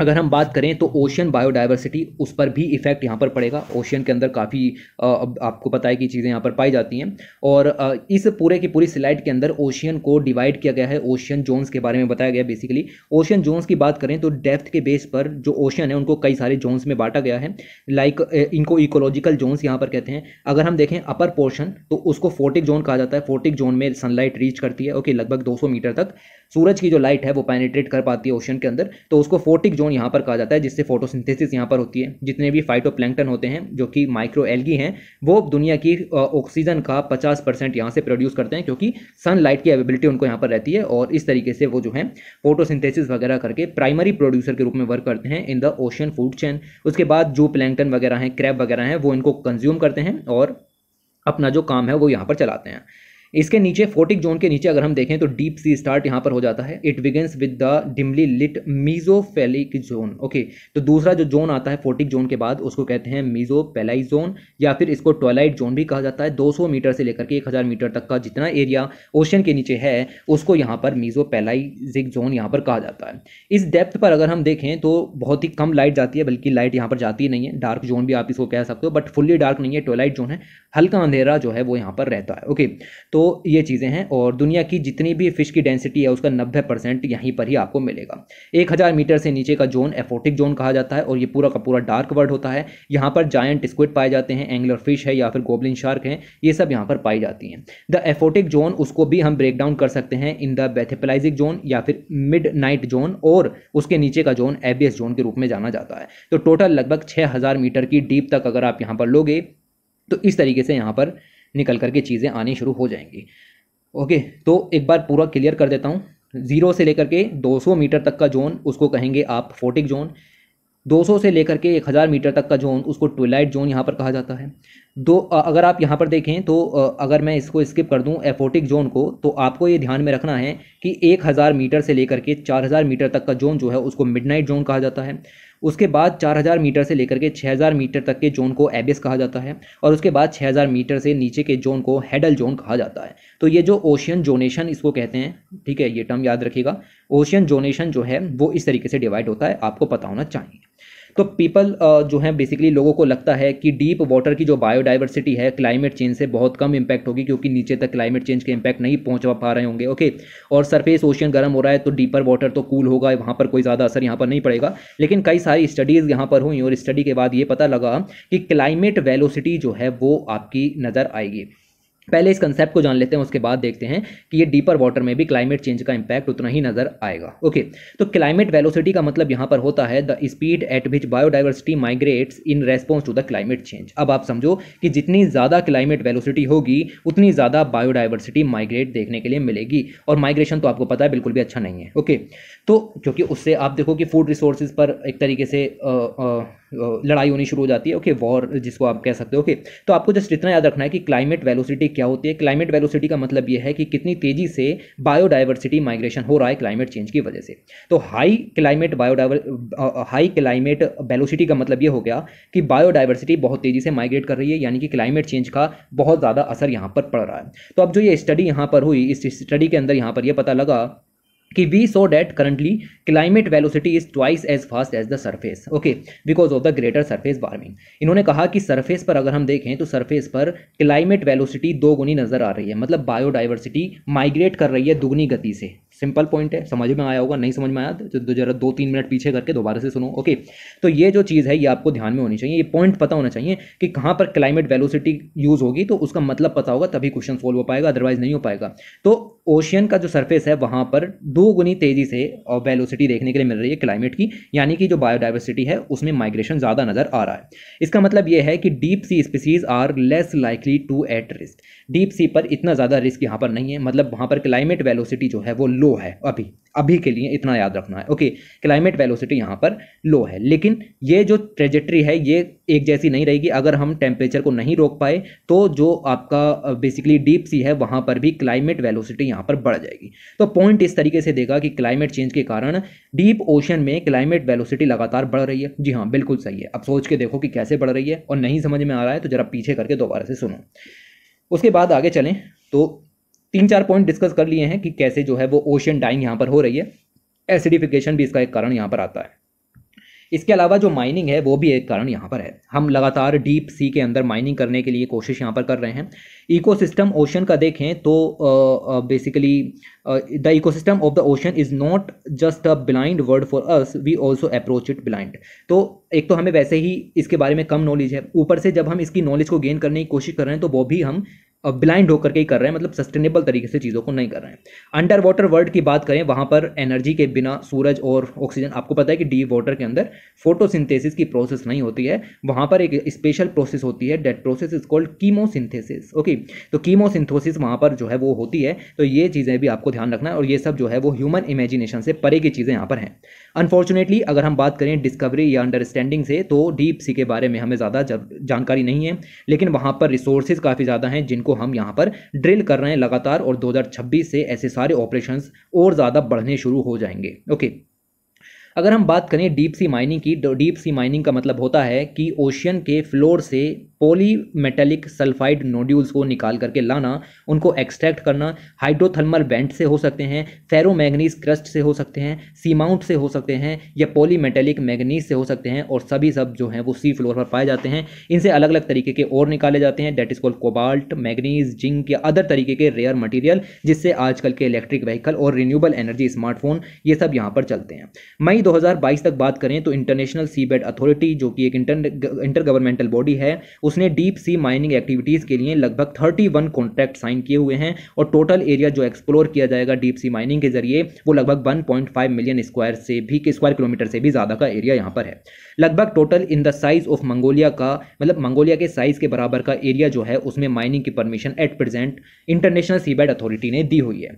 अगर हम बात करें तो ओशियन बायोडाइवर्सिटी उस पर भी इफेक्ट यहाँ पर पड़ेगा ओशन के अंदर काफ़ी आपको पता है कि चीज़ें यहाँ पर पाई जाती हैं और इस पूरे की पूरी स्लाइड के अंदर ओशियन को डिवाइड किया गया है ओशियन जोन्स के बारे में बताया गया बेसिकली ओशियन जोन्स की बात करें तो डेप्थ के बेस पर जो ओशियन है उनको कई सारे जोन्स में बांटा गया है लाइक इनको इकोलॉजिकल जोन्स यहाँ पर कहते हैं अगर हम देखें अपर पोर्शन तो उसको फोर्टिक जोन कहा जाता है फोर्टिक जोन में सनलाइट रीच करती है ओके लगभग दो मीटर तक सूरज की जो लाइट है वो पैनिट्रेट कर पाती है ओशन के अंदर तो उसको फोर्टिक जोन यहाँ पर कहा जाता है जिससे फोटोसिंथेसिस यहाँ पर होती है जितने भी फाइटोप्लैंक्टन होते हैं जो कि माइक्रो एल्गी हैं वो दुनिया की ऑक्सीजन का 50 परसेंट यहाँ से प्रोड्यूस करते हैं क्योंकि सनलाइट की अवेबिलिटी उनको यहाँ पर रहती है और इस तरीके से वो जो है फोटोसिंथेसिस वगैरह करके प्राइमरी प्रोड्यूसर के रूप में वर्क करते हैं in the ocean food chain उसके बाद जो प्लैंकटन वगैरह हैं क्रैप वगैरह हैं वो इनको कंज्यूम करते हैं और अपना जो काम है वो यहाँ पर चलाते हैं इसके नीचे फोर्टिक जोन के नीचे अगर हम देखें तो डीप सी स्टार्ट यहाँ पर हो जाता है it begins with the dimly lit mesopelagic zone okay तो दूसरा जो जोन आता है फोर्टिक जोन के बाद उसको कहते हैं पेलाई जोन या फिर इसको टॉयलाइट जोन भी कहा जाता है 200 मीटर से लेकर के 1000 मीटर तक का जितना एरिया ओशन के नीचे है उसको यहाँ पर मीजोपेलाइजिक जोन यहाँ पर कहा जाता है इस डेप्थ पर अगर हम देखें तो बहुत ही कम लाइट जाती है बल्कि लाइट यहाँ पर जाती नहीं है डार्क जोन भी आप इसको कह सकते हो बट फुल्ली डार्क नहीं है टॉयलाइट जोन है हल्का अंधेरा जो है वो यहाँ पर रहता है ओके तो तो ये चीज़ें हैं और दुनिया की जितनी भी फ़िश की डेंसिटी है उसका नब्बे परसेंट यहीं पर ही आपको मिलेगा एक हज़ार मीटर से नीचे का जोन एफोटिक जोन कहा जाता है और ये पूरा का पूरा डार्क वर्ड होता है यहाँ पर जायंट स्क्विड पाए जाते हैं एंगलर फिश है या फिर गोबलिन शार्क है ये सब यहाँ पर पाई जाती हैं द एफोटिक जोन उसको भी हम ब्रेक डाउन कर सकते हैं इन द बेथेपलाइजिक जोन या फिर मिड नाइट जोन और उसके नीचे का जोन एबीएस जोन के रूप में जाना जाता है तो टोटल लगभग छः मीटर की डीप तक अगर आप यहाँ पर लोगे तो इस तरीके से यहाँ पर निकल करके चीज़ें आनी शुरू हो जाएंगी ओके तो एक बार पूरा क्लियर कर देता हूँ ज़ीरो से लेकर के 200 मीटर तक का जोन उसको कहेंगे आप फोटिक जोन 200 से लेकर के 1000 मीटर तक का जोन उसको ट्विलाइट जोन यहाँ पर कहा जाता है दो अगर आप यहाँ पर देखें तो अगर मैं इसको स्किप कर दूँ एफोटिक जोन को तो आपको ये ध्यान में रखना है कि 1000 मीटर से लेकर के 4000 मीटर तक का जोन जो है उसको मिडनाइट जोन कहा जाता है उसके बाद 4000 मीटर से लेकर के 6000 मीटर तक के जोन को एबिस कहा जाता है और उसके बाद 6000 मीटर से नीचे के जोन को हेडल जोन कहा जाता है तो ये जो ओशियन जोनेशन इसको कहते हैं ठीक है ये टर्म याद रखिएगा ओशियन जोनेशन जो है वो इस तरीके से डिवाइड होता है आपको पता होना चाहिए तो पीपल जो है बेसिकली लोगों को लगता है कि डीप वाटर की जो बायोडाइवर्सिटी है क्लाइमेट चेंज से बहुत कम इम्पैक्ट होगी क्योंकि नीचे तक क्लाइमेट चेंज के इम्पैक्ट नहीं पहुंच पा रहे होंगे ओके और सरफेस ओशियन गर्म हो रहा है तो डीपर वाटर तो कूल होगा वहाँ पर कोई ज़्यादा असर यहाँ पर नहीं पड़ेगा लेकिन कई सारी स्टडीज़ यहाँ पर हुई और स्टडी के बाद ये पता लगा कि क्लाइमेट वेलोसिटी जो है वो आपकी नज़र आएगी पहले इस कंसेप्ट को जान लेते हैं उसके बाद देखते हैं कि ये डीपर वाटर में भी क्लाइमेट चेंज का इंपैक्ट उतना ही नजर आएगा ओके तो क्लाइमेट वेलोसिटी का मतलब यहाँ पर होता है the speed at which biodiversity migrates in response to the climate change अब आप समझो कि जितनी ज़्यादा क्लाइमेट वेलोसिटी होगी उतनी ज़्यादा बायोडाइवर्सिटी माइग्रेट देखने के लिए मिलेगी और माइग्रेशन तो आपको पता है बिल्कुल भी अच्छा नहीं है ओके तो क्योंकि उससे आप देखो कि फूड रिसोर्सेज पर एक तरीके से आ, आ, लड़ाई होनी शुरू हो जाती है ओके वॉर जिसको आप कह सकते हो ओके तो आपको जस्ट इतना याद रखना है कि क्लाइमेट वेलोसिटी क्या होती है क्लाइमेट वेलोसिटी का मतलब ये है कि कितनी तेज़ी से बायोडाइवर्सिटी माइग्रेशन हो रहा है क्लाइमेट चेंज की वजह से तो high climate biodiversity high climate velocity का मतलब ये हो गया कि बायोडाइवर्सिटी बहुत तेज़ी से माइग्रेट कर रही है यानी कि क्लाइमेट चेंज का बहुत ज़्यादा असर यहाँ पर पड़ रहा है तो अब जो ये स्टडी यहाँ पर हुई इस स्टडी के अंदर यहाँ पर यह पता लगा कि we saw that currently climate velocity is twice as fast as the surface okay because of the greater surface warming इन्होंने कहा कि सरफेस पर अगर हम देखें तो सरफेस पर क्लाइमेट वेलोसिटी दो गुनी नजर आ रही है मतलब बायोडाइवर्सिटी माइग्रेट कर रही है दुगनी गति से सिंपल पॉइंट है समझ में आया होगा नहीं समझ में आया तो जरा दो तीन मिनट पीछे करके दोबारा से सुनो ओके तो ये जो चीज़ है ये आपको ध्यान में होनी चाहिए ये पॉइंट पता होना चाहिए कि कहाँ पर क्लाइमेट वेलोसिटी यूज़ होगी तो उसका मतलब पता होगा तभी क्वेश्चन सोल्व हो पाएगा अदरवाइज नहीं हो पाएगा तो ओशियन का जो सर्फेस है वहाँ पर दो गुनी तेज़ी से वेलोसिटी देखने के लिए मिल रही है क्लाइमेट की यानी कि जो बायोडाइवर्सिटी है उसमें माइग्रेशन ज़्यादा नज़र आ रहा है इसका मतलब यह है कि deep sea species are less likely to at risk deep sea पर इतना ज़्यादा रिस्क यहाँ पर नहीं है मतलब वहाँ पर क्लाइमेट वेलोसिटी जो है वो लो है अभी अभी के लिए इतना याद रखना है ओके क्लाइमेट वेलोसिटी यहाँ पर लो है लेकिन ये जो ट्रेजेक्ट्री है ये एक जैसी नहीं रहेगी अगर हम टेम्परेचर को नहीं रोक पाए तो जो आपका बेसिकली डीप सी है वहाँ पर भी क्लाइमेट वेलोसिटी यहाँ पर बढ़ जाएगी तो पॉइंट इस तरीके से देगा कि क्लाइमेट चेंज के कारण डीप ओशन में क्लाइमेट वेलोसिटी लगातार बढ़ रही है जी हाँ बिल्कुल सही है अब सोच के देखो कि कैसे बढ़ रही है और नहीं समझ में आ रहा है तो ज़रा पीछे करके दोबारा से सुनो उसके बाद आगे चलें तो तीन चार पॉइंट डिस्कस कर लिए हैं कि कैसे जो है वो ओशियन डाइंग यहाँ पर हो रही है एसिडिफिकेशन भी इसका एक कारण यहाँ पर आता है इसके अलावा जो माइनिंग है वो भी एक कारण यहाँ पर है हम लगातार डीप सी के अंदर माइनिंग करने के लिए कोशिश यहाँ पर कर रहे हैं इकोसिस्टम ओशन का देखें तो basically the ecosystem of the ocean is not just a blind world for us we also approach it blind तो एक तो हमें वैसे ही इसके बारे में कम नॉलेज है ऊपर से जब हम इसकी नॉलेज को गेन करने की कोशिश कर रहे हैं तो वो भी हम ब्लाइंड होकर के ही कर रहे हैं मतलब सस्टेनेबल तरीके से चीज़ों को नहीं कर रहे हैं अंडर वाटर वर्ल्ड की बात करें वहाँ पर एनर्जी के बिना सूरज और ऑक्सीजन आपको पता है कि डीप वाटर के अंदर फोटोसिंथेसिस की प्रोसेस नहीं होती है वहाँ पर एक स्पेशल प्रोसेस होती है that process is called chemosynthesis okay तो कीमोसिंथोसिस वहाँ पर जो है वो होती है तो ये चीज़ें भी आपको ध्यान रखना है और ये सब जो है वो ह्यूमन इमेजिनेशन से परे की चीज़ें यहाँ पर हैं अनफॉर्चुनेटली अगर हम बात करें डिस्कवरी या अंडरस्टैंडिंग से तो डीप सी के बारे में हमें ज़्यादा जानकारी नहीं है लेकिन वहाँ पर रिसोर्सेज काफ़ी ज़्यादा हैं जिनको को हम यहाँ पर ड्रिल कर रहे हैं लगातार और 2026 से ऐसे सारे ऑपरेशन और ज़्यादा बढ़ने शुरू हो जाएंगे ओके अगर हम बात करें डीप सी माइनिंग की डीप सी माइनिंग का मतलब होता है कि ओशियन के फ्लोर से मेटेलिक सल्फाइड नोड्यूल्स को निकाल करके लाना उनको एक्सट्रैक्ट करना हाइड्रोथर्मल बेंट से हो सकते हैं फेरोमैग्नीज क्रस्ट से हो सकते हैं सीमाउंट से हो सकते हैं या मेटेलिक मैग्नीज से हो सकते हैं और सभी सब जो हैं वो सी फ्लोर पर पाए जाते हैं इनसे अलग अलग तरीके के और निकाले जाते हैं that is called cobalt manganese zinc या अदर तरीके के रेयर मटीरियल जिससे आजकल के इलेक्ट्रिक व्हीकल और रिन्यूबल एनर्जी स्मार्टफोन ये सब यहाँ पर चलते हैं मई दो तक बात करें तो इंटरनेशनल सी बेड अथॉरिटी जो कि एक इंटर इंटर गवर्नमेंटल बॉडी है उस उसने डीप सी माइनिंग एक्टिविटीज़ के लिए लगभग थर्टी वन कॉन्ट्रैक्ट साइन किए हुए हैं और टोटल एरिया जो एक्सप्लोर किया जाएगा डीप सी माइनिंग के जरिए वो लगभग one point five million square से भी स्क्वायर किलोमीटर से भी ज़्यादा का एरिया यहाँ पर है लगभग total in the size of Mongolia का मतलब मंगोलिया के साइज के बराबर का एरिया जो है उसमें माइनिंग की permission at present International Seabed Authority ने दी हुई है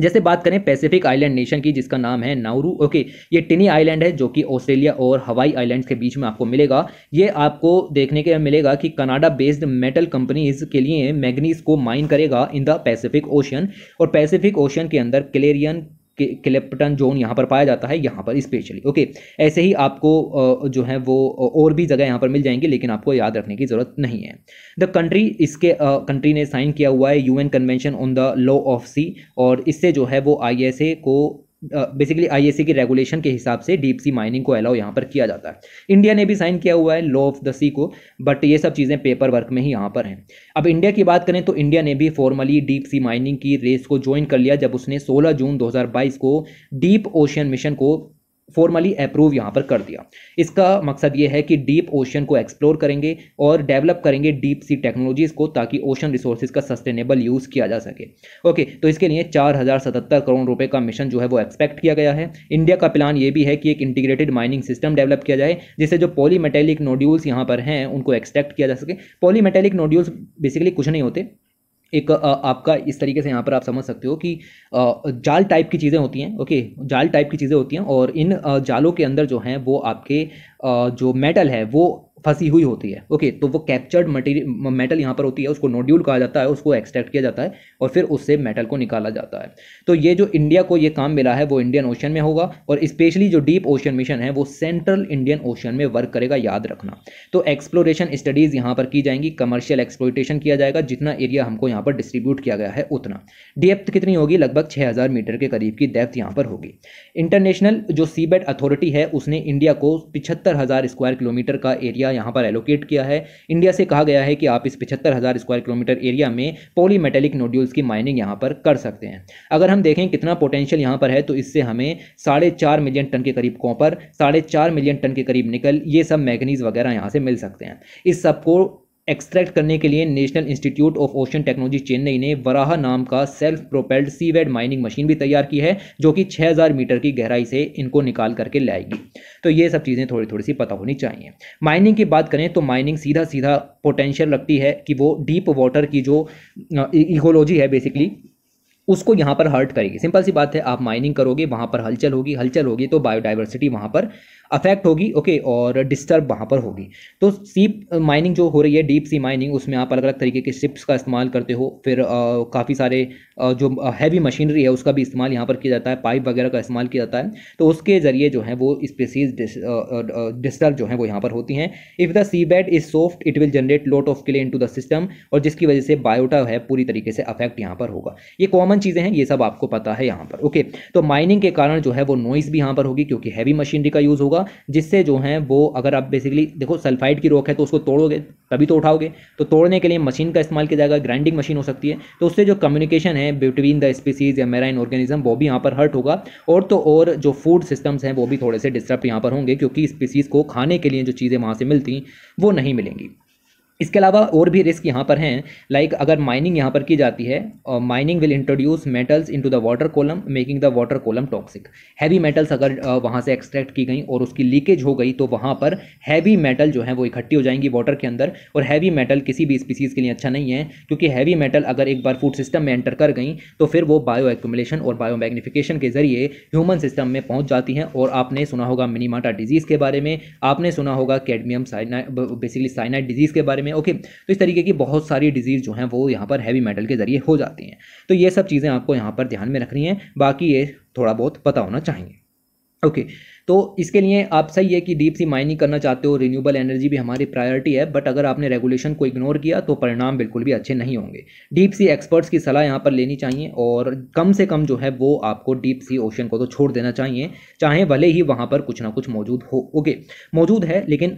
जैसे बात करें पैसिफिक आइलैंड नेशन की जिसका नाम है नाउरू ओके ये टिनी आइलैंड है जो कि ऑस्ट्रेलिया और हवाई आइलैंड के बीच में आपको मिलेगा ये आपको देखने के मिलेगा कि कनाडा बेस्ड मेटल कंपनीज के लिए मैग्नीज को माइन करेगा इन द पैसिफिक ओशन और पैसिफिक ओशन के अंदर क्लेरियन क्लेप्टन जोन यहाँ पर पाया जाता है यहाँ पर स्पेशली ओके ऐसे ही आपको जो है वो और भी जगह यहाँ पर मिल जाएंगी लेकिन आपको याद रखने की ज़रूरत नहीं है द कंट्री इसके कंट्री ने साइन किया हुआ है UN Convention on the Law of Sea और इससे जो है वो आई को बेसिकली आईएससी की रेगुलेशन के हिसाब से डीप सी माइनिंग को अलाउ यहाँ पर किया जाता है इंडिया ने भी साइन किया हुआ है लॉ ऑफ द सी को बट ये सब चीज़ें पेपर वर्क में ही यहाँ पर हैं अब इंडिया की बात करें तो इंडिया ने भी फॉर्मली डीप सी माइनिंग की रेस को ज्वाइन कर लिया जब उसने 16 जून 2022 को डीप ओशियन मिशन को फॉर्मली अप्रूव यहाँ पर कर दिया इसका मकसद ये है कि डीप ओशन को एक्सप्लोर करेंगे और डेवलप करेंगे डीप सी टेक्नोलॉजीज़ को ताकि ओशन रिसोर्सेज का सस्टेनेबल यूज़ किया जा सके ओके तो इसके लिए चार हज़ार सतहत्तर करोड़ रुपये का मिशन जो है वो एक्सपेक्ट किया गया है इंडिया का प्लान ये भी है कि एक इंटीग्रेटेड माइनिंग सिस्टम डेवलप किया जाए जिससे जो मेटेलिक नोड्यूल्स यहाँ पर हैं उनको एक्सट्रैक्ट किया जा सके मेटेलिक नोड्यूल्स बेसिकली कुछ नहीं होते एक आपका इस तरीके से यहाँ पर आप समझ सकते हो कि जाल टाइप की चीज़ें होती हैं ओके जाल टाइप की चीज़ें होती हैं और इन जालों के अंदर जो हैं वो आपके जो मेटल है वो फंसी हुई होती है ओके तो वो कैप्चर्ड मटेरियल मेटल यहाँ पर होती है उसको नोड्यूल कहा जाता है उसको एक्सट्रैक्ट किया जाता है और फिर उससे मेटल को निकाला जाता है तो ये जो इंडिया को ये काम मिला है वो इंडियन ओशन में होगा और स्पेशली जो डीप ओशन मिशन है वो सेंट्रल इंडियन ओशन में वर्क करेगा याद रखना तो एक्सप्लोरेशन स्टडीज़ यहाँ पर की जाएंगी कमर्शियल एक्सप्लोटेशन किया जाएगा जितना एरिया हमको यहाँ पर डिस्ट्रीब्यूट किया गया है उतना डेप्थ कितनी होगी लगभग छः मीटर के करीब की डेप्थ यहाँ पर होगी इंटरनेशनल जो सीबेट अथॉरिटी है उसने इंडिया को पिछहत्तर स्क्वायर किलोमीटर का एरिया एरिया यहाँ पर एलोकेट किया है इंडिया से कहा गया है कि आप इस पिछहत्तर हज़ार स्क्वायर किलोमीटर एरिया में पोली मेटेलिक नोड्यूल्स की माइनिंग यहाँ पर कर सकते हैं अगर हम देखें कितना पोटेंशियल यहाँ पर है तो इससे हमें साढ़े चार मिलियन टन के करीब कॉपर साढ़े चार मिलियन टन के करीब निकल ये सब मैगनीज वगैरह यहाँ से मिल सकते हैं इस सबको एक्सट्रैक्ट करने के लिए National Institute of Ocean Technology Chennai ने वराह नाम का self propelled seabed mining machine भी तैयार की है जो कि 6000 मीटर की गहराई से इनको निकाल करके लाएगी तो ये सब चीज़ें थोड़ी थोड़ी सी पता होनी चाहिए माइनिंग की बात करें तो माइनिंग सीधा सीधा पोटेंशियल रखती है कि वो डीप वाटर की जो इकोलॉजी है बेसिकली उसको यहाँ पर हर्ट करेगी सिंपल सी बात है आप माइनिंग करोगे वहाँ पर हलचल होगी हलचल होगी तो बायोडाइवर्सिटी वहाँ पर अफेक्ट होगी ओके और डिस्टर्ब वहाँ पर होगी तो सीप माइनिंग जो हो रही है डीप सी माइनिंग उसमें आप अलग अलग तरीके के शिप्स का इस्तेमाल करते हो फिर काफ़ी सारे आ, जो हैवी मशीनरी है उसका भी इस्तेमाल यहाँ पर किया जाता है पाइप वगैरह का इस्तेमाल किया जाता है तो उसके ज़रिए जो है वो स्पेसीज डिस्टर्ब जो है वो यहाँ पर होती हैं if the seabed is soft it will generate lot of clay into the system और जिसकी वजह से बायोटा है पूरी तरीके से अफेक्ट यहाँ पर होगा ये कॉमन चीज़ें हैं ये सब आपको पता है यहाँ पर ओके तो माइनिंग के कारण जो है वो नॉइस भी यहाँ पर होगी क्योंकि हैवी मशीनरी का यूज़ होगा होगा जिससे जो है वो अगर आप बेसिकली देखो सल्फाइड की रोक है तो उसको तोड़ोगे तभी तो उठाओगे तो तोड़ने के लिए मशीन का इस्तेमाल किया जाएगा ग्राइंडिंग मशीन हो सकती है तो उससे जो कम्युनिकेशन है बिटवीन द स्पीसीज या मेराइन ऑर्गेनिज्म वो भी यहाँ पर हर्ट होगा और तो और जो फूड सिस्टम्स हैं वो भी थोड़े से डिस्टर्ब यहाँ पर होंगे क्योंकि स्पीसीज़ को खाने के लिए जो चीज़ें वहाँ से मिलती वो नहीं मिलेंगी इसके अलावा और भी रिस्क यहाँ पर हैं लाइक अगर माइनिंग यहाँ पर की जाती है mining will introduce metals into the water column making the water column toxic heavy metals अगर वहाँ से एक्सट्रैक्ट की गई और उसकी लीकेज हो गई तो वहाँ पर हैवी मेटल जो है वो इकट्ठी हो जाएंगी वाटर के अंदर और हैवी मेटल किसी भी स्पीसीज़ के लिए अच्छा नहीं है क्योंकि हैवी मेटल अगर एक बार फूड सिस्टम में एंटर कर गई तो फिर वो बायो एक्यूमुलेशन और बायो मैग्नीफिकेशन के जरिए ह्यूमन सिस्टम में पहुँच जाती हैं और आपने सुना होगा मिनीमाटा डिजीज़ के बारे में आपने सुना होगा कैडमियम साइना बेसिकली साइनाइड डिजीज़ के बारे में में ओके तो इस तरीके की बहुत सारी डिजीज़ जो हैं वो यहाँ पर हैवी मेटल के ज़रिए हो जाती हैं तो ये सब चीज़ें आपको यहाँ पर ध्यान में रखनी है बाकी ये थोड़ा बहुत पता होना चाहिए ओके okay. तो इसके लिए आप सही है कि डीप सी माइनिंग करना चाहते हो रिन्यूएबल एनर्जी भी हमारी प्रायोरिटी है बट अगर आपने रेगुलेशन को इग्नोर किया तो परिणाम बिल्कुल भी अच्छे नहीं होंगे डीप सी एक्सपर्ट्स की सलाह यहाँ पर लेनी चाहिए और कम से कम जो है वो आपको डीप सी ओशन को तो छोड़ देना चाहिए चाहे भले ही वहाँ पर कुछ ना कुछ मौजूद हो ओके मौजूद है लेकिन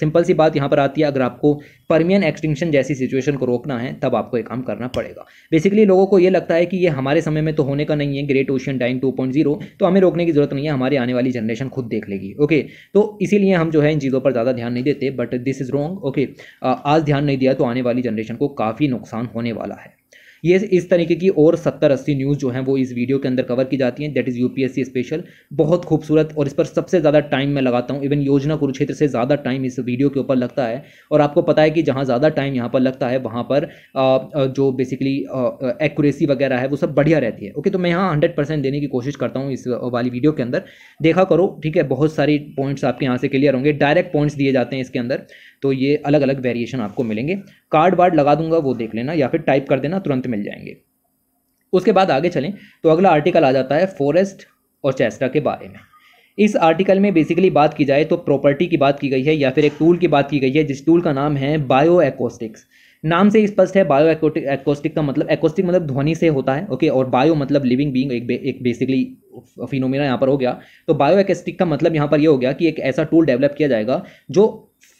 सिंपल सी बात यहाँ पर आती है अगर आपको परमियन एक्सटिंक्शन जैसी सिचुएशन को रोकना है तब आपको एक काम करना पड़ेगा बेसिकली लोगों को ये लगता है कि ये हमारे समय में तो होने का नहीं है ग्रेट ओशियन डाइंग 2.0 तो हमें रोकने की जरूरत नहीं है हमारी आने वाली जनरेशन खुद देख लेगी ओके तो इसीलिए हम जो है इन चीज़ों पर ज़्यादा ध्यान नहीं देते but this is wrong okay आज ध्यान नहीं दिया तो आने वाली जनरेशन को काफ़ी नुकसान होने वाला है ये इस तरीके की और सत्तर अस्सी न्यूज़ जो हैं वो इस वीडियो के अंदर कवर की जाती हैं दैट इज़ यूपीएससी स्पेशल बहुत खूबसूरत और इस पर सबसे ज़्यादा टाइम मैं लगाता हूँ इवन योजना कुरुक्षेत्र से ज़्यादा टाइम इस वीडियो के ऊपर लगता है और आपको पता है कि जहाँ ज़्यादा टाइम यहाँ पर लगता है वहाँ पर जो बेसिकली एक्यूरेसी वगैरह है वो सब बढ़िया रहती है ओके तो मैं यहाँ हंड्रेड देने की कोशिश करता हूँ इस वाली वीडियो के अंदर देखा करो ठीक है बहुत सारी पॉइंट्स आपके यहाँ से क्लियर होंगे डायरेक्ट पॉइंट्स दिए जाते हैं इसके अंदर तो ये अलग अलग वेरिएशन आपको मिलेंगे कार्ड वार्ड लगा दूंगा वो देख लेना या फिर टाइप कर देना तुरंत मिल जाएंगे उसके बाद आगे चलें तो अगला आर्टिकल आ जाता है फॉरेस्ट और चेस्टा के बारे में इस आर्टिकल में बेसिकली बात की जाए तो प्रॉपर्टी की बात की गई है या फिर एक टूल की बात की गई है जिस टूल का नाम है बायो एकोस्टिक्स नाम से स्पष्ट है बायो एकोस्टिक का मतलब एकोस्टिक मतलब ध्वनि से होता है ओके और बायो मतलब लिविंग बींग एक बे, एक बेसिकली फिनोमिना यहाँ पर हो गया तो बायो एकोस्टिक का मतलब यहाँ पर यह हो गया कि एक ऐसा टूल डेवलप किया जाएगा जो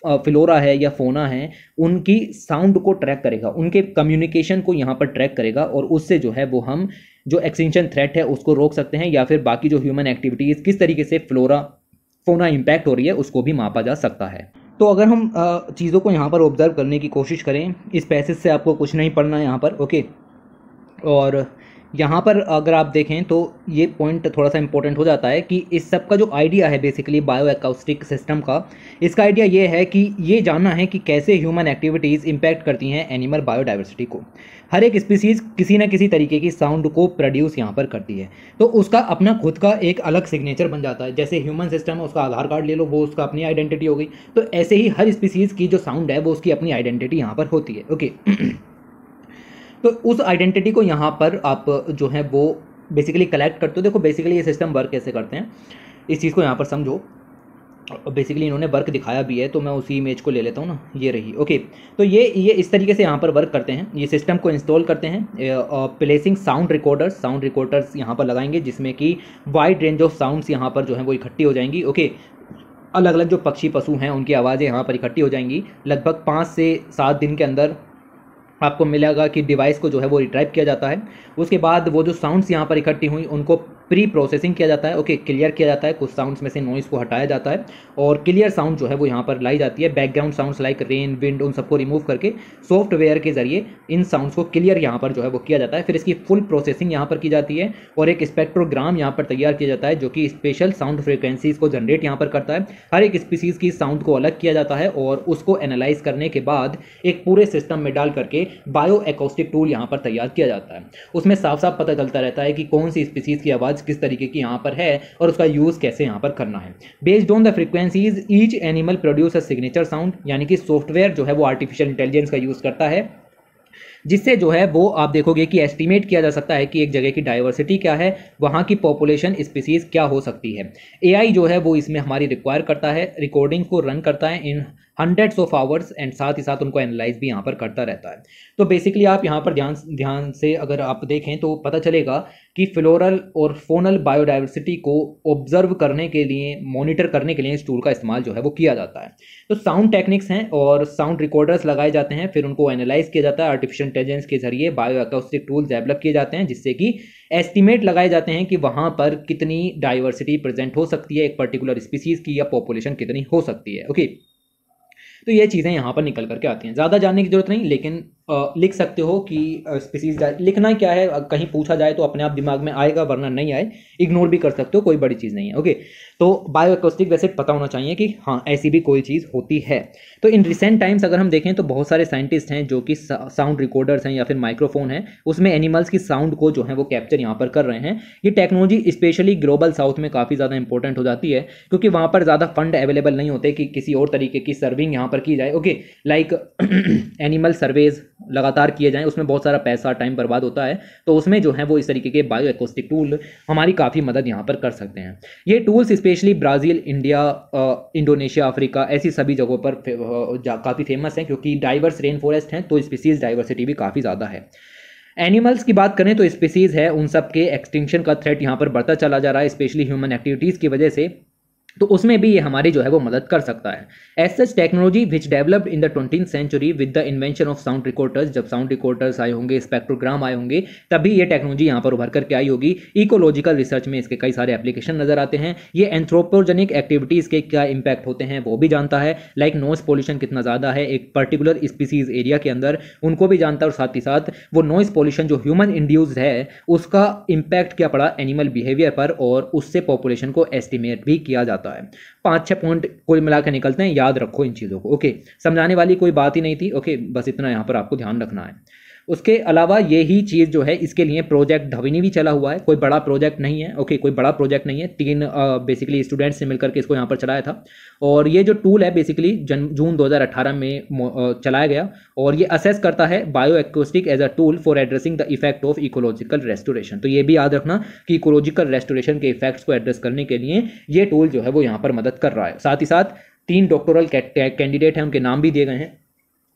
फ्लोरा है या फोना है उनकी साउंड को ट्रैक करेगा उनके कम्युनिकेशन को यहाँ पर ट्रैक करेगा और उससे जो है वो हम जो एक्सटेंशन थ्रेट है उसको रोक सकते हैं या फिर बाकी जो ह्यूमन एक्टिविटीज़ किस तरीके से फ्लोरा फोना इम्पैक्ट हो रही है उसको भी मापा जा सकता है तो अगर हम चीज़ों को यहाँ पर ऑब्जर्व करने की कोशिश करें इस पैसेज से आपको कुछ नहीं पढ़ना है यहाँ पर ओके और यहाँ पर अगर आप देखें तो ये पॉइंट थोड़ा सा इंपॉर्टेंट हो जाता है कि इस सब का जो आइडिया है बेसिकली बायो एकाउस्टिक सिस्टम का इसका आइडिया ये है कि ये जानना है कि कैसे ह्यूमन एक्टिविटीज़ इम्पैक्ट करती हैं एनिमल बायोडाइवर्सिटी को हर एक स्पीसीज़ किसी न किसी तरीके की साउंड को प्रोड्यूस यहाँ पर करती है तो उसका अपना खुद का एक अलग सिग्नेचर बन जाता है जैसे ह्यूमन सिस्टम है उसका आधार कार्ड ले लो वो उसका अपनी आइडेंटिटी हो गई तो ऐसे ही हर स्पीसीज़ की जो साउंड है वो उसकी अपनी आइडेंटिटी यहाँ पर होती है ओके तो उस आइडेंटिटी को यहाँ पर आप जो है वो बेसिकली कलेक्ट करते हो देखो बेसिकली ये सिस्टम वर्क कैसे करते हैं इस चीज़ को यहाँ पर समझो बेसिकली इन्होंने वर्क दिखाया भी है तो मैं उसी इमेज को ले लेता हूँ ना ये रही ओके तो ये ये इस तरीके से यहाँ पर वर्क करते हैं ये सिस्टम को इंस्टॉल करते हैं placing sound recorders sound recorders यहाँ पर लगाएंगे जिसमें कि वाइड रेंज ऑफ साउंड्स यहाँ पर जो है वो इकट्ठी हो जाएंगी ओके अलग अलग जो पक्षी पशु हैं उनकी आवाज़ें यहाँ पर इकट्ठी हो जाएंगी लगभग पाँच से सात दिन के अंदर आपको मिलेगा कि डिवाइस को जो है वो रिट्राइव किया जाता है उसके बाद वो जो साउंड्स यहाँ पर इकट्ठी हुई उनको प्री प्रोसेसिंग किया जाता है ओके क्लियर किया जाता है कुछ साउंड्स में से नॉइज़ को हटाया जाता है और क्लियर साउंड जो है वो यहाँ पर लाई जाती है background sounds like rain wind उन सबको रिमूव करके सॉफ्टवेयर के जरिए इन साउंड्स को क्लियर यहाँ पर जो है वो किया जाता है फिर इसकी फुल प्रोसेसिंग यहाँ पर की जाती है और एक स्पेक्ट्रोग्राम यहाँ पर तैयार किया जाता है जो कि स्पेशल साउंड फ्रिक्वेंसीज को जनरेट यहाँ पर करता है हर एक स्पीसीज़ की साउंड को अलग किया जाता है और उसको एनालाइज करने के बाद एक पूरे सिस्टम में डाल करके बायो एकोस्टिक टूल यहाँ पर तैयार किया जाता है उसमें साफ साफ पता चलता रहता है कि कौन सी स्पीसीज़ की आवाज़ चार्ज किस तरीके की यहाँ पर है और उसका यूज़ कैसे यहाँ पर करना है based on the frequencies each animal produce a signature sound यानी कि सॉफ्टवेयर जो है वो आर्टिफिशियल इंटेलिजेंस का यूज़ करता है जिससे जो है वो आप देखोगे कि एस्टीमेट किया जा सकता है कि एक जगह की डाइवर्सिटी क्या है वहाँ की पॉपुलेशन स्पीसीज़ क्या हो सकती है एआई जो है वो इसमें हमारी रिक्वायर करता है रिकॉर्डिंग को रन करता है in hundreds of hours and साथ ही साथ उनको एनालाइज भी यहाँ पर करता रहता है तो बेसिकली आप यहाँ पर ध्यान ध्यान से अगर आप देखें तो पता चलेगा कि फ्लोरल और फोनल बायोडाइवर्सिटी को ऑब्जर्व करने के लिए मॉनिटर करने के लिए इस टूल का इस्तेमाल जो है वो किया जाता है तो साउंड टेक्निक्स हैं और साउंड रिकॉर्डर्स लगाए जाते हैं फिर उनको एनालाइज किया जाता है आर्टिफिशियल इंटेलिजेंस के जरिए बायो एकॉस्टिक टूल डेवलप किए जाते हैं जिससे कि एस्टिमेट लगाए जाते हैं कि वहाँ पर कितनी डाइवर्सिटी प्रेजेंट हो सकती है एक पर्टिकुलर स्पीसीज़ की या पॉपुलेशन कितनी हो सकती है ओके okay? तो ये चीज़ें यहाँ पर निकल करके आती हैं ज़्यादा जानने की जरूरत नहीं लेकिन लिख सकते हो कि स्पीसीज लिखना क्या है कहीं पूछा जाए तो अपने आप दिमाग में आएगा वरना नहीं आए इग्नोर भी कर सकते हो कोई बड़ी चीज़ नहीं है ओके तो बायोकोस्टिक वैसे पता होना चाहिए कि हाँ ऐसी भी कोई चीज़ होती है तो इन रिसेंट टाइम्स अगर हम देखें तो बहुत सारे साइंटिस्ट हैं जो कि साउंड रिकॉर्डर्स हैं या फिर माइक्रोफोन हैं उसमें एनिमल्स की साउंड को जो है वो कैप्चर यहाँ पर कर रहे हैं ये टेक्नोलॉजी स्पेशली ग्लोबल साउथ में काफ़ी ज़्यादा इंपॉर्टेंट हो जाती है क्योंकि वहाँ पर ज़्यादा फंड अवेलेबल नहीं होते कि किसी और तरीके की सर्विंग यहाँ पर की जाए ओके लाइक एनिमल सर्वेज लगातार किए जाएँ उसमें बहुत सारा पैसा टाइम बर्बाद होता है तो उसमें जो है वो इस तरीके के बायो एकोस्टिक टूल हमारी काफ़ी मदद यहाँ पर कर सकते हैं ये tools specially Brazil India Indonesia Africa ऐसी सभी जगहों पर काफ़ी फेमस हैं क्योंकि डाइवर्स रेन फॉरेस्ट हैं तो स्पीसीज़ डाइवर्सिटी भी काफ़ी ज़्यादा है एनिमल्स की बात करें तो स्पीसीज़ है उन सब के एक्सटिंक्शन का थ्रेट यहाँ पर बढ़ता चला जा रहा है स्पेशली ह्यूमन एक्टिविटीज़ की वजह से तो उसमें भी ये हमारी जो है वो मदद कर सकता है as such technology which developed in the twenty century with the invention of sound recorders जब साउंड रिकॉर्डर्स आए होंगे स्पेक्ट्रोग्राम आए होंगे तभी ये टेक्नोलॉजी यहाँ पर उभर करके आई होगी इकोलॉजिकल रिसर्च में इसके कई सारे एप्लीकेशन नजर आते हैं ये एंथ्रोपोजेनिक एक्टिविटीज़ के क्या इंपैक्ट होते हैं वो भी जानता है लाइक नॉइस पॉल्यूशन कितना ज़्यादा है एक पर्टिकुलर स्पीसीज एरिया के अंदर उनको भी जानता है और साथ ही साथ वो नॉइस पॉल्यूशन जो ह्यूमन इंड्यूस्ड है उसका इम्पैक्ट क्या पड़ा एनिमल बिहेवियर पर और उससे पॉपुलेशन को एस्टिमेट भी किया जाता है जाता है पाँच छः पॉइंट कुल मिला के निकलते हैं याद रखो इन चीज़ों को ओके समझाने वाली कोई बात ही नहीं थी ओके बस इतना यहाँ पर आपको ध्यान रखना है उसके अलावा यही चीज़ जो है इसके लिए प्रोजेक्ट धविनी भी चला हुआ है कोई बड़ा प्रोजेक्ट नहीं है ओके कोई बड़ा प्रोजेक्ट नहीं है तीन बेसिकली स्टूडेंट्स ने मिलकर के इसको यहाँ पर चलाया था और ये जो टूल है बेसिकली जन जून 2018 में चलाया गया और ये असेस करता है bioacoustics as a tool for addressing the effect of ecological restoration तो ये भी याद रखना कि इकोलॉजिकल रेस्टोरेशन के इफेक्ट्स को एड्रेस करने के लिए ये टूल जो है वो यहाँ पर मदद कर रहा है साथ ही साथ तीन डॉक्टोरल कैंडिडेट हैं उनके नाम भी दिए गए हैं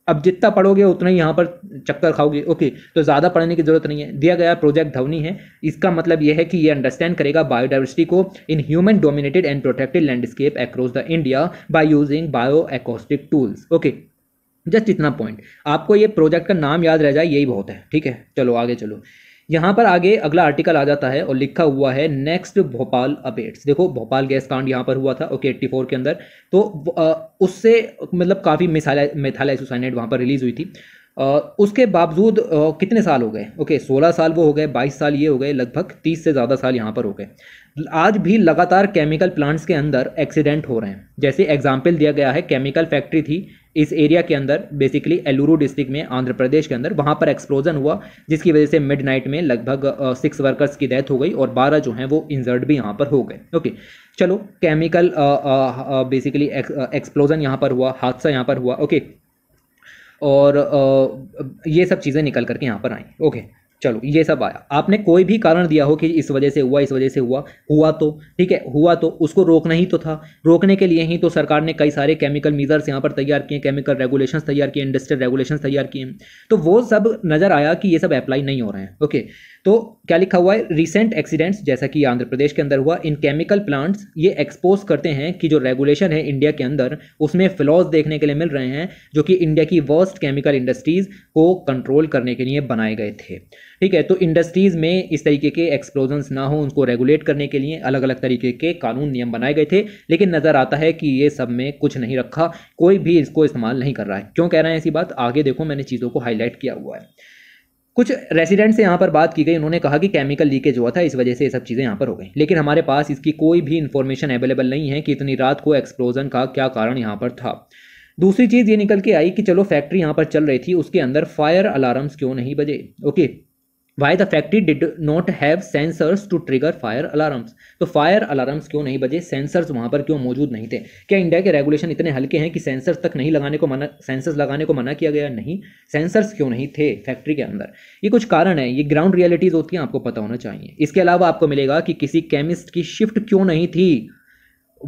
अब जितना पढ़ोगे उतना ही यहाँ पर चक्कर खाओगे ओके तो ज़्यादा पढ़ने की जरूरत नहीं है दिया गया प्रोजेक्ट धवनी है इसका मतलब यह है कि ये अंडरस्टैंड करेगा बायोडाइवर्सिटी को in human dominated and protected landscape across the India by using bioacoustic tools okay just इतना पॉइंट आपको ये प्रोजेक्ट का नाम याद रह जाए यही बहुत है ठीक है चलो आगे चलो यहाँ पर आगे अगला आर्टिकल आ जाता है और लिखा हुआ है नेक्स्ट भोपाल अपडेट्स देखो भोपाल गैस कांड यहाँ पर हुआ था ओके एट्टी फोर के अंदर तो उससे मतलब काफ़ी मिसाइल मिथाइल सुसाइनेट वहाँ पर रिलीज़ हुई थी उसके बावजूद कितने साल हो गए ओके सोलह साल वो हो गए बाईस साल ये हो गए लगभग तीस से ज़्यादा साल यहाँ पर हो गए आज भी लगातार केमिकल प्लांट्स के अंदर एक्सीडेंट हो रहे हैं जैसे एग्जाम्पल दिया गया है केमिकल फैक्ट्री थी इस एरिया के अंदर बेसिकली एलूरू डिस्ट्रिक्ट में आंध्र प्रदेश के अंदर वहाँ पर एक्सप्लोजन हुआ जिसकी वजह से नाइट में लगभग सिक्स वर्कर्स की डेथ हो गई और बारह जो हैं वो इंजर्ड भी यहाँ पर हो गए ओके चलो केमिकल बेसिकली एक्सप्लोजन यहाँ पर हुआ हादसा यहाँ पर हुआ ओके और आ, ये सब चीज़ें निकल करके यहाँ पर आई ओके चलो ये सब आया आपने कोई भी कारण दिया हो कि इस वजह से हुआ इस वजह से हुआ हुआ तो ठीक है हुआ तो उसको रोकना ही तो था रोकने के लिए ही तो सरकार ने कई सारे केमिकल मीजर्स यहाँ पर तैयार किए केमिकल रेगुलेशन तैयार किए इंडस्ट्रियल रेगुलेशन तैयार किए तो वो सब नज़र आया कि ये सब अप्लाई नहीं हो रहे हैं ओके तो क्या लिखा हुआ है रिसेंट एक्सीडेंट्स जैसा कि आंध्र प्रदेश के अंदर हुआ इन केमिकल प्लांट्स ये एक्सपोज करते हैं कि जो रेगुलेशन है इंडिया के अंदर उसमें फ्लॉज देखने के लिए मिल रहे हैं जो कि इंडिया की वर्स्ट केमिकल इंडस्ट्रीज़ को कंट्रोल करने के लिए बनाए गए थे ठीक है तो इंडस्ट्रीज़ में इस तरीके के एक्सप्लोजन ना हो उनको रेगुलेट करने के लिए अलग अलग तरीके के कानून नियम बनाए गए थे लेकिन नज़र आता है कि ये सब में कुछ नहीं रखा कोई भी इसको इस्तेमाल नहीं कर रहा है क्यों कह रहे हैं ऐसी बात आगे देखो मैंने चीज़ों को हाईलाइट किया हुआ है कुछ रेसिडेंट से यहाँ पर बात की गई उन्होंने कहा कि केमिकल लीकेज हुआ था इस वजह से ये सब चीज़ें यहाँ पर हो गई लेकिन हमारे पास इसकी कोई भी इन्फॉर्मेशन अवेलेबल नहीं है कि इतनी रात को एक्सप्लोजन का क्या कारण यहाँ पर था दूसरी चीज़ ये निकल के आई कि चलो फैक्ट्री यहाँ पर चल रही थी उसके अंदर फायर अलार्म्स क्यों नहीं बजे okay why the factory did not have sensors to trigger fire alarms तो फायर अलार्म्स क्यों नहीं बजे सेंसर्स वहाँ पर क्यों मौजूद नहीं थे क्या इंडिया के रेगुलेशन इतने हल्के हैं कि सेंसर्स तक नहीं लगाने को मना सेंसर्स लगाने को मना किया गया नहीं सेंसर्स क्यों नहीं थे फैक्ट्री के अंदर ये कुछ कारण है ये ग्राउंड रियलिटीज़ होती हैं आपको पता होना चाहिए इसके अलावा आपको मिलेगा कि किसी केमिस्ट की शिफ्ट क्यों नहीं थी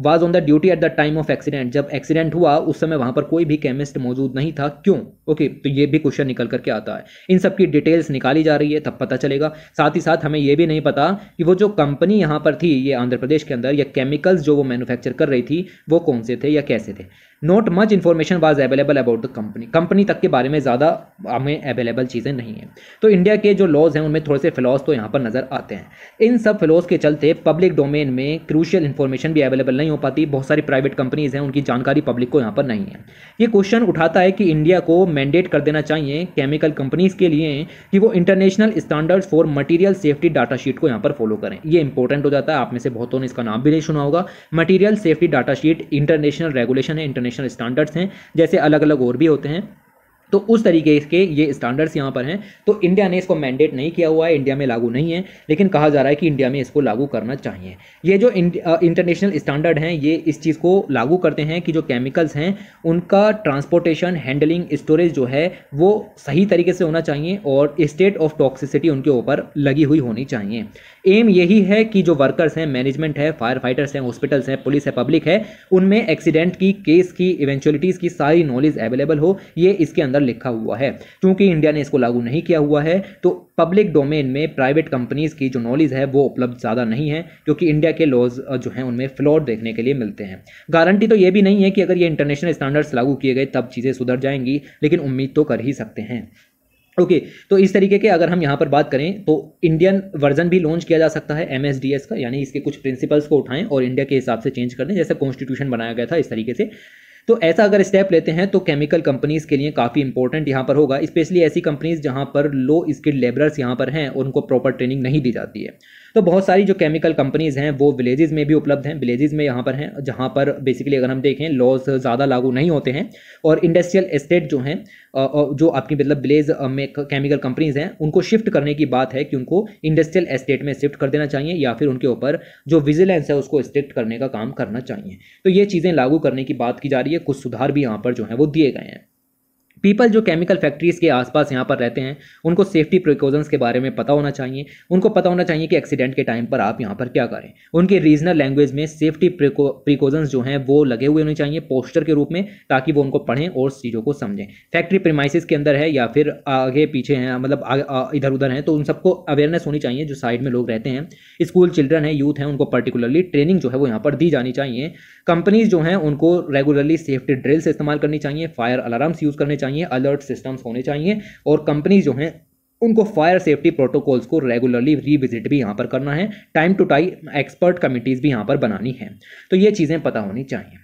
was on the duty at the time of accident जब एक्सीडेंट हुआ उस समय वहां पर कोई भी केमिस्ट मौजूद नहीं था क्यों ओके तो ये भी क्वेश्चन निकल करके आता है इन सब की डिटेल्स निकाली जा रही है तब पता चलेगा साथ ही साथ हमें ये भी नहीं पता कि वो जो कंपनी यहाँ पर थी ये आंध्र प्रदेश के अंदर या केमिकल्स जो वो मैनुफैक्चर कर रही थी वो कौन से थे या कैसे थे not much information was available about the company company तक के बारे में ज़्यादा हमें अवेलेबल चीज़ें नहीं हैं तो इंडिया के जो लॉज हैं उनमें थोड़े से फ्लॉज तो यहाँ पर नज़र आते हैं इन सब फ्लॉज के चलते पब्लिक डोमेन में क्रूशियल इन्फॉर्मेशन भी अवेलेबल नहीं हो पाती बहुत सारी प्राइवेट कंपनीज़ हैं उनकी जानकारी पब्लिक को यहाँ पर नहीं है ये क्वेश्चन उठाता है कि इंडिया को मैंडेट कर देना चाहिए केमिकल कंपनीज़ के लिए कि वो international standard for material safety data sheet को यहाँ पर फॉलो करें ये इंपॉर्टेंट हो जाता है आप में से बहुतों ने इसका नाम भी नहीं सुना होगा material safety data sheet international regulation है इंटरनेशनल इंटरनेशनल स्टैंडर्ड्स हैं जैसे अलग अलग और भी होते हैं तो उस तरीके के ये स्टैंडर्ड्स यहाँ पर हैं तो इंडिया ने इसको मैंडेट नहीं किया हुआ है इंडिया में लागू नहीं है लेकिन कहा जा रहा है कि इंडिया में इसको लागू करना चाहिए ये जो इंटरनेशनल स्टैंडर्ड हैं ये इस चीज़ को लागू करते हैं कि जो केमिकल्स हैं उनका ट्रांसपोर्टेशन हैंडलिंग स्टोरेज जो है वो सही तरीके से होना चाहिए और स्टेट ऑफ टॉक्सिसिटी उनके ऊपर लगी हुई होनी चाहिए एम यही है कि जो वर्कर्स हैं मैनेजमेंट है फायर फाइटर्स हैं हॉस्पिटल्स हैं पुलिस है पब्लिक है उनमें एक्सीडेंट की केस की इवेंचुअलिटीज़ की सारी नॉलेज अवेलेबल हो ये इसके अंदर लिखा हुआ है क्योंकि इंडिया ने इसको लागू नहीं किया हुआ है तो पब्लिक डोमेन में प्राइवेट कंपनीज़ की जो नॉलेज है वो उपलब्ध ज़्यादा नहीं है क्योंकि इंडिया के लॉज जो हैं उनमें फ्लॉड देखने के लिए मिलते हैं गारंटी तो ये भी नहीं है कि अगर ये इंटरनेशनल स्टैंडर्ड्स लागू किए गए तब चीज़ें सुधर जाएंगी लेकिन उम्मीद तो कर ही सकते हैं ओके okay, तो इस तरीके के अगर हम यहाँ पर बात करें तो इंडियन वर्जन भी लॉन्च किया जा सकता है एम का यानी इसके कुछ प्रिंसिपल्स को उठाएं और इंडिया के हिसाब से चेंज कर दें जैसे कॉन्स्टिट्यूशन बनाया गया था इस तरीके से तो ऐसा अगर स्टेप लेते हैं तो केमिकल कंपनीज़ के लिए काफ़ी इंपॉर्टेंट यहाँ पर होगा स्पेशली ऐसी कंपनीज़ जहाँ पर लो स्किल्ड लेबरर्स यहाँ पर हैं और उनको प्रॉपर ट्रेनिंग नहीं दी जाती है तो बहुत सारी जो केमिकल कंपनीज़ हैं वो विलेजेस में भी उपलब्ध हैं विलेजेस में यहाँ पर हैं जहाँ पर बेसिकली अगर हम देखें लॉज ज़्यादा लागू नहीं होते हैं और इंडस्ट्रियल इस्टेट जो हैं जो आपकी मतलब विलेज में केमिकल कंपनीज़ हैं उनको शिफ्ट करने की बात है कि उनको इंडस्ट्रियल इस्टेट में शिफ्ट कर देना चाहिए या फिर उनके ऊपर जो विजिलेंस है उसको स्ट्रिक्ट करने का काम करना चाहिए तो ये चीज़ें लागू करने की बात की जा रही है कुछ सुधार भी यहाँ पर जो है वो दिए गए हैं पीपल जो केमिकल फैक्ट्रीज़ के आसपास यहाँ पर रहते हैं उनको सेफ्टी प्रिकॉशंस के बारे में पता होना चाहिए उनको पता होना चाहिए कि एक्सीडेंट के टाइम पर आप यहाँ पर क्या करें उनके रीजनल लैंग्वेज में सेफ्टी प्रिकॉशंस जो हैं वो लगे हुए होने चाहिए पोस्टर के रूप में ताकि वो उनको पढ़ें और चीज़ों को समझें फैक्ट्री प्रीमाइसिस के अंदर है या फिर आगे पीछे हैं मतलब इधर उधर हैं तो उन सबको अवेयरनेस होनी चाहिए जो साइड में लोग रहते हैं स्कूल चिल्ड्रन है यूथ हैं उनको पर्टिकुलरली ट्रेनिंग जो है वो यहाँ पर दी जानी चाहिए कंपनीज जो हैं उनको रेगुलरली सेफ्टी ड्रिल्स इस्तेमाल करनी चाहिए फायर अलार्म्स यूज़ करने चाहिए चाहिए अलर्ट सिस्टम्स होने चाहिए और कंपनी जो हैं उनको फायर सेफ्टी प्रोटोकॉल्स को रेगुलरली रिविजिट भी यहाँ पर करना है time to time expert committees भी यहाँ पर बनानी है तो ये चीज़ें पता होनी चाहिए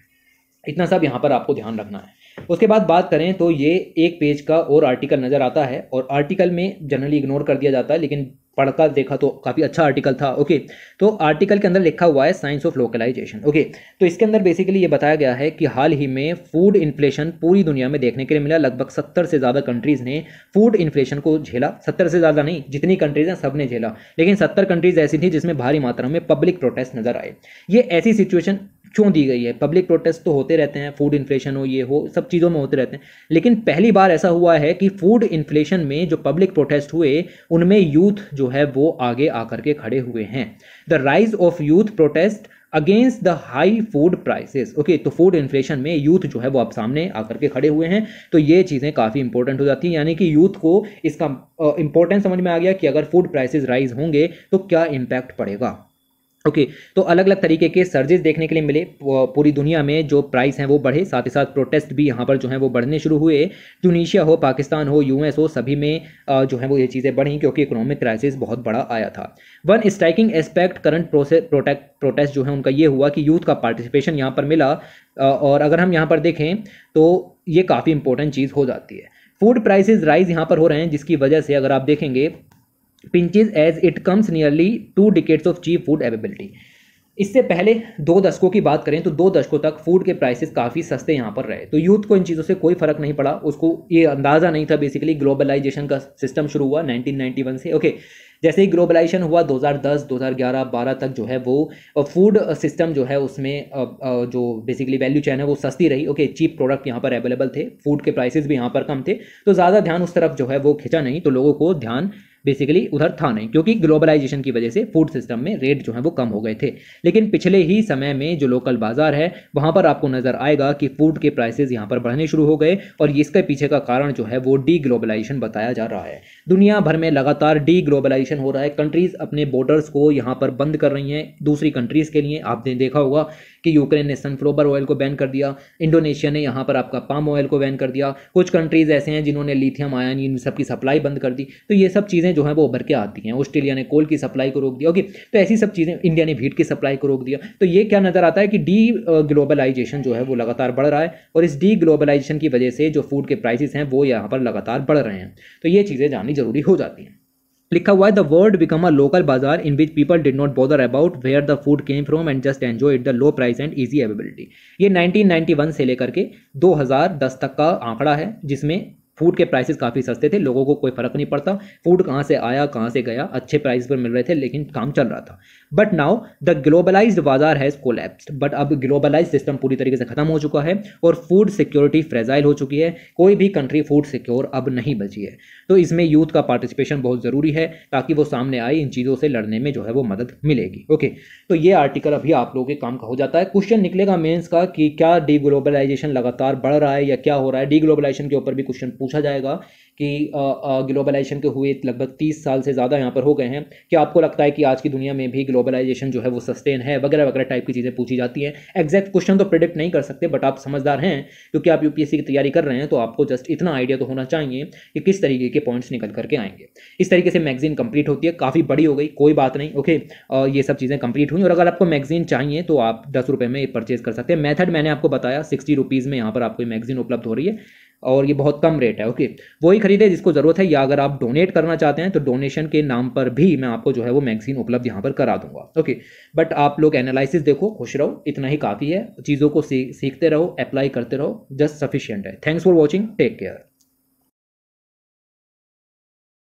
इतना सब यहाँ पर आपको ध्यान रखना है उसके बाद बात करें तो ये एक पेज का और आर्टिकल नज़र आता है और आर्टिकल में जनरली इग्नोर कर दिया जाता है लेकिन पढ़कर देखा तो काफ़ी अच्छा आर्टिकल था ओके तो आर्टिकल के अंदर लिखा हुआ है साइंस ऑफ लोकलाइजेशन ओके तो इसके अंदर बेसिकली ये बताया गया है कि हाल ही में फूड इन्फ्लेशन पूरी दुनिया में देखने के लिए मिला लगभग सत्तर से ज़्यादा कंट्रीज़ ने फूड इन्फ्लेशन को झेला सत्तर से ज़्यादा नहीं जितनी कंट्रीज़ हैं सब ने झेला लेकिन सत्तर कंट्रीज़ ऐसी थी जिसमें भारी मात्रा में पब्लिक प्रोटेस्ट नज़र आए ये ऐसी सिचुएशन क्यों दी गई है पब्लिक प्रोटेस्ट तो होते रहते हैं फूड इन्फ्लेशन हो ये हो सब चीज़ों में होते रहते हैं लेकिन पहली बार ऐसा हुआ है कि फूड इन्फ्लेशन में जो पब्लिक प्रोटेस्ट हुए उनमें यूथ जो है वो आगे आकर के खड़े हुए हैं the rise of youth protest against the high food prices okay तो फूड इन्फ्लेशन में यूथ जो है वो आप सामने आकर के खड़े हुए हैं तो ये चीज़ें काफ़ी इंपॉर्टेंट हो जाती हैं यानी कि यूथ को इसका इंपॉर्टेंस समझ में आ गया कि अगर फूड प्राइसेस राइज होंगे तो क्या इम्पैक्ट पड़ेगा ओके okay, तो अलग अलग तरीके के सर्जेस देखने के लिए मिले पूरी दुनिया में जो प्राइस हैं वो बढ़े साथ ही साथ प्रोटेस्ट भी यहाँ पर जो है वो बढ़ने शुरू हुए ट्यूनिशिया हो पाकिस्तान हो यूएस हो सभी में जो है वो ये चीज़ें बढ़ी क्योंकि इकोनॉमिक क्राइसिस बहुत बड़ा आया था one striking aspect current protect protest जो है उनका ये हुआ कि यूथ का पार्टिसिपेशन यहाँ पर मिला और अगर हम यहाँ पर देखें तो ये काफ़ी इंपॉर्टेंट चीज़ हो जाती है फूड प्राइसेज राइज यहाँ पर हो रहे हैं जिसकी वजह से अगर आप देखेंगे pinches as it comes nearly two decades of cheap food availability इससे पहले दो दशकों की बात करें तो दो दशकों तक फूड के प्राइसेस काफ़ी सस्ते यहाँ पर रहे तो यूथ को इन चीज़ों से कोई फ़र्क नहीं पड़ा उसको ये अंदाज़ा नहीं था बेसिकली ग्लोबलाइजेशन का सिस्टम शुरू हुआ 1991 से ओके जैसे ही ग्लोबलाइजेशन हुआ 2010 2011 12 तक जो है वो फूड सिस्टम जो है उसमें जो बेसिकली वैल्यू चैन है वो सस्ती रही ओके चीप प्रोडक्ट यहाँ पर अवेलेबल थे फूड के प्राइसेस भी यहाँ पर कम थे तो ज़्यादा ध्यान उस तरफ जो है वो खिंचा नहीं तो लोगों को ध्यान बेसिकली उधर था नहीं क्योंकि ग्लोबलाइजेशन की वजह से फूड सिस्टम में रेट जो है वो कम हो गए थे लेकिन पिछले ही समय में जो लोकल बाजार है वहाँ पर आपको नजर आएगा कि फूड के प्राइसेस यहाँ पर बढ़ने शुरू हो गए और इसके पीछे का कारण जो है वो डी ग्लोबलाइजेशन बताया जा रहा है दुनिया भर में लगातार डी ग्लोबलाइजेशन हो रहा है कंट्रीज अपने बॉर्डर्स को यहाँ पर बंद कर रही हैं दूसरी कंट्रीज के लिए आपने देखा होगा कि यूक्रेन ने सनफ्लोबर ऑयल को बैन कर दिया इंडोनेशिया ने यहाँ पर आपका पाम ऑयल को बैन कर दिया कुछ कंट्रीज़ ऐसे हैं जिन्होंने लिथियम आयन इन सब की सप्लाई बंद कर दी तो ये सब चीज़ें जो है वो उभर के आती हैं ऑस्ट्रेलिया ने कोल की सप्लाई को रोक दिया ओके तो ऐसी सब चीज़ें इंडिया ने भीट की सप्लाई को रोक दिया तो ये क्या नज़र आता है कि डी ग्लोबलाइजेशन जो है वो लगातार बढ़ रहा है और इस डी ग्लोबलाइजेशन की वजह से जो फूड के प्राइसेस हैं वो यहाँ पर लगातार बढ़ रहे हैं तो ये चीज़ें जाननी ज़रूरी हो जाती हैं लिखा हुआ है the world become a local bazaar in which people did not bother about where the food came from and just enjoy it the low price and easy availability ये 1991 से लेकर के 2010 तक का आंकड़ा है जिसमें फूड के प्राइसेस काफ़ी सस्ते थे लोगों को कोई फर्क नहीं पड़ता फूड कहाँ से आया कहाँ से गया अच्छे प्राइस पर मिल रहे थे लेकिन काम चल रहा था but now the globalized bazaar has collapse but अब ग्लोबलाइज सिस्टम पूरी तरीके से खत्म हो चुका है और फूड सिक्योरिटी फ्रेजाइल हो चुकी है कोई भी कंट्री फूड सिक्योर अब नहीं बची है तो इसमें यूथ का पार्टिसिपेशन बहुत ज़रूरी है ताकि वो सामने आए इन चीज़ों से लड़ने में जो है वो मदद मिलेगी ओके तो ये आर्टिकल अभी आप लोगों के काम का हो जाता है क्वेश्चन निकलेगा मेन्स का कि क्या डी लगातार बढ़ रहा है या क्या हो रहा है डीग्लोबलाइजेशन के ऊपर भी क्वेश्चन पूछा जाएगा कि ग्लोबलाइजेशन के हुए लगभग तीस साल से ज़्यादा यहाँ पर हो गए हैं कि आपको लगता है कि आज की दुनिया में भी ग्लोबलाइजेशन जो है वो सस्टेन है वगैरह वगैरह टाइप की चीज़ें पूछी जाती हैं एग्जैक्ट क्वेश्चन तो प्रिडिक्ट नहीं कर सकते बट आप समझदार हैं क्योंकि आप यू की तैयारी कर रहे हैं तो आपको जस्ट इतना आइडिया तो होना चाहिए कि किस तरीके के पॉइंट्स निकल करके आएंगे इस तरीके से मैगजीन कंप्लीट होती है काफ़ी बड़ी हो गई कोई बात नहीं ओके ये सब चीज़ें कंप्लीट हुई और अगर आपको मैगजीन चाहिए तो आप दस रुपये में परचेज़ कर सकते हैं मैथड मैंने आपको बताया सिक्सटी रुपीज़ में यहाँ पर आपको मैगजीन उपलब्ध हो रही है और ये बहुत कम रेट है ओके वही खरीदे जिसको ज़रूरत है या अगर आप डोनेट करना चाहते हैं तो डोनेशन के नाम पर भी मैं आपको जो है वो मैगजीन उपलब्ध यहाँ पर करा दूंगा ओके बट आप लोग एनालिसिस देखो खुश रहो इतना ही काफ़ी है चीज़ों को सीखते रहो अप्लाई करते रहो जस्ट सफिशियंट है thanks for watching take care